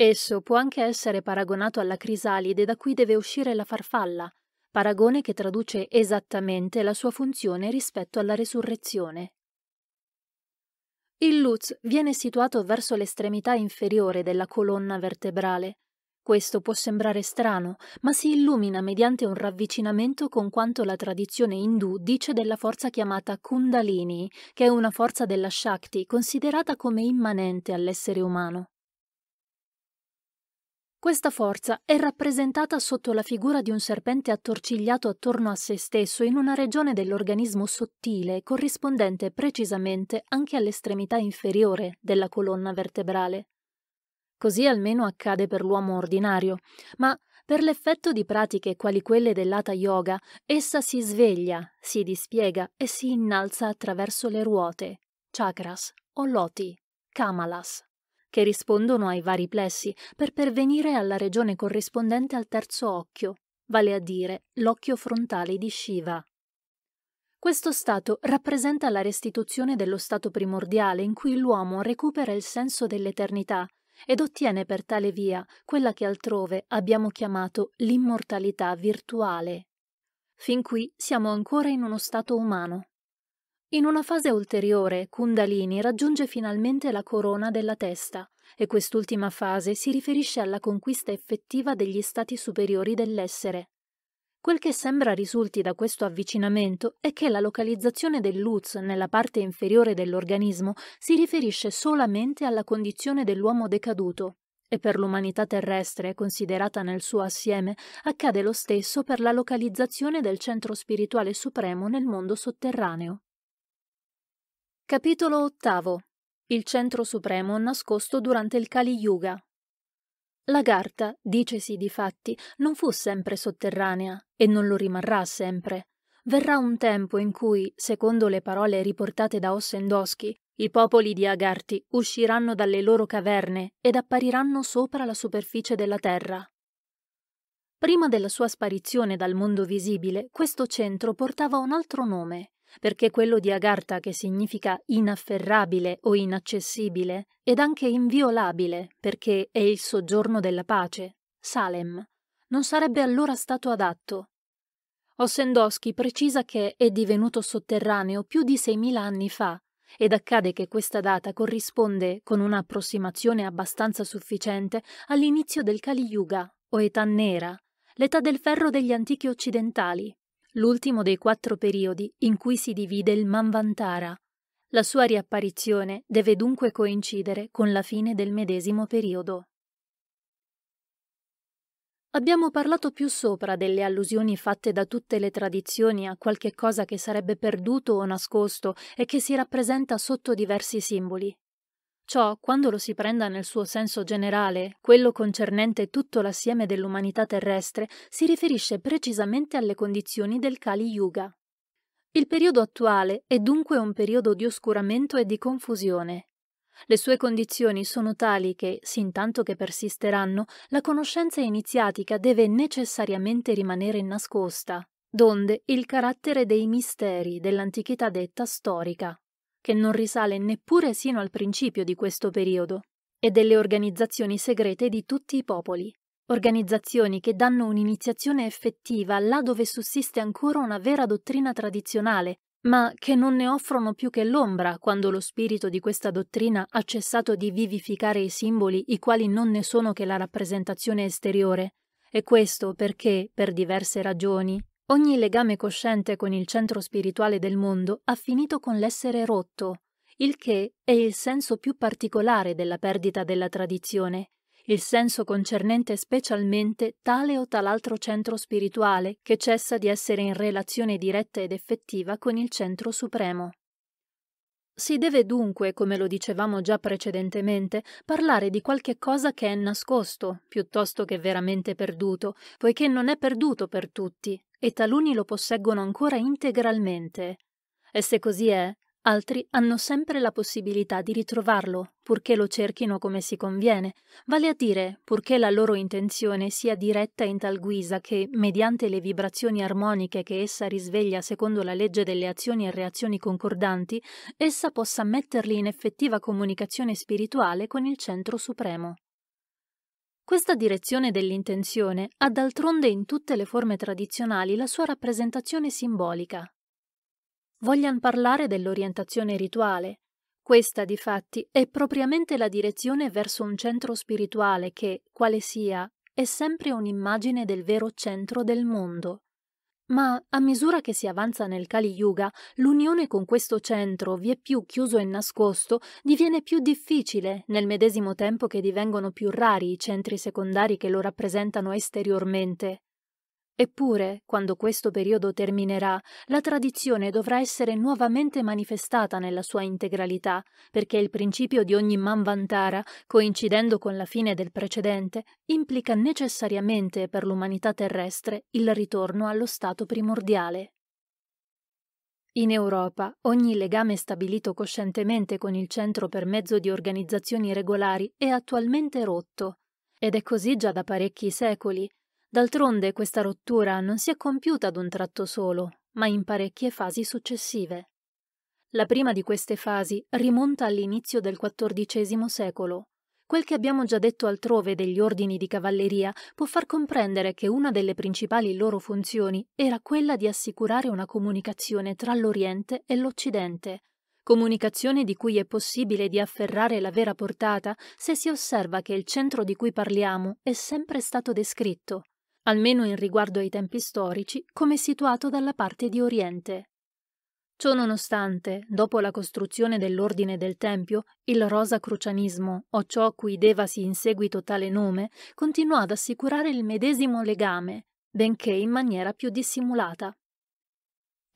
Esso può anche essere paragonato alla crisalide da cui deve uscire la farfalla, paragone che traduce esattamente la sua funzione rispetto alla resurrezione. Il Lutz viene situato verso l'estremità inferiore della colonna vertebrale. Questo può sembrare strano, ma si illumina mediante un ravvicinamento con quanto la tradizione indù dice della forza chiamata Kundalini, che è una forza della Shakti considerata come immanente all'essere umano. Questa forza è rappresentata sotto la figura di un serpente attorcigliato attorno a se stesso in una regione dell'organismo sottile corrispondente precisamente anche all'estremità inferiore della colonna vertebrale. Così almeno accade per l'uomo ordinario, ma per l'effetto di pratiche quali quelle dell'Ata Yoga, essa si sveglia, si dispiega e si innalza attraverso le ruote, chakras o loti, kamalas che rispondono ai vari plessi per pervenire alla regione corrispondente al terzo occhio, vale a dire l'occhio frontale di Shiva. Questo stato rappresenta la restituzione dello stato primordiale in cui l'uomo recupera il senso dell'eternità ed ottiene per tale via quella che altrove abbiamo chiamato l'immortalità virtuale. Fin qui siamo ancora in uno stato umano, in una fase ulteriore, Kundalini raggiunge finalmente la corona della testa e quest'ultima fase si riferisce alla conquista effettiva degli stati superiori dell'essere. Quel che sembra risulti da questo avvicinamento è che la localizzazione dell'Uz nella parte inferiore dell'organismo si riferisce solamente alla condizione dell'uomo decaduto e per l'umanità terrestre, considerata nel suo assieme, accade lo stesso per la localizzazione del centro spirituale supremo nel mondo sotterraneo. Capitolo VIII. Il centro supremo nascosto durante il Kali Yuga. La Garta, dicesi di fatti, non fu sempre sotterranea e non lo rimarrà sempre. Verrà un tempo in cui, secondo le parole riportate da Ossendowski, i popoli di Agarti usciranno dalle loro caverne ed appariranno sopra la superficie della terra. Prima della sua sparizione dal mondo visibile, questo centro portava un altro nome, perché quello di Agartha che significa inafferrabile o inaccessibile, ed anche inviolabile, perché è il soggiorno della pace, Salem, non sarebbe allora stato adatto. Ossendowski precisa che è divenuto sotterraneo più di 6.000 anni fa ed accade che questa data corrisponde, con un'approssimazione abbastanza sufficiente, all'inizio del Kali Yuga, o età nera, l'età del ferro degli antichi occidentali, l'ultimo dei quattro periodi in cui si divide il Manvantara. La sua riapparizione deve dunque coincidere con la fine del medesimo periodo. Abbiamo parlato più sopra delle allusioni fatte da tutte le tradizioni a qualche cosa che sarebbe perduto o nascosto e che si rappresenta sotto diversi simboli. Ciò, quando lo si prenda nel suo senso generale, quello concernente tutto l'assieme dell'umanità terrestre, si riferisce precisamente alle condizioni del Kali Yuga. Il periodo attuale è dunque un periodo di oscuramento e di confusione. Le sue condizioni sono tali che, sin tanto che persisteranno, la conoscenza iniziatica deve necessariamente rimanere nascosta, donde il carattere dei misteri dell'antichità detta storica che non risale neppure sino al principio di questo periodo, e delle organizzazioni segrete di tutti i popoli, organizzazioni che danno un'iniziazione effettiva là dove sussiste ancora una vera dottrina tradizionale, ma che non ne offrono più che l'ombra quando lo spirito di questa dottrina ha cessato di vivificare i simboli i quali non ne sono che la rappresentazione esteriore, e questo perché, per diverse ragioni, Ogni legame cosciente con il centro spirituale del mondo ha finito con l'essere rotto, il che è il senso più particolare della perdita della tradizione, il senso concernente specialmente tale o tal'altro centro spirituale che cessa di essere in relazione diretta ed effettiva con il centro supremo. Si deve dunque, come lo dicevamo già precedentemente, parlare di qualche cosa che è nascosto, piuttosto che veramente perduto, poiché non è perduto per tutti, e taluni lo posseggono ancora integralmente. E se così è, altri hanno sempre la possibilità di ritrovarlo, purché lo cerchino come si conviene, vale a dire purché la loro intenzione sia diretta in tal guisa che, mediante le vibrazioni armoniche che essa risveglia secondo la legge delle azioni e reazioni concordanti, essa possa metterli in effettiva comunicazione spirituale con il Centro Supremo. Questa direzione dell'intenzione ha d'altronde in tutte le forme tradizionali la sua rappresentazione simbolica. Voglian parlare dell'orientazione rituale. Questa, difatti, è propriamente la direzione verso un centro spirituale che, quale sia, è sempre un'immagine del vero centro del mondo. Ma a misura che si avanza nel Kali Yuga, l'unione con questo centro, vieppiù chiuso e nascosto, diviene più difficile, nel medesimo tempo che divengono più rari i centri secondari che lo rappresentano esteriormente. Eppure, quando questo periodo terminerà, la tradizione dovrà essere nuovamente manifestata nella sua integralità, perché il principio di ogni Manvantara, coincidendo con la fine del precedente, implica necessariamente per l'umanità terrestre il ritorno allo stato primordiale. In Europa ogni legame stabilito coscientemente con il centro per mezzo di organizzazioni regolari è attualmente rotto, ed è così già da parecchi secoli, D'altronde questa rottura non si è compiuta ad un tratto solo, ma in parecchie fasi successive. La prima di queste fasi rimonta all'inizio del XIV secolo. Quel che abbiamo già detto altrove degli ordini di cavalleria può far comprendere che una delle principali loro funzioni era quella di assicurare una comunicazione tra l'Oriente e l'Occidente, comunicazione di cui è possibile di afferrare la vera portata se si osserva che il centro di cui parliamo è sempre stato descritto, almeno in riguardo ai tempi storici, come situato dalla parte di Oriente. Ciononostante, dopo la costruzione dell'ordine del Tempio, il rosacrucianismo, o ciò a cui devasi in seguito tale nome, continuò ad assicurare il medesimo legame, benché in maniera più dissimulata.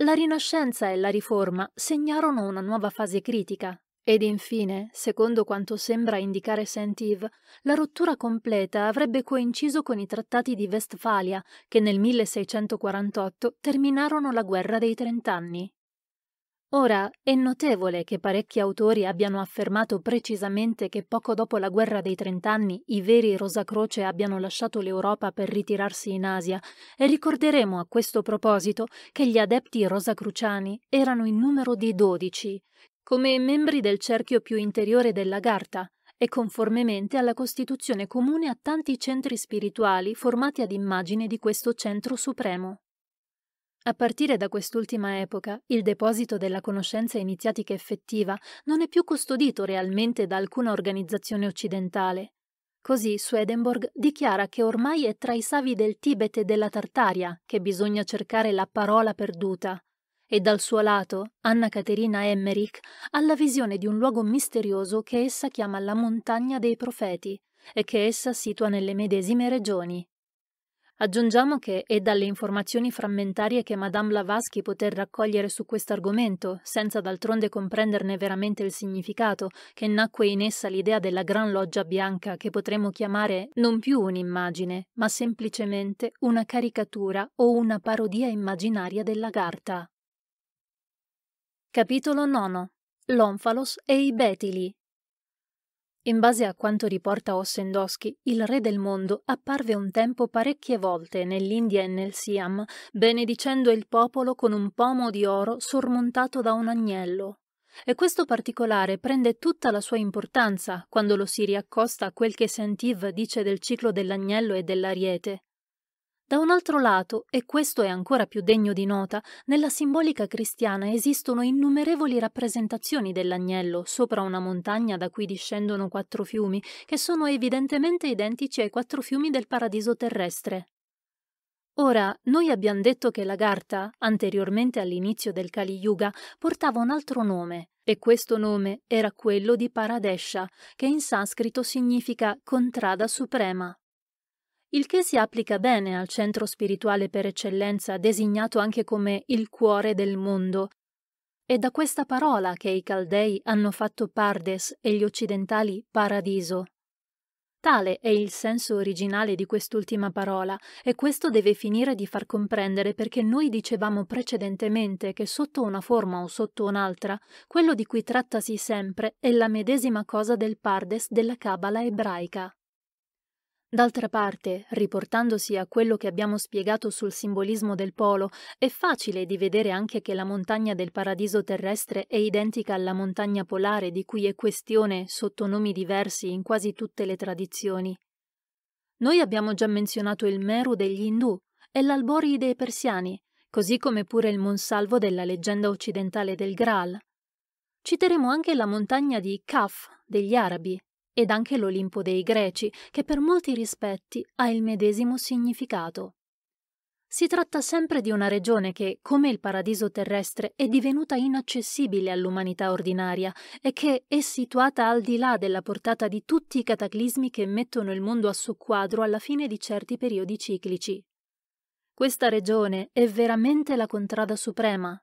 La Rinascenza e la Riforma segnarono una nuova fase critica, ed infine, secondo quanto sembra indicare Saint-Yves, la rottura completa avrebbe coinciso con i trattati di Westfalia che nel 1648 terminarono la guerra dei Trent'anni. Ora, è notevole che parecchi autori abbiano affermato precisamente che poco dopo la guerra dei Trent'anni i veri Rosacroce abbiano lasciato l'Europa per ritirarsi in Asia e ricorderemo a questo proposito che gli adepti rosacruciani erano in numero di dodici, come membri del cerchio più interiore della Garta e conformemente alla Costituzione comune a tanti centri spirituali formati ad immagine di questo centro supremo. A partire da quest'ultima epoca, il deposito della conoscenza iniziatica effettiva non è più custodito realmente da alcuna organizzazione occidentale. Così Swedenborg dichiara che ormai è tra i savi del Tibet e della Tartaria che bisogna cercare la parola perduta, e dal suo lato, Anna Caterina Emmerich ha la visione di un luogo misterioso che essa chiama la montagna dei profeti e che essa situa nelle medesime regioni. Aggiungiamo che è dalle informazioni frammentarie che Madame Lavaschi poté raccogliere su questo argomento, senza d'altronde comprenderne veramente il significato, che nacque in essa l'idea della Gran Loggia Bianca che potremmo chiamare non più un'immagine, ma semplicemente una caricatura o una parodia immaginaria della carta. Capitolo 9. L'Onfalos e i Betili. In base a quanto riporta Ossendowski, il re del mondo apparve un tempo parecchie volte nell'India e nel Siam, benedicendo il popolo con un pomo di oro sormontato da un agnello. E questo particolare prende tutta la sua importanza quando lo si riaccosta a quel che Sentiv dice del ciclo dell'agnello e dell'ariete. Da un altro lato, e questo è ancora più degno di nota, nella simbolica cristiana esistono innumerevoli rappresentazioni dell'agnello sopra una montagna da cui discendono quattro fiumi, che sono evidentemente identici ai quattro fiumi del paradiso terrestre. Ora, noi abbiamo detto che la Garta, anteriormente all'inizio del Kali Yuga, portava un altro nome, e questo nome era quello di Paradesha, che in sanscrito significa contrada suprema il che si applica bene al centro spirituale per eccellenza designato anche come il cuore del mondo. È da questa parola che i caldei hanno fatto Pardes e gli occidentali paradiso. Tale è il senso originale di quest'ultima parola e questo deve finire di far comprendere perché noi dicevamo precedentemente che sotto una forma o sotto un'altra, quello di cui trattasi sempre è la medesima cosa del Pardes della Cabala ebraica. D'altra parte, riportandosi a quello che abbiamo spiegato sul simbolismo del polo, è facile di vedere anche che la montagna del paradiso terrestre è identica alla montagna polare di cui è questione sotto nomi diversi in quasi tutte le tradizioni. Noi abbiamo già menzionato il Meru degli Hindù e l'Albori dei Persiani, così come pure il Monsalvo della leggenda occidentale del Graal. Citeremo anche la montagna di Kaf degli Arabi, ed anche l'Olimpo dei Greci, che per molti rispetti ha il medesimo significato. Si tratta sempre di una regione che, come il paradiso terrestre, è divenuta inaccessibile all'umanità ordinaria e che è situata al di là della portata di tutti i cataclismi che mettono il mondo a soqquadro alla fine di certi periodi ciclici. Questa regione è veramente la contrada suprema,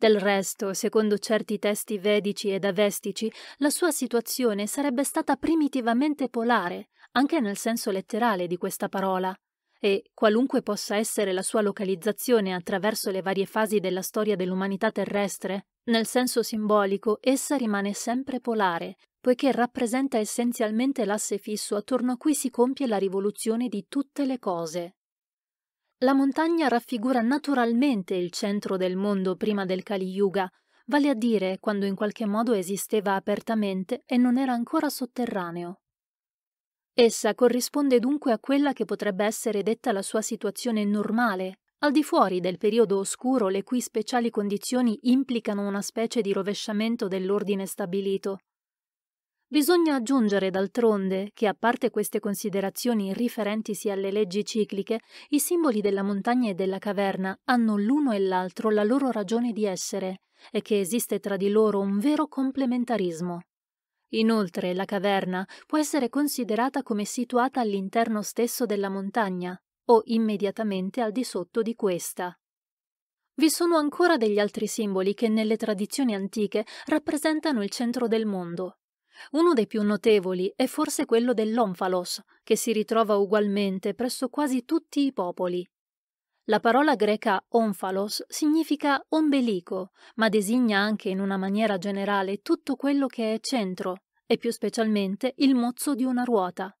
del resto, secondo certi testi vedici ed avestici, la sua situazione sarebbe stata primitivamente polare, anche nel senso letterale di questa parola. E, qualunque possa essere la sua localizzazione attraverso le varie fasi della storia dell'umanità terrestre, nel senso simbolico essa rimane sempre polare, poiché rappresenta essenzialmente l'asse fisso attorno a cui si compie la rivoluzione di tutte le cose. La montagna raffigura naturalmente il centro del mondo prima del Kali Yuga, vale a dire quando in qualche modo esisteva apertamente e non era ancora sotterraneo. Essa corrisponde dunque a quella che potrebbe essere detta la sua situazione normale, al di fuori del periodo oscuro le cui speciali condizioni implicano una specie di rovesciamento dell'ordine stabilito. Bisogna aggiungere d'altronde che, a parte queste considerazioni riferentisi alle leggi cicliche, i simboli della montagna e della caverna hanno l'uno e l'altro la loro ragione di essere e che esiste tra di loro un vero complementarismo. Inoltre la caverna può essere considerata come situata all'interno stesso della montagna o immediatamente al di sotto di questa. Vi sono ancora degli altri simboli che nelle tradizioni antiche rappresentano il centro del mondo, uno dei più notevoli è forse quello dell'omphalos, che si ritrova ugualmente presso quasi tutti i popoli. La parola greca omphalos significa ombelico, ma designa anche in una maniera generale tutto quello che è centro, e più specialmente il mozzo di una ruota.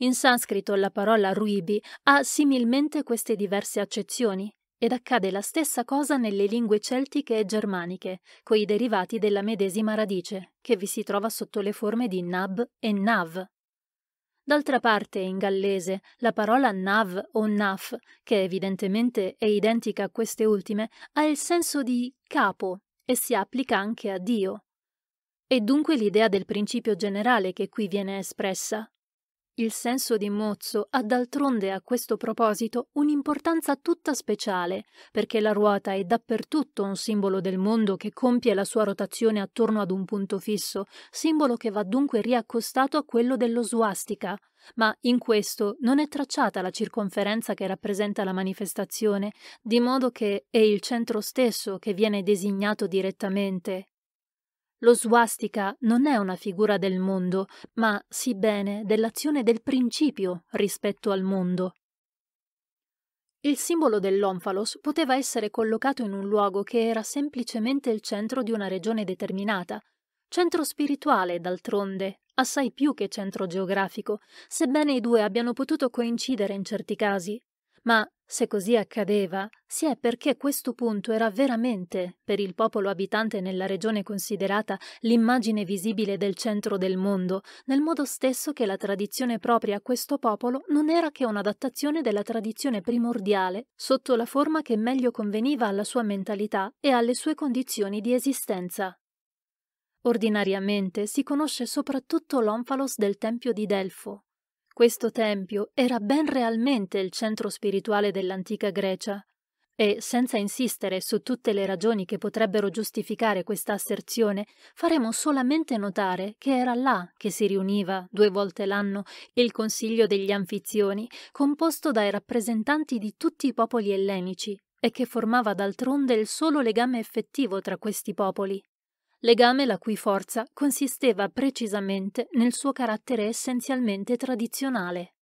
In sanscrito la parola ruibi ha similmente queste diverse accezioni, ed accade la stessa cosa nelle lingue celtiche e germaniche, coi derivati della medesima radice, che vi si trova sotto le forme di nab e nav. D'altra parte, in gallese, la parola nav o naf, che evidentemente è identica a queste ultime, ha il senso di capo e si applica anche a Dio. E dunque l'idea del principio generale che qui viene espressa, il senso di Mozzo ha d'altronde a questo proposito un'importanza tutta speciale, perché la ruota è dappertutto un simbolo del mondo che compie la sua rotazione attorno ad un punto fisso, simbolo che va dunque riaccostato a quello dello swastika. Ma in questo non è tracciata la circonferenza che rappresenta la manifestazione, di modo che è il centro stesso che viene designato direttamente, lo swastika non è una figura del mondo, ma, sì bene, dell'azione del principio rispetto al mondo. Il simbolo dell'Omphalos poteva essere collocato in un luogo che era semplicemente il centro di una regione determinata, centro spirituale d'altronde, assai più che centro geografico, sebbene i due abbiano potuto coincidere in certi casi, ma se così accadeva, si è perché questo punto era veramente, per il popolo abitante nella regione considerata, l'immagine visibile del centro del mondo, nel modo stesso che la tradizione propria a questo popolo non era che un'adattazione della tradizione primordiale, sotto la forma che meglio conveniva alla sua mentalità e alle sue condizioni di esistenza. Ordinariamente si conosce soprattutto l'Omphalos del Tempio di Delfo, questo tempio era ben realmente il centro spirituale dell'antica Grecia e, senza insistere su tutte le ragioni che potrebbero giustificare questa asserzione, faremo solamente notare che era là che si riuniva, due volte l'anno, il Consiglio degli Anfizioni, composto dai rappresentanti di tutti i popoli ellenici e che formava d'altronde il solo legame effettivo tra questi popoli, legame la cui forza consisteva precisamente nel suo carattere essenzialmente tradizionale.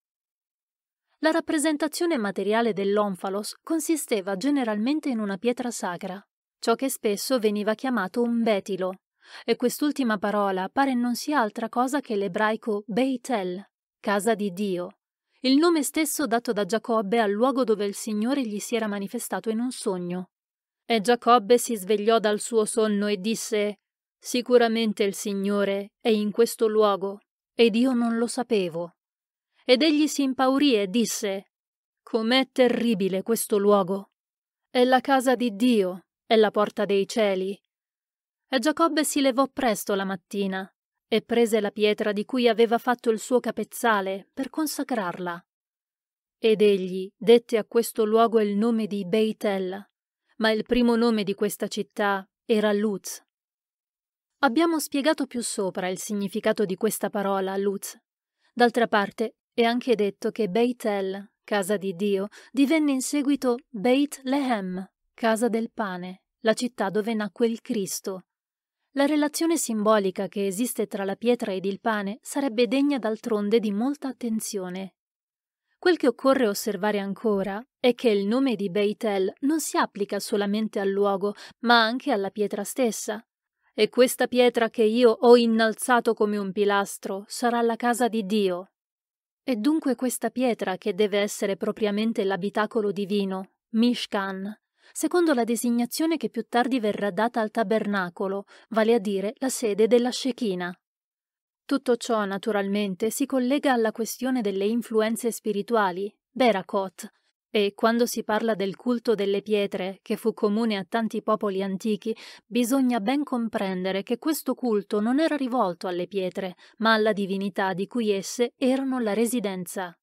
La rappresentazione materiale dell'Onfalos consisteva generalmente in una pietra sacra, ciò che spesso veniva chiamato un betilo, e quest'ultima parola pare non sia altra cosa che l'ebraico Beitel, casa di Dio, il nome stesso dato da Giacobbe al luogo dove il Signore gli si era manifestato in un sogno. E Giacobbe si svegliò dal suo sonno e disse Sicuramente il Signore è in questo luogo ed io non lo sapevo. Ed egli si impaurì e disse, Com'è terribile questo luogo! È la casa di Dio, è la porta dei cieli. E Giacobbe si levò presto la mattina e prese la pietra di cui aveva fatto il suo capezzale per consacrarla. Ed egli dette a questo luogo il nome di Beitel, ma il primo nome di questa città era Luz, Abbiamo spiegato più sopra il significato di questa parola a Lutz. D'altra parte, è anche detto che Beit El, casa di Dio, divenne in seguito Beit Lehem, casa del pane, la città dove nacque il Cristo. La relazione simbolica che esiste tra la pietra ed il pane sarebbe degna d'altronde di molta attenzione. Quel che occorre osservare ancora è che il nome di Beitel non si applica solamente al luogo, ma anche alla pietra stessa, e questa pietra che io ho innalzato come un pilastro sarà la casa di Dio. E dunque questa pietra che deve essere propriamente l'abitacolo divino, Mishkan, secondo la designazione che più tardi verrà data al tabernacolo, vale a dire la sede della Shekina. Tutto ciò, naturalmente, si collega alla questione delle influenze spirituali, Berakot, e quando si parla del culto delle pietre, che fu comune a tanti popoli antichi, bisogna ben comprendere che questo culto non era rivolto alle pietre, ma alla divinità di cui esse erano la residenza.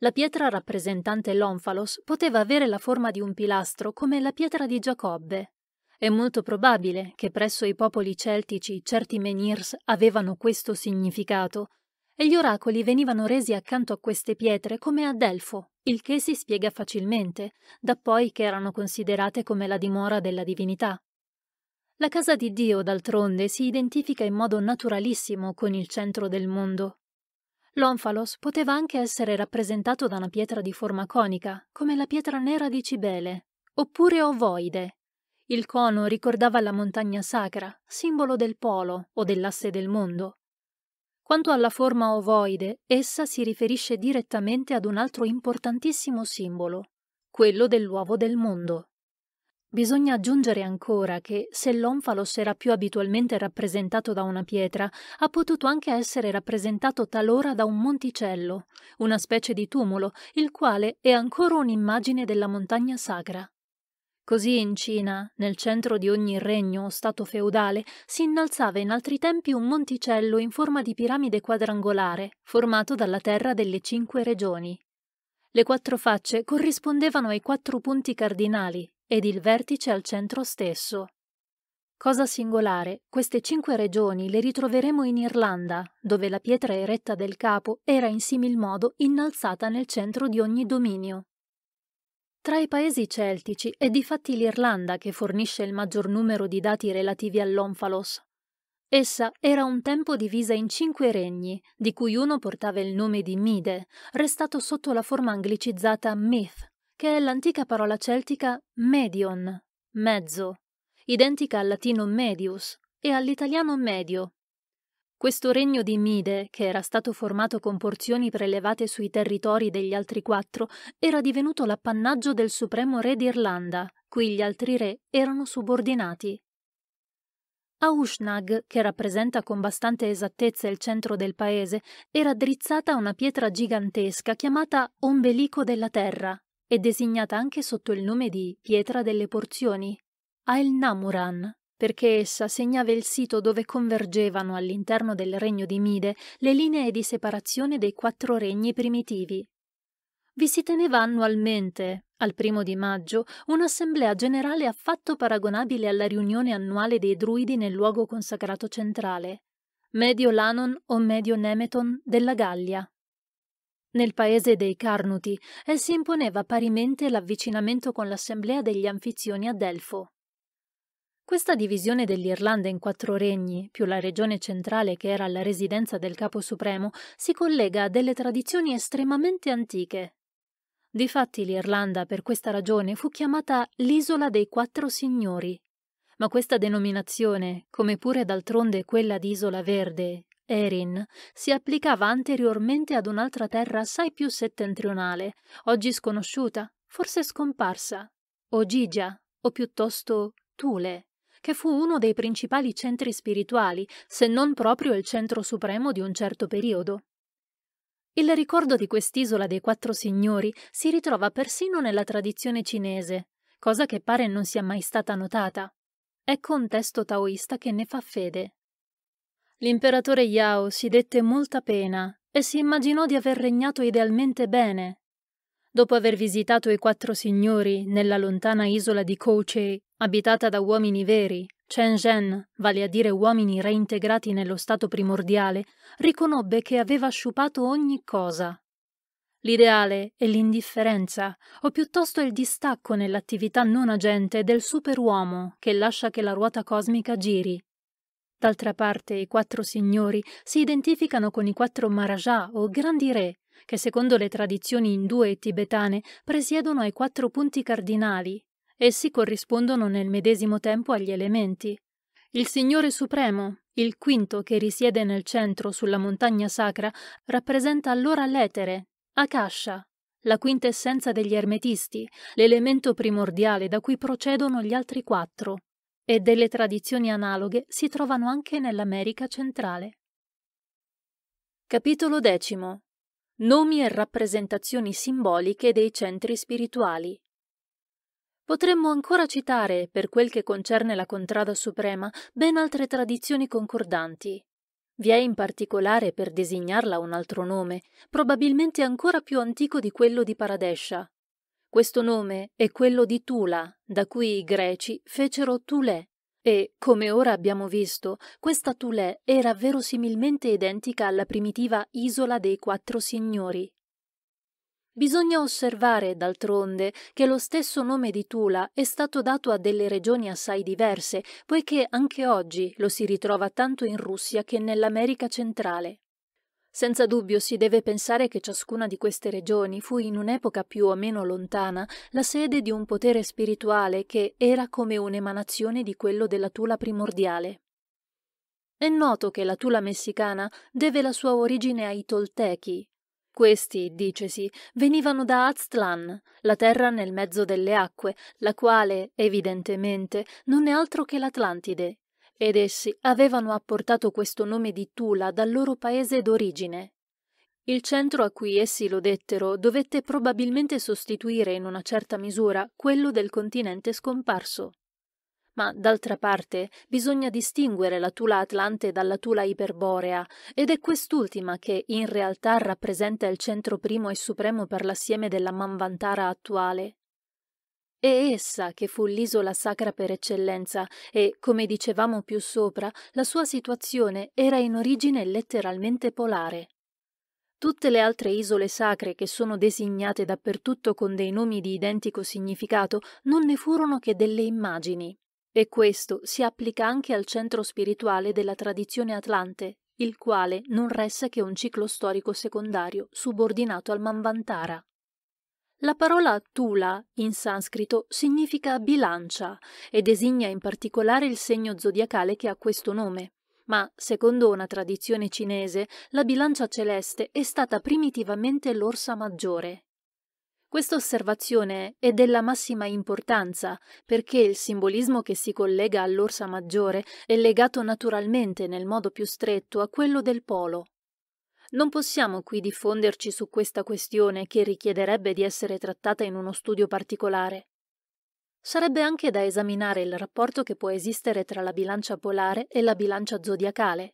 La pietra rappresentante l'Onfalos poteva avere la forma di un pilastro come la pietra di Giacobbe. È molto probabile che presso i popoli celtici certi menirs avevano questo significato, e gli oracoli venivano resi accanto a queste pietre come a Delfo, il che si spiega facilmente, da poi che erano considerate come la dimora della divinità. La casa di Dio, d'altronde, si identifica in modo naturalissimo con il centro del mondo. L'Onfalos poteva anche essere rappresentato da una pietra di forma conica, come la pietra nera di Cibele, oppure ovoide. Il cono ricordava la montagna sacra, simbolo del polo o dell'asse del mondo. Quanto alla forma ovoide, essa si riferisce direttamente ad un altro importantissimo simbolo, quello dell'uovo del mondo. Bisogna aggiungere ancora che, se l'onfalos era più abitualmente rappresentato da una pietra, ha potuto anche essere rappresentato talora da un monticello, una specie di tumulo, il quale è ancora un'immagine della montagna sacra. Così in Cina, nel centro di ogni regno o stato feudale, si innalzava in altri tempi un monticello in forma di piramide quadrangolare, formato dalla terra delle cinque regioni. Le quattro facce corrispondevano ai quattro punti cardinali ed il vertice al centro stesso. Cosa singolare, queste cinque regioni le ritroveremo in Irlanda, dove la pietra eretta del capo era in simil modo innalzata nel centro di ogni dominio. Tra i paesi celtici è difatti l'Irlanda che fornisce il maggior numero di dati relativi all'Onfalos. Essa era un tempo divisa in cinque regni, di cui uno portava il nome di Mide, restato sotto la forma anglicizzata Myth, che è l'antica parola celtica medion, mezzo, identica al latino medius e all'italiano medio, questo regno di Mide, che era stato formato con porzioni prelevate sui territori degli altri quattro, era divenuto l'appannaggio del supremo re d'Irlanda, cui gli altri re erano subordinati. A Ushnag, che rappresenta con bastante esattezza il centro del paese, era drizzata una pietra gigantesca chiamata Ombelico della Terra e designata anche sotto il nome di Pietra delle Porzioni, Ail Namuran, perché essa segnava il sito dove convergevano all'interno del regno di Mide le linee di separazione dei quattro regni primitivi. Vi si teneva annualmente, al primo di maggio, un'assemblea generale affatto paragonabile alla riunione annuale dei druidi nel luogo consacrato centrale, Medio Lanon o Medio Nemeton della Gallia. Nel paese dei Carnuti essi imponeva parimente l'avvicinamento con l'assemblea degli anfizioni a Delfo. Questa divisione dell'Irlanda in quattro regni, più la regione centrale che era la residenza del capo supremo, si collega a delle tradizioni estremamente antiche. Difatti l'Irlanda per questa ragione fu chiamata l'isola dei quattro signori. Ma questa denominazione, come pure d'altronde quella di Isola Verde, Erin, si applicava anteriormente ad un'altra terra assai più settentrionale, oggi sconosciuta, forse scomparsa, Ogigia, o piuttosto Tule che fu uno dei principali centri spirituali, se non proprio il centro supremo di un certo periodo. Il ricordo di quest'isola dei quattro signori si ritrova persino nella tradizione cinese, cosa che pare non sia mai stata notata. Ecco un testo taoista che ne fa fede. L'imperatore Yao si dette molta pena e si immaginò di aver regnato idealmente bene. Dopo aver visitato i quattro signori nella lontana isola di Kouchei, abitata da uomini veri, Shenzhen, vale a dire uomini reintegrati nello stato primordiale, riconobbe che aveva sciupato ogni cosa. L'ideale è l'indifferenza, o piuttosto il distacco nell'attività non agente del superuomo che lascia che la ruota cosmica giri. D'altra parte, i quattro signori si identificano con i quattro Maharaja o grandi re, che secondo le tradizioni indue e tibetane presiedono ai quattro punti cardinali, Essi corrispondono nel medesimo tempo agli elementi. Il Signore Supremo, il quinto che risiede nel centro sulla montagna sacra, rappresenta allora l'etere, Akasha, la quintessenza degli ermetisti, l'elemento primordiale da cui procedono gli altri quattro, e delle tradizioni analoghe si trovano anche nell'America centrale. Capitolo X. Nomi e rappresentazioni simboliche dei centri spirituali. Potremmo ancora citare, per quel che concerne la Contrada Suprema, ben altre tradizioni concordanti. Vi è in particolare, per designarla un altro nome, probabilmente ancora più antico di quello di Paradescia. Questo nome è quello di Tula, da cui i greci fecero Tulè, e, come ora abbiamo visto, questa Tulè era verosimilmente identica alla primitiva isola dei quattro signori, Bisogna osservare, d'altronde, che lo stesso nome di Tula è stato dato a delle regioni assai diverse, poiché anche oggi lo si ritrova tanto in Russia che nell'America centrale. Senza dubbio si deve pensare che ciascuna di queste regioni fu in un'epoca più o meno lontana la sede di un potere spirituale che era come un'emanazione di quello della Tula primordiale. È noto che la Tula messicana deve la sua origine ai Toltechi, questi, dicesi, venivano da Aztlan, la terra nel mezzo delle acque, la quale, evidentemente, non è altro che l'Atlantide, ed essi avevano apportato questo nome di Tula dal loro paese d'origine. Il centro a cui essi lo dettero dovette probabilmente sostituire in una certa misura quello del continente scomparso. Ma, d'altra parte, bisogna distinguere la tula atlante dalla tula iperborea, ed è quest'ultima che, in realtà, rappresenta il centro primo e supremo per l'assieme della Manvantara attuale. È essa che fu l'isola sacra per eccellenza e, come dicevamo più sopra, la sua situazione era in origine letteralmente polare. Tutte le altre isole sacre che sono designate dappertutto con dei nomi di identico significato non ne furono che delle immagini, e questo si applica anche al centro spirituale della tradizione atlante, il quale non resta che un ciclo storico secondario subordinato al Manvantara. La parola Tula in sanscrito significa bilancia e designa in particolare il segno zodiacale che ha questo nome. Ma, secondo una tradizione cinese, la bilancia celeste è stata primitivamente l'orsa maggiore, questa osservazione è della massima importanza perché il simbolismo che si collega all'orsa maggiore è legato naturalmente nel modo più stretto a quello del polo. Non possiamo qui diffonderci su questa questione che richiederebbe di essere trattata in uno studio particolare. Sarebbe anche da esaminare il rapporto che può esistere tra la bilancia polare e la bilancia zodiacale.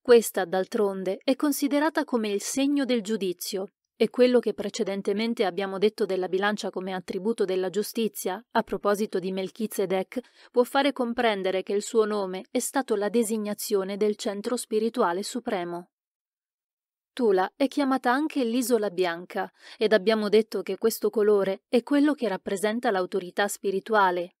Questa, d'altronde, è considerata come il segno del giudizio, e quello che precedentemente abbiamo detto della bilancia come attributo della giustizia, a proposito di Melchizedek, può fare comprendere che il suo nome è stato la designazione del centro spirituale supremo. Tula è chiamata anche l'isola bianca ed abbiamo detto che questo colore è quello che rappresenta l'autorità spirituale.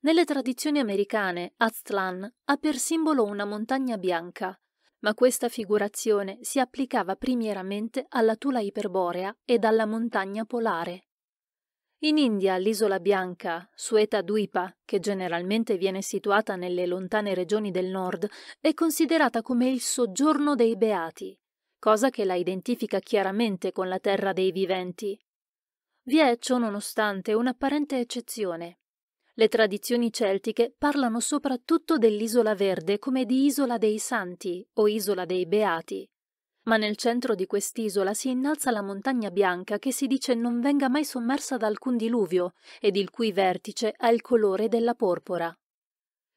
Nelle tradizioni americane, Aztlan ha per simbolo una montagna bianca, ma questa figurazione si applicava primieramente alla tula iperborea ed alla montagna polare. In India l'isola bianca, Sueta Duipa, che generalmente viene situata nelle lontane regioni del nord, è considerata come il soggiorno dei beati, cosa che la identifica chiaramente con la terra dei viventi. Vi è, ciò nonostante, un'apparente eccezione, le tradizioni celtiche parlano soprattutto dell'Isola Verde come di Isola dei Santi o Isola dei Beati, ma nel centro di quest'isola si innalza la montagna bianca che si dice non venga mai sommersa da alcun diluvio ed il cui vertice ha il colore della porpora.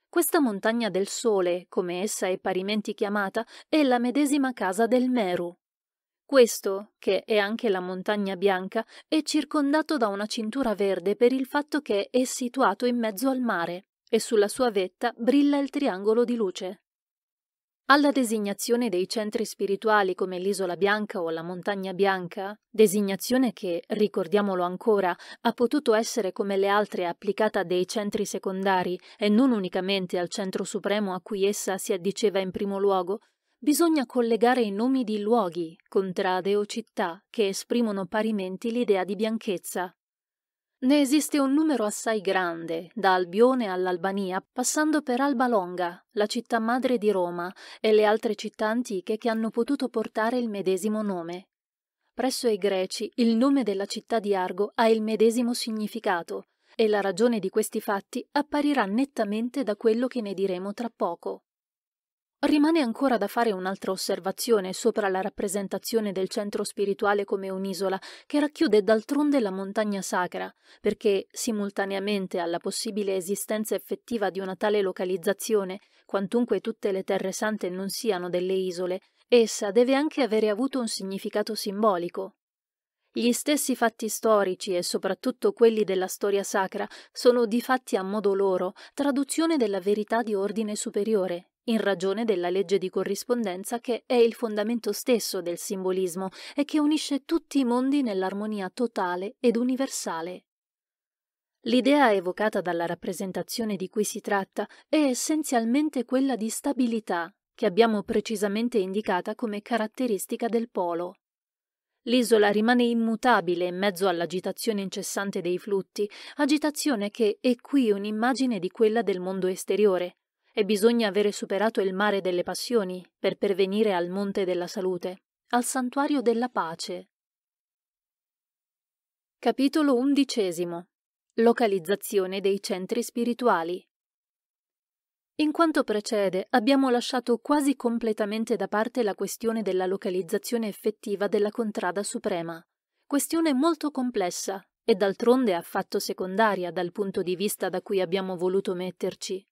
Questa montagna del sole, come essa è parimenti chiamata, è la medesima casa del Meru, questo, che è anche la montagna bianca, è circondato da una cintura verde per il fatto che è situato in mezzo al mare e sulla sua vetta brilla il triangolo di luce. Alla designazione dei centri spirituali come l'isola bianca o la montagna bianca, designazione che, ricordiamolo ancora, ha potuto essere come le altre applicata a dei centri secondari e non unicamente al centro supremo a cui essa si addiceva in primo luogo, bisogna collegare i nomi di luoghi, contrade o città che esprimono parimenti l'idea di bianchezza. Ne esiste un numero assai grande, da Albione all'Albania, passando per Alba Longa, la città madre di Roma, e le altre città antiche che hanno potuto portare il medesimo nome. Presso i greci il nome della città di Argo ha il medesimo significato, e la ragione di questi fatti apparirà nettamente da quello che ne diremo tra poco. Rimane ancora da fare un'altra osservazione sopra la rappresentazione del centro spirituale come un'isola che racchiude d'altronde la montagna sacra, perché simultaneamente alla possibile esistenza effettiva di una tale localizzazione, quantunque tutte le terre sante non siano delle isole, essa deve anche avere avuto un significato simbolico, gli stessi fatti storici e soprattutto quelli della storia sacra sono di fatti a modo loro traduzione della verità di ordine superiore, in ragione della legge di corrispondenza che è il fondamento stesso del simbolismo e che unisce tutti i mondi nell'armonia totale ed universale. L'idea evocata dalla rappresentazione di cui si tratta è essenzialmente quella di stabilità, che abbiamo precisamente indicata come caratteristica del polo. L'isola rimane immutabile in mezzo all'agitazione incessante dei flutti, agitazione che è qui un'immagine di quella del mondo esteriore, e bisogna avere superato il mare delle passioni per pervenire al monte della salute, al santuario della pace. Capitolo undicesimo Localizzazione dei centri spirituali in quanto precede, abbiamo lasciato quasi completamente da parte la questione della localizzazione effettiva della contrada suprema, questione molto complessa e d'altronde affatto secondaria dal punto di vista da cui abbiamo voluto metterci.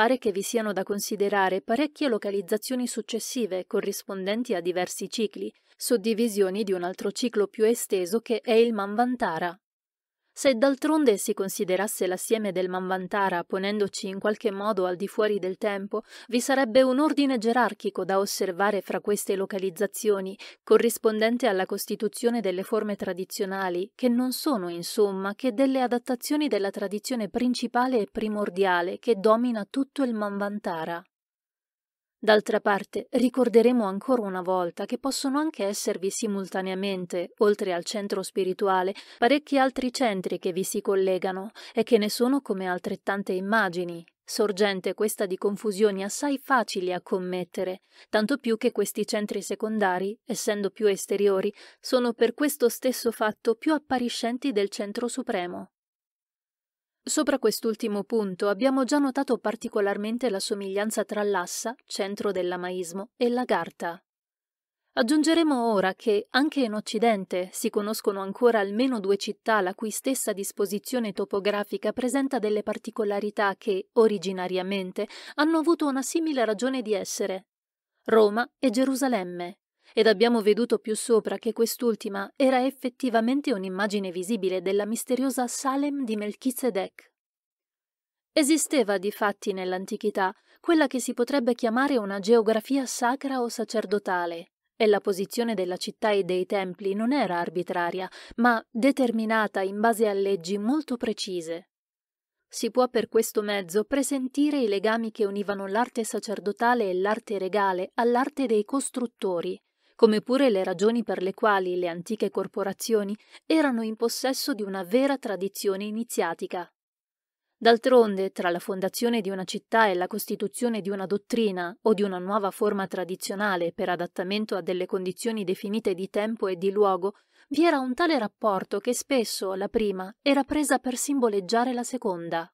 Pare che vi siano da considerare parecchie localizzazioni successive corrispondenti a diversi cicli, suddivisioni di un altro ciclo più esteso che è il Manvantara, se d'altronde si considerasse l'assieme del Manvantara ponendoci in qualche modo al di fuori del tempo, vi sarebbe un ordine gerarchico da osservare fra queste localizzazioni, corrispondente alla costituzione delle forme tradizionali, che non sono insomma che delle adattazioni della tradizione principale e primordiale che domina tutto il Manvantara. D'altra parte, ricorderemo ancora una volta che possono anche esservi simultaneamente, oltre al centro spirituale, parecchi altri centri che vi si collegano e che ne sono come altrettante immagini, sorgente questa di confusioni assai facili a commettere, tanto più che questi centri secondari, essendo più esteriori, sono per questo stesso fatto più appariscenti del centro supremo. Sopra quest'ultimo punto abbiamo già notato particolarmente la somiglianza tra l'assa, centro dell'amaismo, e la garta. Aggiungeremo ora che anche in Occidente si conoscono ancora almeno due città la cui stessa disposizione topografica presenta delle particolarità che, originariamente, hanno avuto una simile ragione di essere Roma e Gerusalemme, ed abbiamo veduto più sopra che quest'ultima era effettivamente un'immagine visibile della misteriosa Salem di Melchizedek. Esisteva difatti nell'antichità quella che si potrebbe chiamare una geografia sacra o sacerdotale, e la posizione della città e dei templi non era arbitraria, ma determinata in base a leggi molto precise. Si può per questo mezzo presentire i legami che univano l'arte sacerdotale e l'arte regale all'arte dei costruttori, come pure le ragioni per le quali le antiche corporazioni erano in possesso di una vera tradizione iniziatica. D'altronde, tra la fondazione di una città e la costituzione di una dottrina o di una nuova forma tradizionale per adattamento a delle condizioni definite di tempo e di luogo, vi era un tale rapporto che spesso la prima era presa per simboleggiare la seconda.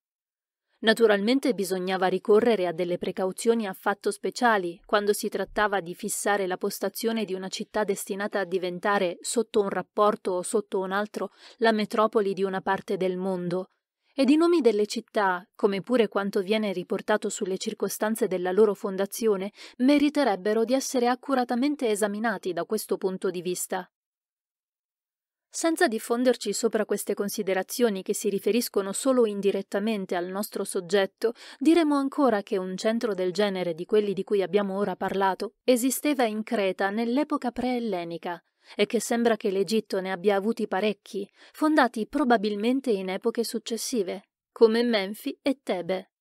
Naturalmente bisognava ricorrere a delle precauzioni affatto speciali quando si trattava di fissare la postazione di una città destinata a diventare, sotto un rapporto o sotto un altro, la metropoli di una parte del mondo. Ed i nomi delle città, come pure quanto viene riportato sulle circostanze della loro fondazione, meriterebbero di essere accuratamente esaminati da questo punto di vista. Senza diffonderci sopra queste considerazioni che si riferiscono solo indirettamente al nostro soggetto, diremo ancora che un centro del genere di quelli di cui abbiamo ora parlato esisteva in Creta nell'epoca pre-ellenica e che sembra che l'Egitto ne abbia avuti parecchi, fondati probabilmente in epoche successive, come Menfi e Tebe.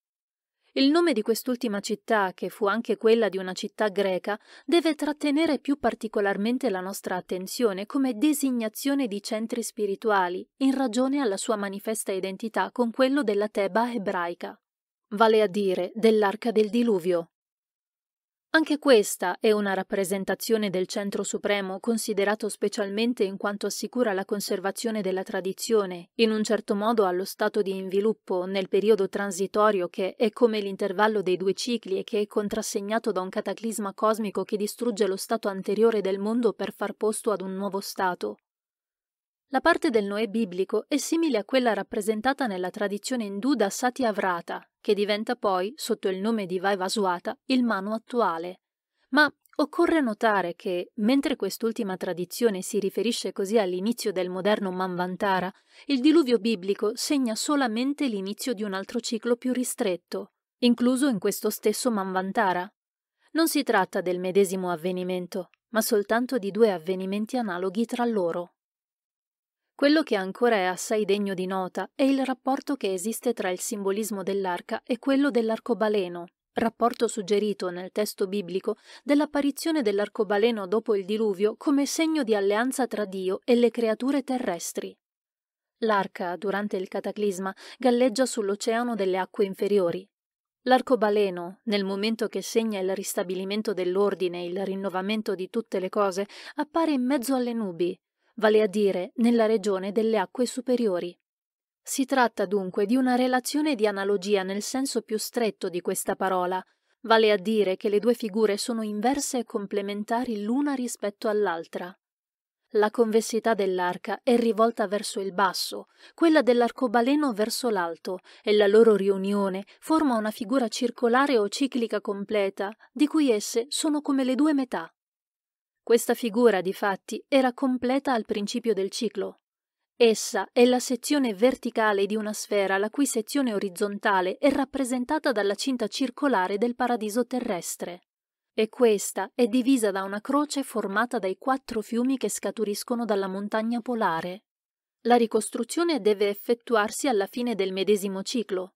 Il nome di quest'ultima città, che fu anche quella di una città greca, deve trattenere più particolarmente la nostra attenzione come designazione di centri spirituali, in ragione alla sua manifesta identità con quello della Teba ebraica, vale a dire dell'arca del diluvio. Anche questa è una rappresentazione del Centro Supremo considerato specialmente in quanto assicura la conservazione della tradizione, in un certo modo allo stato di inviluppo nel periodo transitorio che è come l'intervallo dei due cicli e che è contrassegnato da un cataclisma cosmico che distrugge lo stato anteriore del mondo per far posto ad un nuovo stato. La parte del Noè biblico è simile a quella rappresentata nella tradizione indù da Satyavrata, che diventa poi, sotto il nome di Vaivasuata, il Manu attuale. Ma occorre notare che, mentre quest'ultima tradizione si riferisce così all'inizio del moderno Manvantara, il diluvio biblico segna solamente l'inizio di un altro ciclo più ristretto, incluso in questo stesso Manvantara. Non si tratta del medesimo avvenimento, ma soltanto di due avvenimenti analoghi tra loro. Quello che ancora è assai degno di nota è il rapporto che esiste tra il simbolismo dell'arca e quello dell'arcobaleno, rapporto suggerito nel testo biblico dell'apparizione dell'arcobaleno dopo il diluvio come segno di alleanza tra Dio e le creature terrestri. L'arca, durante il cataclisma, galleggia sull'oceano delle acque inferiori. L'arcobaleno, nel momento che segna il ristabilimento dell'ordine e il rinnovamento di tutte le cose, appare in mezzo alle nubi, vale a dire nella regione delle acque superiori. Si tratta dunque di una relazione di analogia nel senso più stretto di questa parola, vale a dire che le due figure sono inverse e complementari l'una rispetto all'altra. La convessità dell'arca è rivolta verso il basso, quella dell'arcobaleno verso l'alto, e la loro riunione forma una figura circolare o ciclica completa, di cui esse sono come le due metà. Questa figura, difatti, era completa al principio del ciclo. Essa è la sezione verticale di una sfera la cui sezione orizzontale è rappresentata dalla cinta circolare del paradiso terrestre. E questa è divisa da una croce formata dai quattro fiumi che scaturiscono dalla montagna polare. La ricostruzione deve effettuarsi alla fine del medesimo ciclo,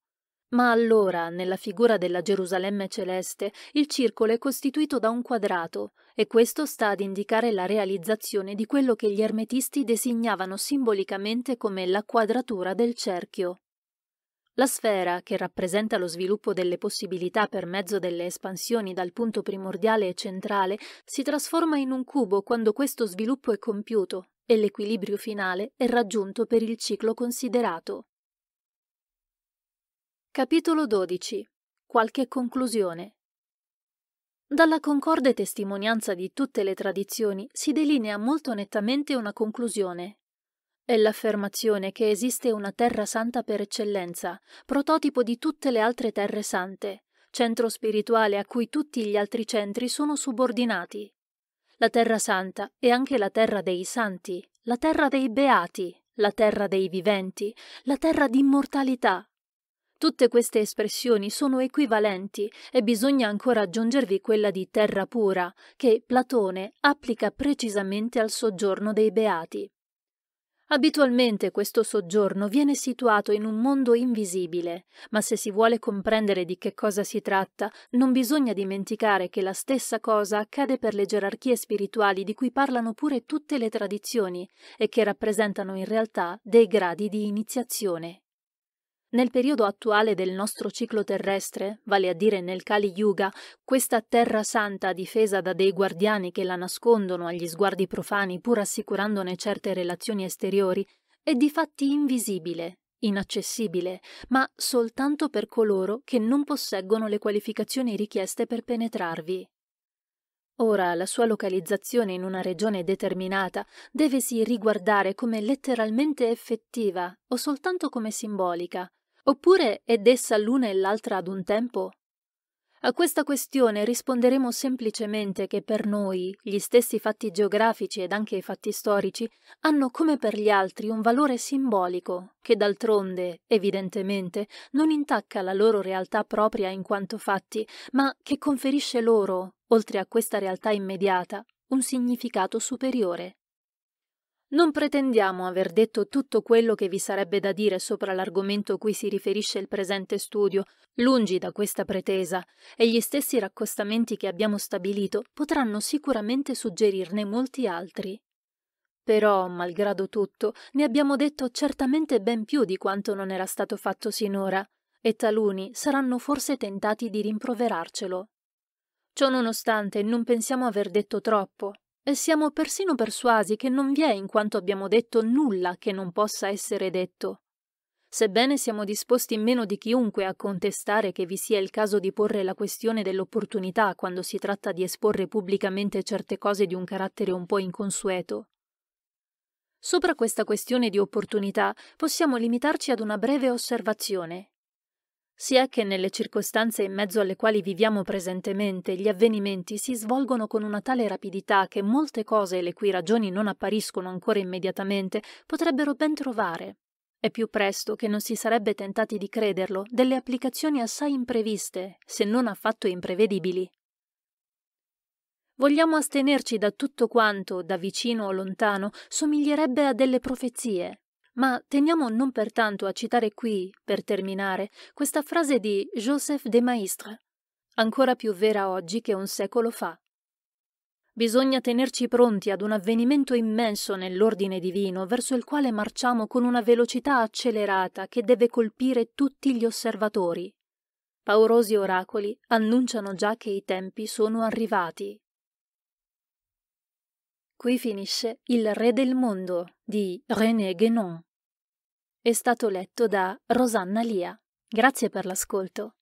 ma allora, nella figura della Gerusalemme celeste, il circolo è costituito da un quadrato, e questo sta ad indicare la realizzazione di quello che gli ermetisti designavano simbolicamente come la quadratura del cerchio. La sfera, che rappresenta lo sviluppo delle possibilità per mezzo delle espansioni dal punto primordiale e centrale, si trasforma in un cubo quando questo sviluppo è compiuto e l'equilibrio finale è raggiunto per il ciclo considerato. Capitolo 12 Qualche conclusione Dalla concorde testimonianza di tutte le tradizioni si delinea molto nettamente una conclusione. È l'affermazione che esiste una terra santa per eccellenza, prototipo di tutte le altre terre sante, centro spirituale a cui tutti gli altri centri sono subordinati. La terra santa è anche la terra dei santi, la terra dei beati, la terra dei viventi, la terra d'immortalità, Tutte queste espressioni sono equivalenti e bisogna ancora aggiungervi quella di terra pura, che Platone applica precisamente al soggiorno dei beati. Abitualmente questo soggiorno viene situato in un mondo invisibile, ma se si vuole comprendere di che cosa si tratta, non bisogna dimenticare che la stessa cosa accade per le gerarchie spirituali di cui parlano pure tutte le tradizioni e che rappresentano in realtà dei gradi di iniziazione nel periodo attuale del nostro ciclo terrestre, vale a dire nel Kali Yuga, questa terra santa difesa da dei guardiani che la nascondono agli sguardi profani pur assicurandone certe relazioni esteriori, è di fatti invisibile, inaccessibile, ma soltanto per coloro che non posseggono le qualificazioni richieste per penetrarvi. Ora la sua localizzazione in una regione determinata devesi riguardare come letteralmente effettiva o soltanto come simbolica, Oppure è dessa l'una e l'altra ad un tempo? A questa questione risponderemo semplicemente che per noi gli stessi fatti geografici ed anche i fatti storici hanno come per gli altri un valore simbolico che d'altronde, evidentemente, non intacca la loro realtà propria in quanto fatti, ma che conferisce loro, oltre a questa realtà immediata, un significato superiore. Non pretendiamo aver detto tutto quello che vi sarebbe da dire sopra l'argomento cui si riferisce il presente studio, lungi da questa pretesa, e gli stessi raccostamenti che abbiamo stabilito potranno sicuramente suggerirne molti altri. Però, malgrado tutto, ne abbiamo detto certamente ben più di quanto non era stato fatto sinora, e taluni saranno forse tentati di rimproverarcelo. Ciò nonostante, non pensiamo aver detto troppo, e siamo persino persuasi che non vi è in quanto abbiamo detto nulla che non possa essere detto. Sebbene siamo disposti meno di chiunque a contestare che vi sia il caso di porre la questione dell'opportunità quando si tratta di esporre pubblicamente certe cose di un carattere un po' inconsueto. Sopra questa questione di opportunità possiamo limitarci ad una breve osservazione, sia che nelle circostanze in mezzo alle quali viviamo presentemente gli avvenimenti si svolgono con una tale rapidità che molte cose le cui ragioni non appariscono ancora immediatamente potrebbero ben trovare. E più presto che non si sarebbe tentati di crederlo delle applicazioni assai impreviste, se non affatto imprevedibili. Vogliamo astenerci da tutto quanto, da vicino o lontano, somiglierebbe a delle profezie, ma teniamo non pertanto a citare qui, per terminare, questa frase di Joseph de Maistre, ancora più vera oggi che un secolo fa. Bisogna tenerci pronti ad un avvenimento immenso nell'ordine divino verso il quale marciamo con una velocità accelerata che deve colpire tutti gli osservatori. Paurosi oracoli annunciano già che i tempi sono arrivati. Qui finisce Il Re del Mondo di René Guénon è stato letto da Rosanna Lia. Grazie per l'ascolto.